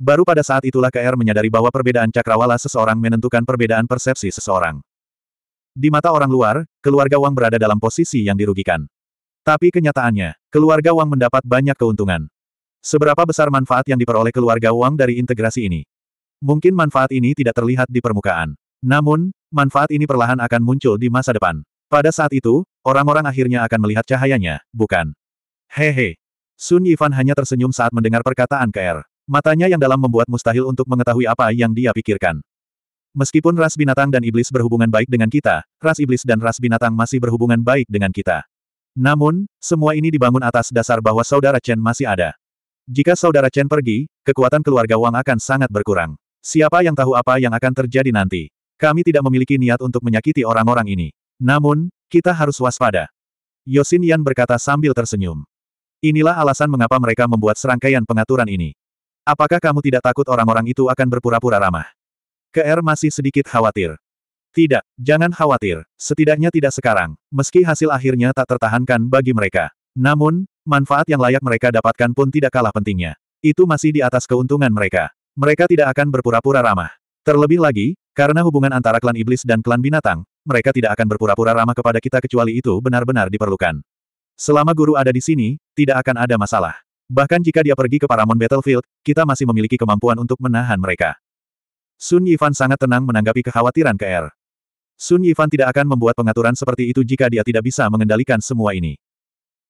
Baru pada saat itulah KR menyadari bahwa perbedaan cakrawala seseorang menentukan perbedaan persepsi seseorang. Di mata orang luar, keluarga Wang berada dalam posisi yang dirugikan. Tapi kenyataannya, keluarga Wang mendapat banyak keuntungan. Seberapa besar manfaat yang diperoleh keluarga Wang dari integrasi ini? Mungkin manfaat ini tidak terlihat di permukaan. Namun, manfaat ini perlahan akan muncul di masa depan. Pada saat itu, orang-orang akhirnya akan melihat cahayanya, bukan? Hehe. Sun Yifan hanya tersenyum saat mendengar perkataan KR. Matanya yang dalam membuat mustahil untuk mengetahui apa yang dia pikirkan. Meskipun ras binatang dan iblis berhubungan baik dengan kita, ras iblis dan ras binatang masih berhubungan baik dengan kita. Namun, semua ini dibangun atas dasar bahwa saudara Chen masih ada. Jika saudara Chen pergi, kekuatan keluarga Wang akan sangat berkurang. Siapa yang tahu apa yang akan terjadi nanti? Kami tidak memiliki niat untuk menyakiti orang-orang ini. Namun, kita harus waspada. Yosin Yan berkata sambil tersenyum. Inilah alasan mengapa mereka membuat serangkaian pengaturan ini. Apakah kamu tidak takut orang-orang itu akan berpura-pura ramah? KR er masih sedikit khawatir. Tidak, jangan khawatir, setidaknya tidak sekarang, meski hasil akhirnya tak tertahankan bagi mereka. Namun, Manfaat yang layak mereka dapatkan pun tidak kalah pentingnya. Itu masih di atas keuntungan mereka. Mereka tidak akan berpura-pura ramah. Terlebih lagi, karena hubungan antara klan iblis dan klan binatang, mereka tidak akan berpura-pura ramah kepada kita kecuali itu benar-benar diperlukan. Selama guru ada di sini, tidak akan ada masalah. Bahkan jika dia pergi ke Paramount Battlefield, kita masih memiliki kemampuan untuk menahan mereka. Sun Yifan sangat tenang menanggapi kekhawatiran KR. Sun Yifan tidak akan membuat pengaturan seperti itu jika dia tidak bisa mengendalikan semua ini.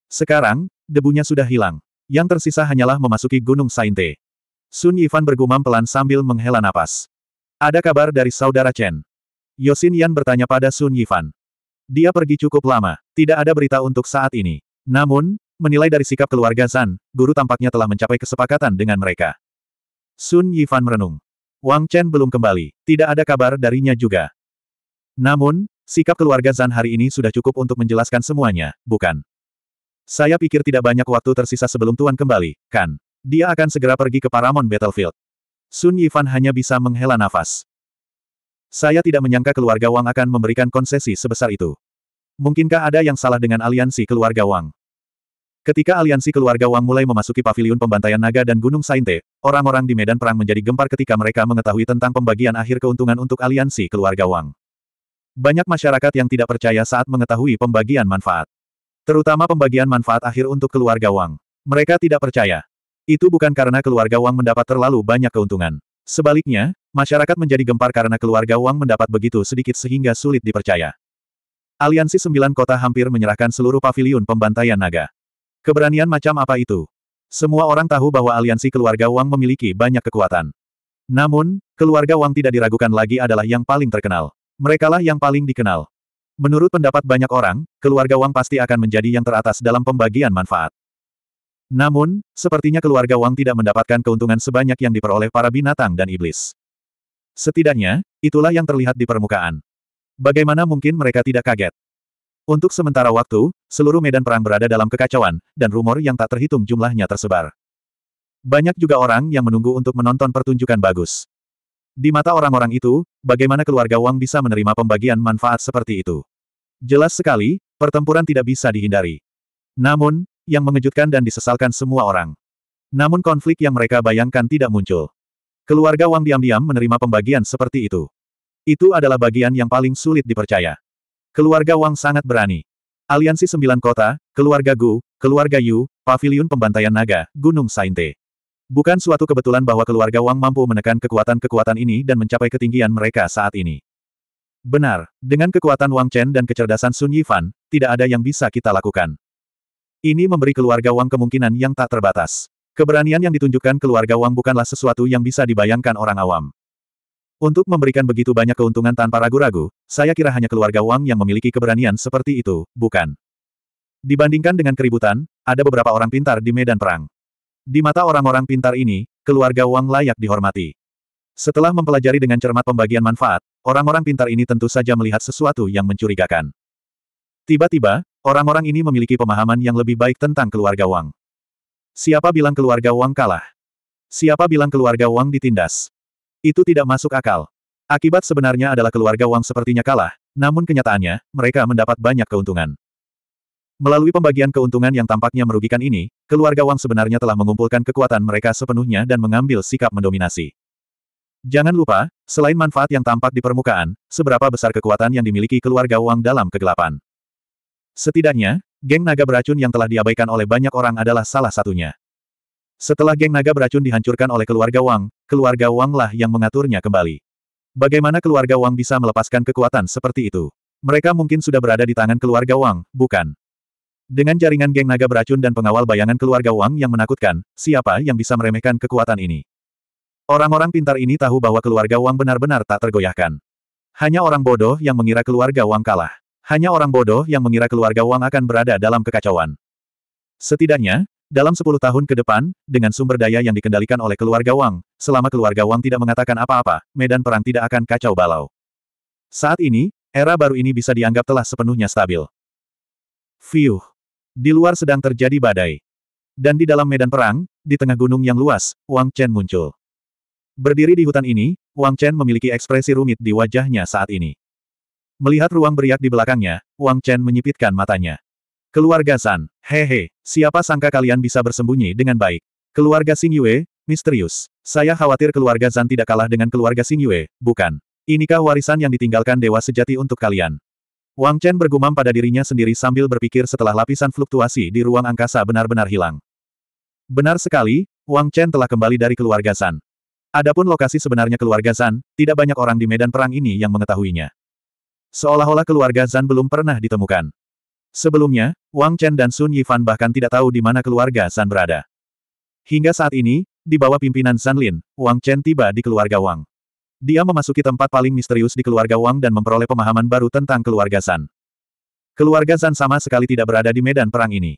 Sekarang, Debunya sudah hilang. Yang tersisa hanyalah memasuki Gunung Sainte. Sun Yifan bergumam pelan sambil menghela napas. Ada kabar dari saudara Chen? Yosin Yan bertanya pada Sun Yifan. Dia pergi cukup lama, tidak ada berita untuk saat ini. Namun, menilai dari sikap keluarga Zan, guru tampaknya telah mencapai kesepakatan dengan mereka. Sun Yifan merenung. Wang Chen belum kembali, tidak ada kabar darinya juga. Namun, sikap keluarga Zan hari ini sudah cukup untuk menjelaskan semuanya, bukan? Saya pikir tidak banyak waktu tersisa sebelum Tuan kembali, kan? Dia akan segera pergi ke Paramount Battlefield. Sun Yifan hanya bisa menghela nafas. Saya tidak menyangka keluarga Wang akan memberikan konsesi sebesar itu. Mungkinkah ada yang salah dengan aliansi keluarga Wang? Ketika aliansi keluarga Wang mulai memasuki paviliun pembantaian naga dan Gunung Sainte, orang-orang di medan perang menjadi gempar ketika mereka mengetahui tentang pembagian akhir keuntungan untuk aliansi keluarga Wang. Banyak masyarakat yang tidak percaya saat mengetahui pembagian manfaat. Terutama pembagian manfaat akhir untuk keluarga Wang. Mereka tidak percaya. Itu bukan karena keluarga Wang mendapat terlalu banyak keuntungan. Sebaliknya, masyarakat menjadi gempar karena keluarga Wang mendapat begitu sedikit sehingga sulit dipercaya. Aliansi Sembilan Kota hampir menyerahkan seluruh paviliun pembantaian naga. Keberanian macam apa itu? Semua orang tahu bahwa aliansi keluarga Wang memiliki banyak kekuatan. Namun, keluarga Wang tidak diragukan lagi adalah yang paling terkenal. Merekalah yang paling dikenal. Menurut pendapat banyak orang, keluarga Wang pasti akan menjadi yang teratas dalam pembagian manfaat. Namun, sepertinya keluarga Wang tidak mendapatkan keuntungan sebanyak yang diperoleh para binatang dan iblis. Setidaknya, itulah yang terlihat di permukaan. Bagaimana mungkin mereka tidak kaget? Untuk sementara waktu, seluruh medan perang berada dalam kekacauan, dan rumor yang tak terhitung jumlahnya tersebar. Banyak juga orang yang menunggu untuk menonton pertunjukan bagus. Di mata orang-orang itu, bagaimana keluarga Wang bisa menerima pembagian manfaat seperti itu? Jelas sekali, pertempuran tidak bisa dihindari. Namun, yang mengejutkan dan disesalkan semua orang. Namun konflik yang mereka bayangkan tidak muncul. Keluarga Wang diam-diam menerima pembagian seperti itu. Itu adalah bagian yang paling sulit dipercaya. Keluarga Wang sangat berani. Aliansi Sembilan Kota, Keluarga Gu, Keluarga Yu, Paviliun Pembantaian Naga, Gunung Sainte. Bukan suatu kebetulan bahwa keluarga Wang mampu menekan kekuatan-kekuatan ini dan mencapai ketinggian mereka saat ini. Benar, dengan kekuatan Wang Chen dan kecerdasan Sun Yifan, tidak ada yang bisa kita lakukan. Ini memberi keluarga Wang kemungkinan yang tak terbatas. Keberanian yang ditunjukkan keluarga Wang bukanlah sesuatu yang bisa dibayangkan orang awam. Untuk memberikan begitu banyak keuntungan tanpa ragu-ragu, saya kira hanya keluarga Wang yang memiliki keberanian seperti itu, bukan? Dibandingkan dengan keributan, ada beberapa orang pintar di medan perang. Di mata orang-orang pintar ini, keluarga Wang layak dihormati. Setelah mempelajari dengan cermat pembagian manfaat, orang-orang pintar ini tentu saja melihat sesuatu yang mencurigakan. Tiba-tiba, orang-orang ini memiliki pemahaman yang lebih baik tentang keluarga Wang. Siapa bilang keluarga Wang kalah? Siapa bilang keluarga Wang ditindas? Itu tidak masuk akal. Akibat sebenarnya adalah keluarga Wang sepertinya kalah, namun kenyataannya, mereka mendapat banyak keuntungan. Melalui pembagian keuntungan yang tampaknya merugikan ini, keluarga Wang sebenarnya telah mengumpulkan kekuatan mereka sepenuhnya dan mengambil sikap mendominasi. Jangan lupa, selain manfaat yang tampak di permukaan, seberapa besar kekuatan yang dimiliki keluarga Wang dalam kegelapan. Setidaknya, geng naga beracun yang telah diabaikan oleh banyak orang adalah salah satunya. Setelah geng naga beracun dihancurkan oleh keluarga Wang, keluarga Wang lah yang mengaturnya kembali. Bagaimana keluarga Wang bisa melepaskan kekuatan seperti itu? Mereka mungkin sudah berada di tangan keluarga Wang, bukan? Dengan jaringan geng naga beracun dan pengawal bayangan keluarga Wang yang menakutkan, siapa yang bisa meremehkan kekuatan ini? Orang-orang pintar ini tahu bahwa keluarga Wang benar-benar tak tergoyahkan. Hanya orang bodoh yang mengira keluarga Wang kalah. Hanya orang bodoh yang mengira keluarga Wang akan berada dalam kekacauan. Setidaknya, dalam sepuluh tahun ke depan, dengan sumber daya yang dikendalikan oleh keluarga Wang, selama keluarga Wang tidak mengatakan apa-apa, medan perang tidak akan kacau balau. Saat ini, era baru ini bisa dianggap telah sepenuhnya stabil. Fiuh! Di luar sedang terjadi badai. Dan di dalam medan perang, di tengah gunung yang luas, Wang Chen muncul. Berdiri di hutan ini, Wang Chen memiliki ekspresi rumit di wajahnya saat ini. Melihat ruang beriak di belakangnya, Wang Chen menyipitkan matanya. Keluarga San, hehe, siapa sangka kalian bisa bersembunyi dengan baik. Keluarga Xing Yue, misterius. Saya khawatir keluarga Zan tidak kalah dengan keluarga Xing Yue, bukan? Inikah warisan yang ditinggalkan dewa sejati untuk kalian? Wang Chen bergumam pada dirinya sendiri sambil berpikir setelah lapisan fluktuasi di ruang angkasa benar-benar hilang. Benar sekali, Wang Chen telah kembali dari keluarga San. Adapun lokasi sebenarnya keluarga San, tidak banyak orang di medan perang ini yang mengetahuinya. Seolah-olah keluarga Zan belum pernah ditemukan. Sebelumnya, Wang Chen dan Sun Yifan bahkan tidak tahu di mana keluarga San berada. Hingga saat ini, di bawah pimpinan San Lin, Wang Chen tiba di keluarga Wang. Dia memasuki tempat paling misterius di keluarga Wang dan memperoleh pemahaman baru tentang keluarga San. Keluarga Zan sama sekali tidak berada di medan perang ini.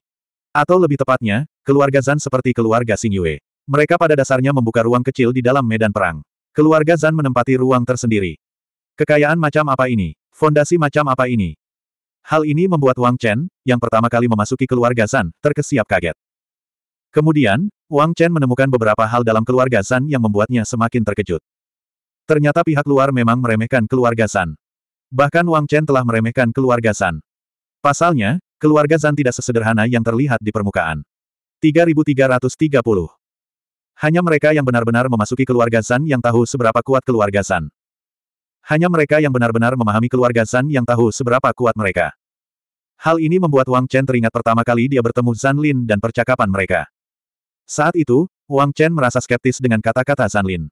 Atau lebih tepatnya, keluarga Zan seperti keluarga Xing Yue. Mereka pada dasarnya membuka ruang kecil di dalam medan perang. Keluarga Zan menempati ruang tersendiri. Kekayaan macam apa ini? Fondasi macam apa ini? Hal ini membuat Wang Chen, yang pertama kali memasuki keluarga Zan, terkesiap kaget. Kemudian, Wang Chen menemukan beberapa hal dalam keluarga Zan yang membuatnya semakin terkejut. Ternyata pihak luar memang meremehkan keluarga San. Bahkan Wang Chen telah meremehkan keluarga San. Pasalnya, keluarga Zan tidak sesederhana yang terlihat di permukaan. 3330. Hanya mereka yang benar-benar memasuki keluarga Zan yang tahu seberapa kuat keluarga Zan. Hanya mereka yang benar-benar memahami keluarga Zan yang tahu seberapa kuat mereka. Hal ini membuat Wang Chen teringat pertama kali dia bertemu Zan Lin dan percakapan mereka. Saat itu, Wang Chen merasa skeptis dengan kata-kata Zan Lin.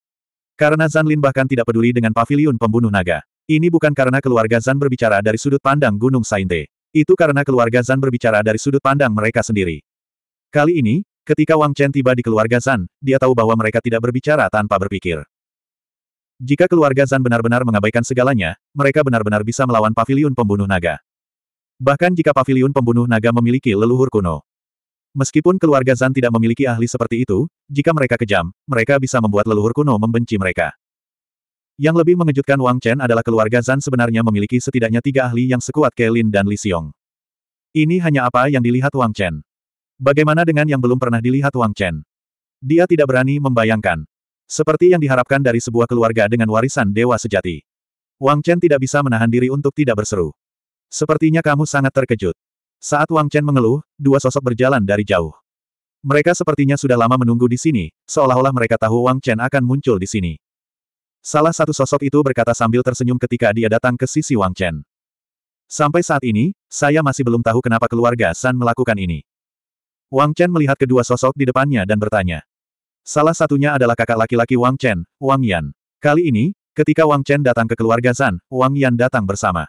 Karena Zan Lin bahkan tidak peduli dengan pavilion pembunuh naga. Ini bukan karena keluarga Zan berbicara dari sudut pandang Gunung Sainte. Itu karena keluarga Zan berbicara dari sudut pandang mereka sendiri. Kali ini, ketika Wang Chen tiba di keluarga Zan, dia tahu bahwa mereka tidak berbicara tanpa berpikir. Jika keluarga Zan benar-benar mengabaikan segalanya, mereka benar-benar bisa melawan pavilion pembunuh naga. Bahkan jika pavilion pembunuh naga memiliki leluhur kuno. Meskipun keluarga Zan tidak memiliki ahli seperti itu, jika mereka kejam, mereka bisa membuat leluhur kuno membenci mereka. Yang lebih mengejutkan Wang Chen adalah keluarga Zan sebenarnya memiliki setidaknya tiga ahli yang sekuat Kelin dan Li Xiong. Ini hanya apa yang dilihat Wang Chen. Bagaimana dengan yang belum pernah dilihat Wang Chen? Dia tidak berani membayangkan. Seperti yang diharapkan dari sebuah keluarga dengan warisan dewa sejati. Wang Chen tidak bisa menahan diri untuk tidak berseru. Sepertinya kamu sangat terkejut. Saat Wang Chen mengeluh, dua sosok berjalan dari jauh. Mereka sepertinya sudah lama menunggu di sini, seolah-olah mereka tahu Wang Chen akan muncul di sini. Salah satu sosok itu berkata sambil tersenyum ketika dia datang ke sisi Wang Chen. Sampai saat ini, saya masih belum tahu kenapa keluarga San melakukan ini. Wang Chen melihat kedua sosok di depannya dan bertanya. Salah satunya adalah kakak laki-laki Wang Chen, Wang Yan. Kali ini, ketika Wang Chen datang ke keluarga San, Wang Yan datang bersama.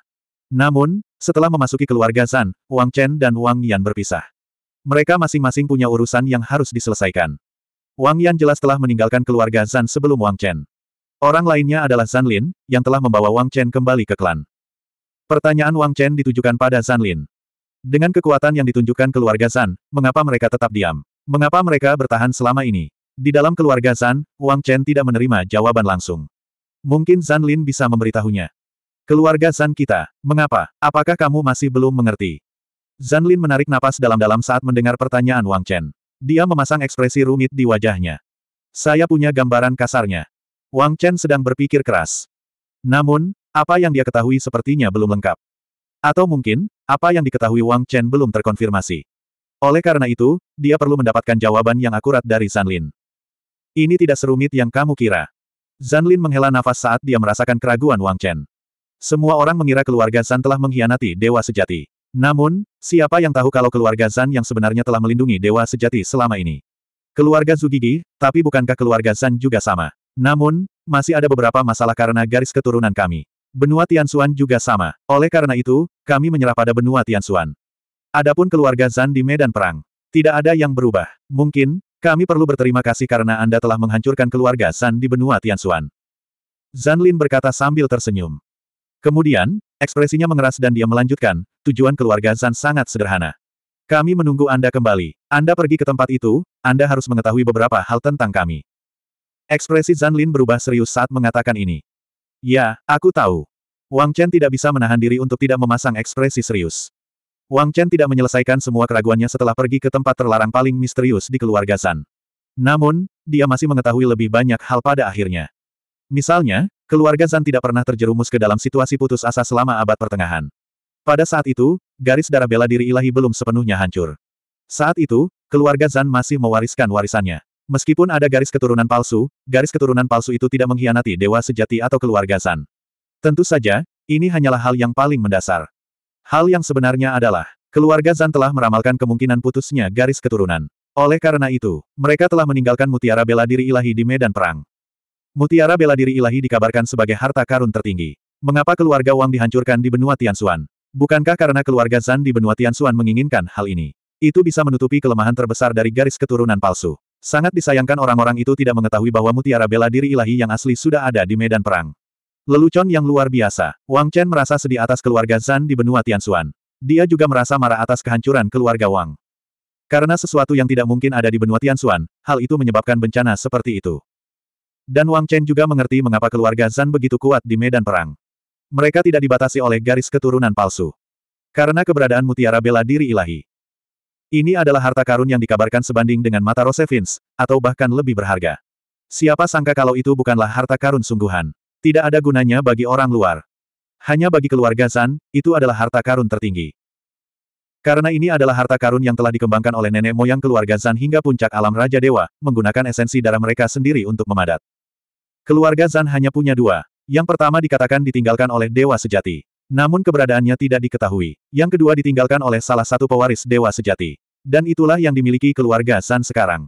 Namun, setelah memasuki keluarga Zan, Wang Chen dan Wang Yan berpisah. Mereka masing-masing punya urusan yang harus diselesaikan. Wang Yan jelas telah meninggalkan keluarga Zan sebelum Wang Chen. Orang lainnya adalah Zan Lin, yang telah membawa Wang Chen kembali ke klan. Pertanyaan Wang Chen ditujukan pada Zan Lin. Dengan kekuatan yang ditunjukkan keluarga Zan, mengapa mereka tetap diam? Mengapa mereka bertahan selama ini? Di dalam keluarga Zan, Wang Chen tidak menerima jawaban langsung. Mungkin Zan Lin bisa memberitahunya. Keluarga Zan kita, mengapa? Apakah kamu masih belum mengerti? Lin menarik napas dalam-dalam saat mendengar pertanyaan Wang Chen. Dia memasang ekspresi rumit di wajahnya. Saya punya gambaran kasarnya. Wang Chen sedang berpikir keras. Namun, apa yang dia ketahui sepertinya belum lengkap. Atau mungkin, apa yang diketahui Wang Chen belum terkonfirmasi. Oleh karena itu, dia perlu mendapatkan jawaban yang akurat dari Lin. Ini tidak serumit yang kamu kira. Lin menghela nafas saat dia merasakan keraguan Wang Chen. Semua orang mengira keluarga Zan telah mengkhianati Dewa Sejati. Namun, siapa yang tahu kalau keluarga Zan yang sebenarnya telah melindungi Dewa Sejati selama ini? Keluarga Zugigi, tapi bukankah keluarga Zan juga sama? Namun, masih ada beberapa masalah karena garis keturunan kami. Benua Tianxuan juga sama. Oleh karena itu, kami menyerah pada benua Tianxuan. Adapun keluarga Zan di medan perang. Tidak ada yang berubah. Mungkin, kami perlu berterima kasih karena Anda telah menghancurkan keluarga Zan di benua Tianxuan. Zan Lin berkata sambil tersenyum. Kemudian, ekspresinya mengeras dan dia melanjutkan, tujuan keluarga Zan sangat sederhana. Kami menunggu Anda kembali. Anda pergi ke tempat itu, Anda harus mengetahui beberapa hal tentang kami. Ekspresi Zan Lin berubah serius saat mengatakan ini. Ya, aku tahu. Wang Chen tidak bisa menahan diri untuk tidak memasang ekspresi serius. Wang Chen tidak menyelesaikan semua keraguannya setelah pergi ke tempat terlarang paling misterius di keluarga San. Namun, dia masih mengetahui lebih banyak hal pada akhirnya. Misalnya, Keluarga Zan tidak pernah terjerumus ke dalam situasi putus asa selama abad pertengahan. Pada saat itu, garis darah bela diri ilahi belum sepenuhnya hancur. Saat itu, keluarga Zan masih mewariskan warisannya. Meskipun ada garis keturunan palsu, garis keturunan palsu itu tidak mengkhianati dewa sejati atau keluarga Zan. Tentu saja, ini hanyalah hal yang paling mendasar. Hal yang sebenarnya adalah, keluarga Zan telah meramalkan kemungkinan putusnya garis keturunan. Oleh karena itu, mereka telah meninggalkan mutiara bela diri ilahi di medan perang. Mutiara bela diri ilahi dikabarkan sebagai harta karun tertinggi. Mengapa keluarga Wang dihancurkan di benua Tianxuan? Bukankah karena keluarga Zan di benua Tianxuan menginginkan hal ini? Itu bisa menutupi kelemahan terbesar dari garis keturunan palsu. Sangat disayangkan orang-orang itu tidak mengetahui bahwa mutiara bela diri ilahi yang asli sudah ada di medan perang. Lelucon yang luar biasa, Wang Chen merasa sedih atas keluarga Zan di benua Tianxuan. Dia juga merasa marah atas kehancuran keluarga Wang. Karena sesuatu yang tidak mungkin ada di benua Tianxuan, hal itu menyebabkan bencana seperti itu. Dan Wang Chen juga mengerti mengapa keluarga Zan begitu kuat di medan perang. Mereka tidak dibatasi oleh garis keturunan palsu. Karena keberadaan mutiara bela diri ilahi. Ini adalah harta karun yang dikabarkan sebanding dengan mata Rosevins, atau bahkan lebih berharga. Siapa sangka kalau itu bukanlah harta karun sungguhan. Tidak ada gunanya bagi orang luar. Hanya bagi keluarga Zan, itu adalah harta karun tertinggi. Karena ini adalah harta karun yang telah dikembangkan oleh nenek moyang keluarga Zan hingga puncak alam Raja Dewa, menggunakan esensi darah mereka sendiri untuk memadat. Keluarga Zan hanya punya dua. Yang pertama dikatakan ditinggalkan oleh Dewa Sejati. Namun keberadaannya tidak diketahui. Yang kedua ditinggalkan oleh salah satu pewaris Dewa Sejati. Dan itulah yang dimiliki keluarga Zan sekarang.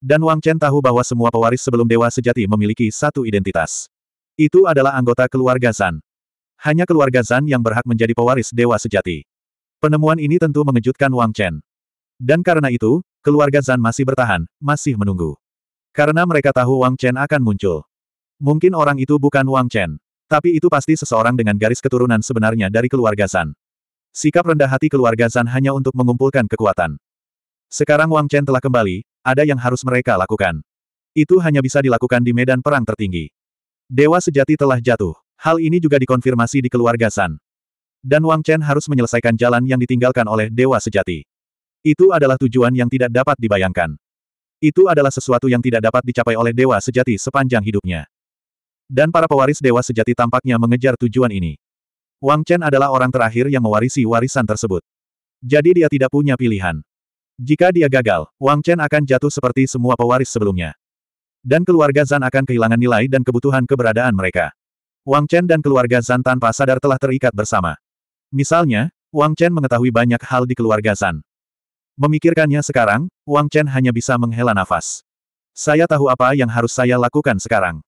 Dan Wang Chen tahu bahwa semua pewaris sebelum Dewa Sejati memiliki satu identitas. Itu adalah anggota keluarga Zan. Hanya keluarga Zan yang berhak menjadi pewaris Dewa Sejati. Penemuan ini tentu mengejutkan Wang Chen. Dan karena itu, keluarga Zan masih bertahan, masih menunggu. Karena mereka tahu Wang Chen akan muncul. Mungkin orang itu bukan Wang Chen. Tapi itu pasti seseorang dengan garis keturunan sebenarnya dari keluarga San. Sikap rendah hati keluarga San hanya untuk mengumpulkan kekuatan. Sekarang Wang Chen telah kembali, ada yang harus mereka lakukan. Itu hanya bisa dilakukan di medan perang tertinggi. Dewa sejati telah jatuh. Hal ini juga dikonfirmasi di keluarga San. Dan Wang Chen harus menyelesaikan jalan yang ditinggalkan oleh Dewa Sejati. Itu adalah tujuan yang tidak dapat dibayangkan. Itu adalah sesuatu yang tidak dapat dicapai oleh Dewa Sejati sepanjang hidupnya. Dan para pewaris dewa sejati tampaknya mengejar tujuan ini. Wang Chen adalah orang terakhir yang mewarisi warisan tersebut. Jadi dia tidak punya pilihan. Jika dia gagal, Wang Chen akan jatuh seperti semua pewaris sebelumnya. Dan keluarga Zan akan kehilangan nilai dan kebutuhan keberadaan mereka. Wang Chen dan keluarga Zan tanpa sadar telah terikat bersama. Misalnya, Wang Chen mengetahui banyak hal di keluarga Zan. Memikirkannya sekarang, Wang Chen hanya bisa menghela nafas. Saya tahu apa yang harus saya lakukan sekarang.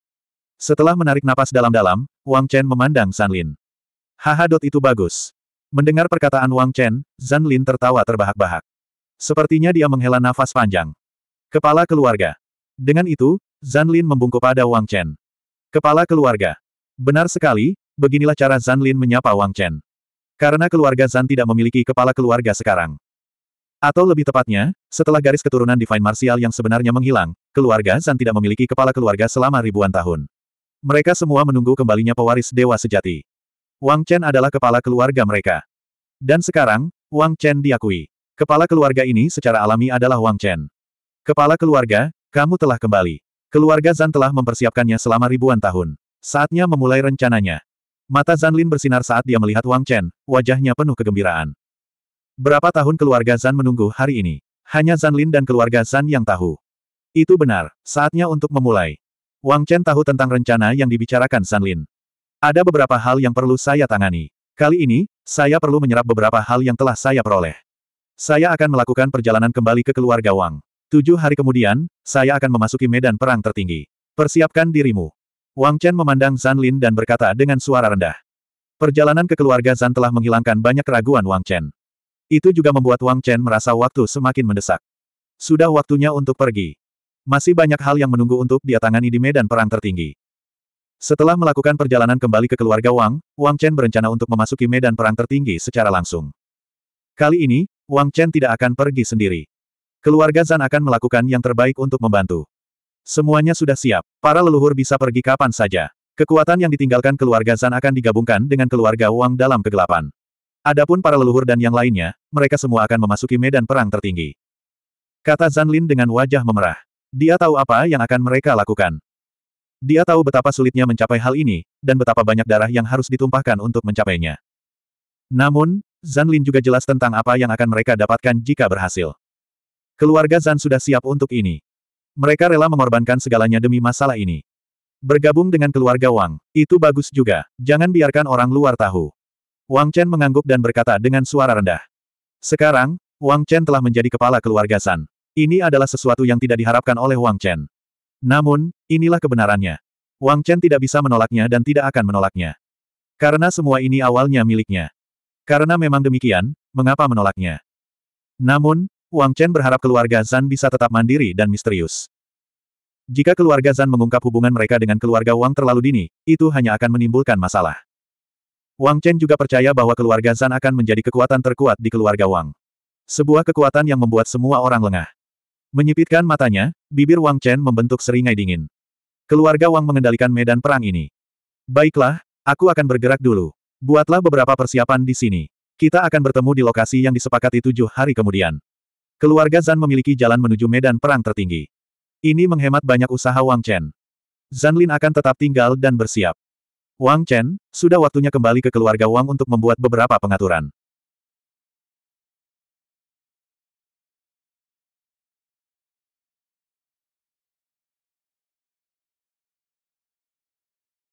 Setelah menarik napas dalam-dalam, Wang Chen memandang San Lin. Haha dot itu bagus. Mendengar perkataan Wang Chen, Zan Lin tertawa terbahak-bahak. Sepertinya dia menghela nafas panjang. Kepala keluarga. Dengan itu, Zan Lin membungkuk pada Wang Chen. Kepala keluarga. Benar sekali, beginilah cara Zan Lin menyapa Wang Chen. Karena keluarga Zan tidak memiliki kepala keluarga sekarang. Atau lebih tepatnya, setelah garis keturunan Divine Martial yang sebenarnya menghilang, keluarga Zan tidak memiliki kepala keluarga selama ribuan tahun. Mereka semua menunggu kembalinya pewaris dewa sejati. Wang Chen adalah kepala keluarga mereka. Dan sekarang, Wang Chen diakui. Kepala keluarga ini secara alami adalah Wang Chen. Kepala keluarga, kamu telah kembali. Keluarga Zan telah mempersiapkannya selama ribuan tahun. Saatnya memulai rencananya. Mata Lin bersinar saat dia melihat Wang Chen, wajahnya penuh kegembiraan. Berapa tahun keluarga Zan menunggu hari ini? Hanya Lin dan keluarga Zan yang tahu. Itu benar, saatnya untuk memulai. Wang Chen tahu tentang rencana yang dibicarakan San Lin. Ada beberapa hal yang perlu saya tangani. Kali ini, saya perlu menyerap beberapa hal yang telah saya peroleh. Saya akan melakukan perjalanan kembali ke keluarga Wang. Tujuh hari kemudian, saya akan memasuki medan perang tertinggi. Persiapkan dirimu. Wang Chen memandang Zan Lin dan berkata dengan suara rendah. Perjalanan ke keluarga Zan telah menghilangkan banyak keraguan Wang Chen. Itu juga membuat Wang Chen merasa waktu semakin mendesak. Sudah waktunya untuk pergi. Masih banyak hal yang menunggu untuk dia tangani di medan perang tertinggi. Setelah melakukan perjalanan kembali ke keluarga Wang, Wang Chen berencana untuk memasuki medan perang tertinggi secara langsung. Kali ini, Wang Chen tidak akan pergi sendiri. Keluarga Zan akan melakukan yang terbaik untuk membantu. Semuanya sudah siap, para leluhur bisa pergi kapan saja. Kekuatan yang ditinggalkan keluarga Zan akan digabungkan dengan keluarga Wang dalam kegelapan. Adapun para leluhur dan yang lainnya, mereka semua akan memasuki medan perang tertinggi. Kata Zan Lin dengan wajah memerah. Dia tahu apa yang akan mereka lakukan. Dia tahu betapa sulitnya mencapai hal ini, dan betapa banyak darah yang harus ditumpahkan untuk mencapainya. Namun, Zan Lin juga jelas tentang apa yang akan mereka dapatkan jika berhasil. Keluarga Zan sudah siap untuk ini. Mereka rela mengorbankan segalanya demi masalah ini. Bergabung dengan keluarga Wang, itu bagus juga, jangan biarkan orang luar tahu. Wang Chen mengangguk dan berkata dengan suara rendah. Sekarang, Wang Chen telah menjadi kepala keluarga San. Ini adalah sesuatu yang tidak diharapkan oleh Wang Chen. Namun, inilah kebenarannya. Wang Chen tidak bisa menolaknya dan tidak akan menolaknya. Karena semua ini awalnya miliknya. Karena memang demikian, mengapa menolaknya? Namun, Wang Chen berharap keluarga Zan bisa tetap mandiri dan misterius. Jika keluarga Zan mengungkap hubungan mereka dengan keluarga Wang terlalu dini, itu hanya akan menimbulkan masalah. Wang Chen juga percaya bahwa keluarga Zan akan menjadi kekuatan terkuat di keluarga Wang. Sebuah kekuatan yang membuat semua orang lengah. Menyipitkan matanya, bibir Wang Chen membentuk seringai dingin. Keluarga Wang mengendalikan medan perang ini. Baiklah, aku akan bergerak dulu. Buatlah beberapa persiapan di sini. Kita akan bertemu di lokasi yang disepakati tujuh hari kemudian. Keluarga Zan memiliki jalan menuju medan perang tertinggi. Ini menghemat banyak usaha Wang Chen. Zan Lin akan tetap tinggal dan bersiap. Wang Chen, sudah waktunya kembali ke keluarga Wang untuk membuat beberapa pengaturan.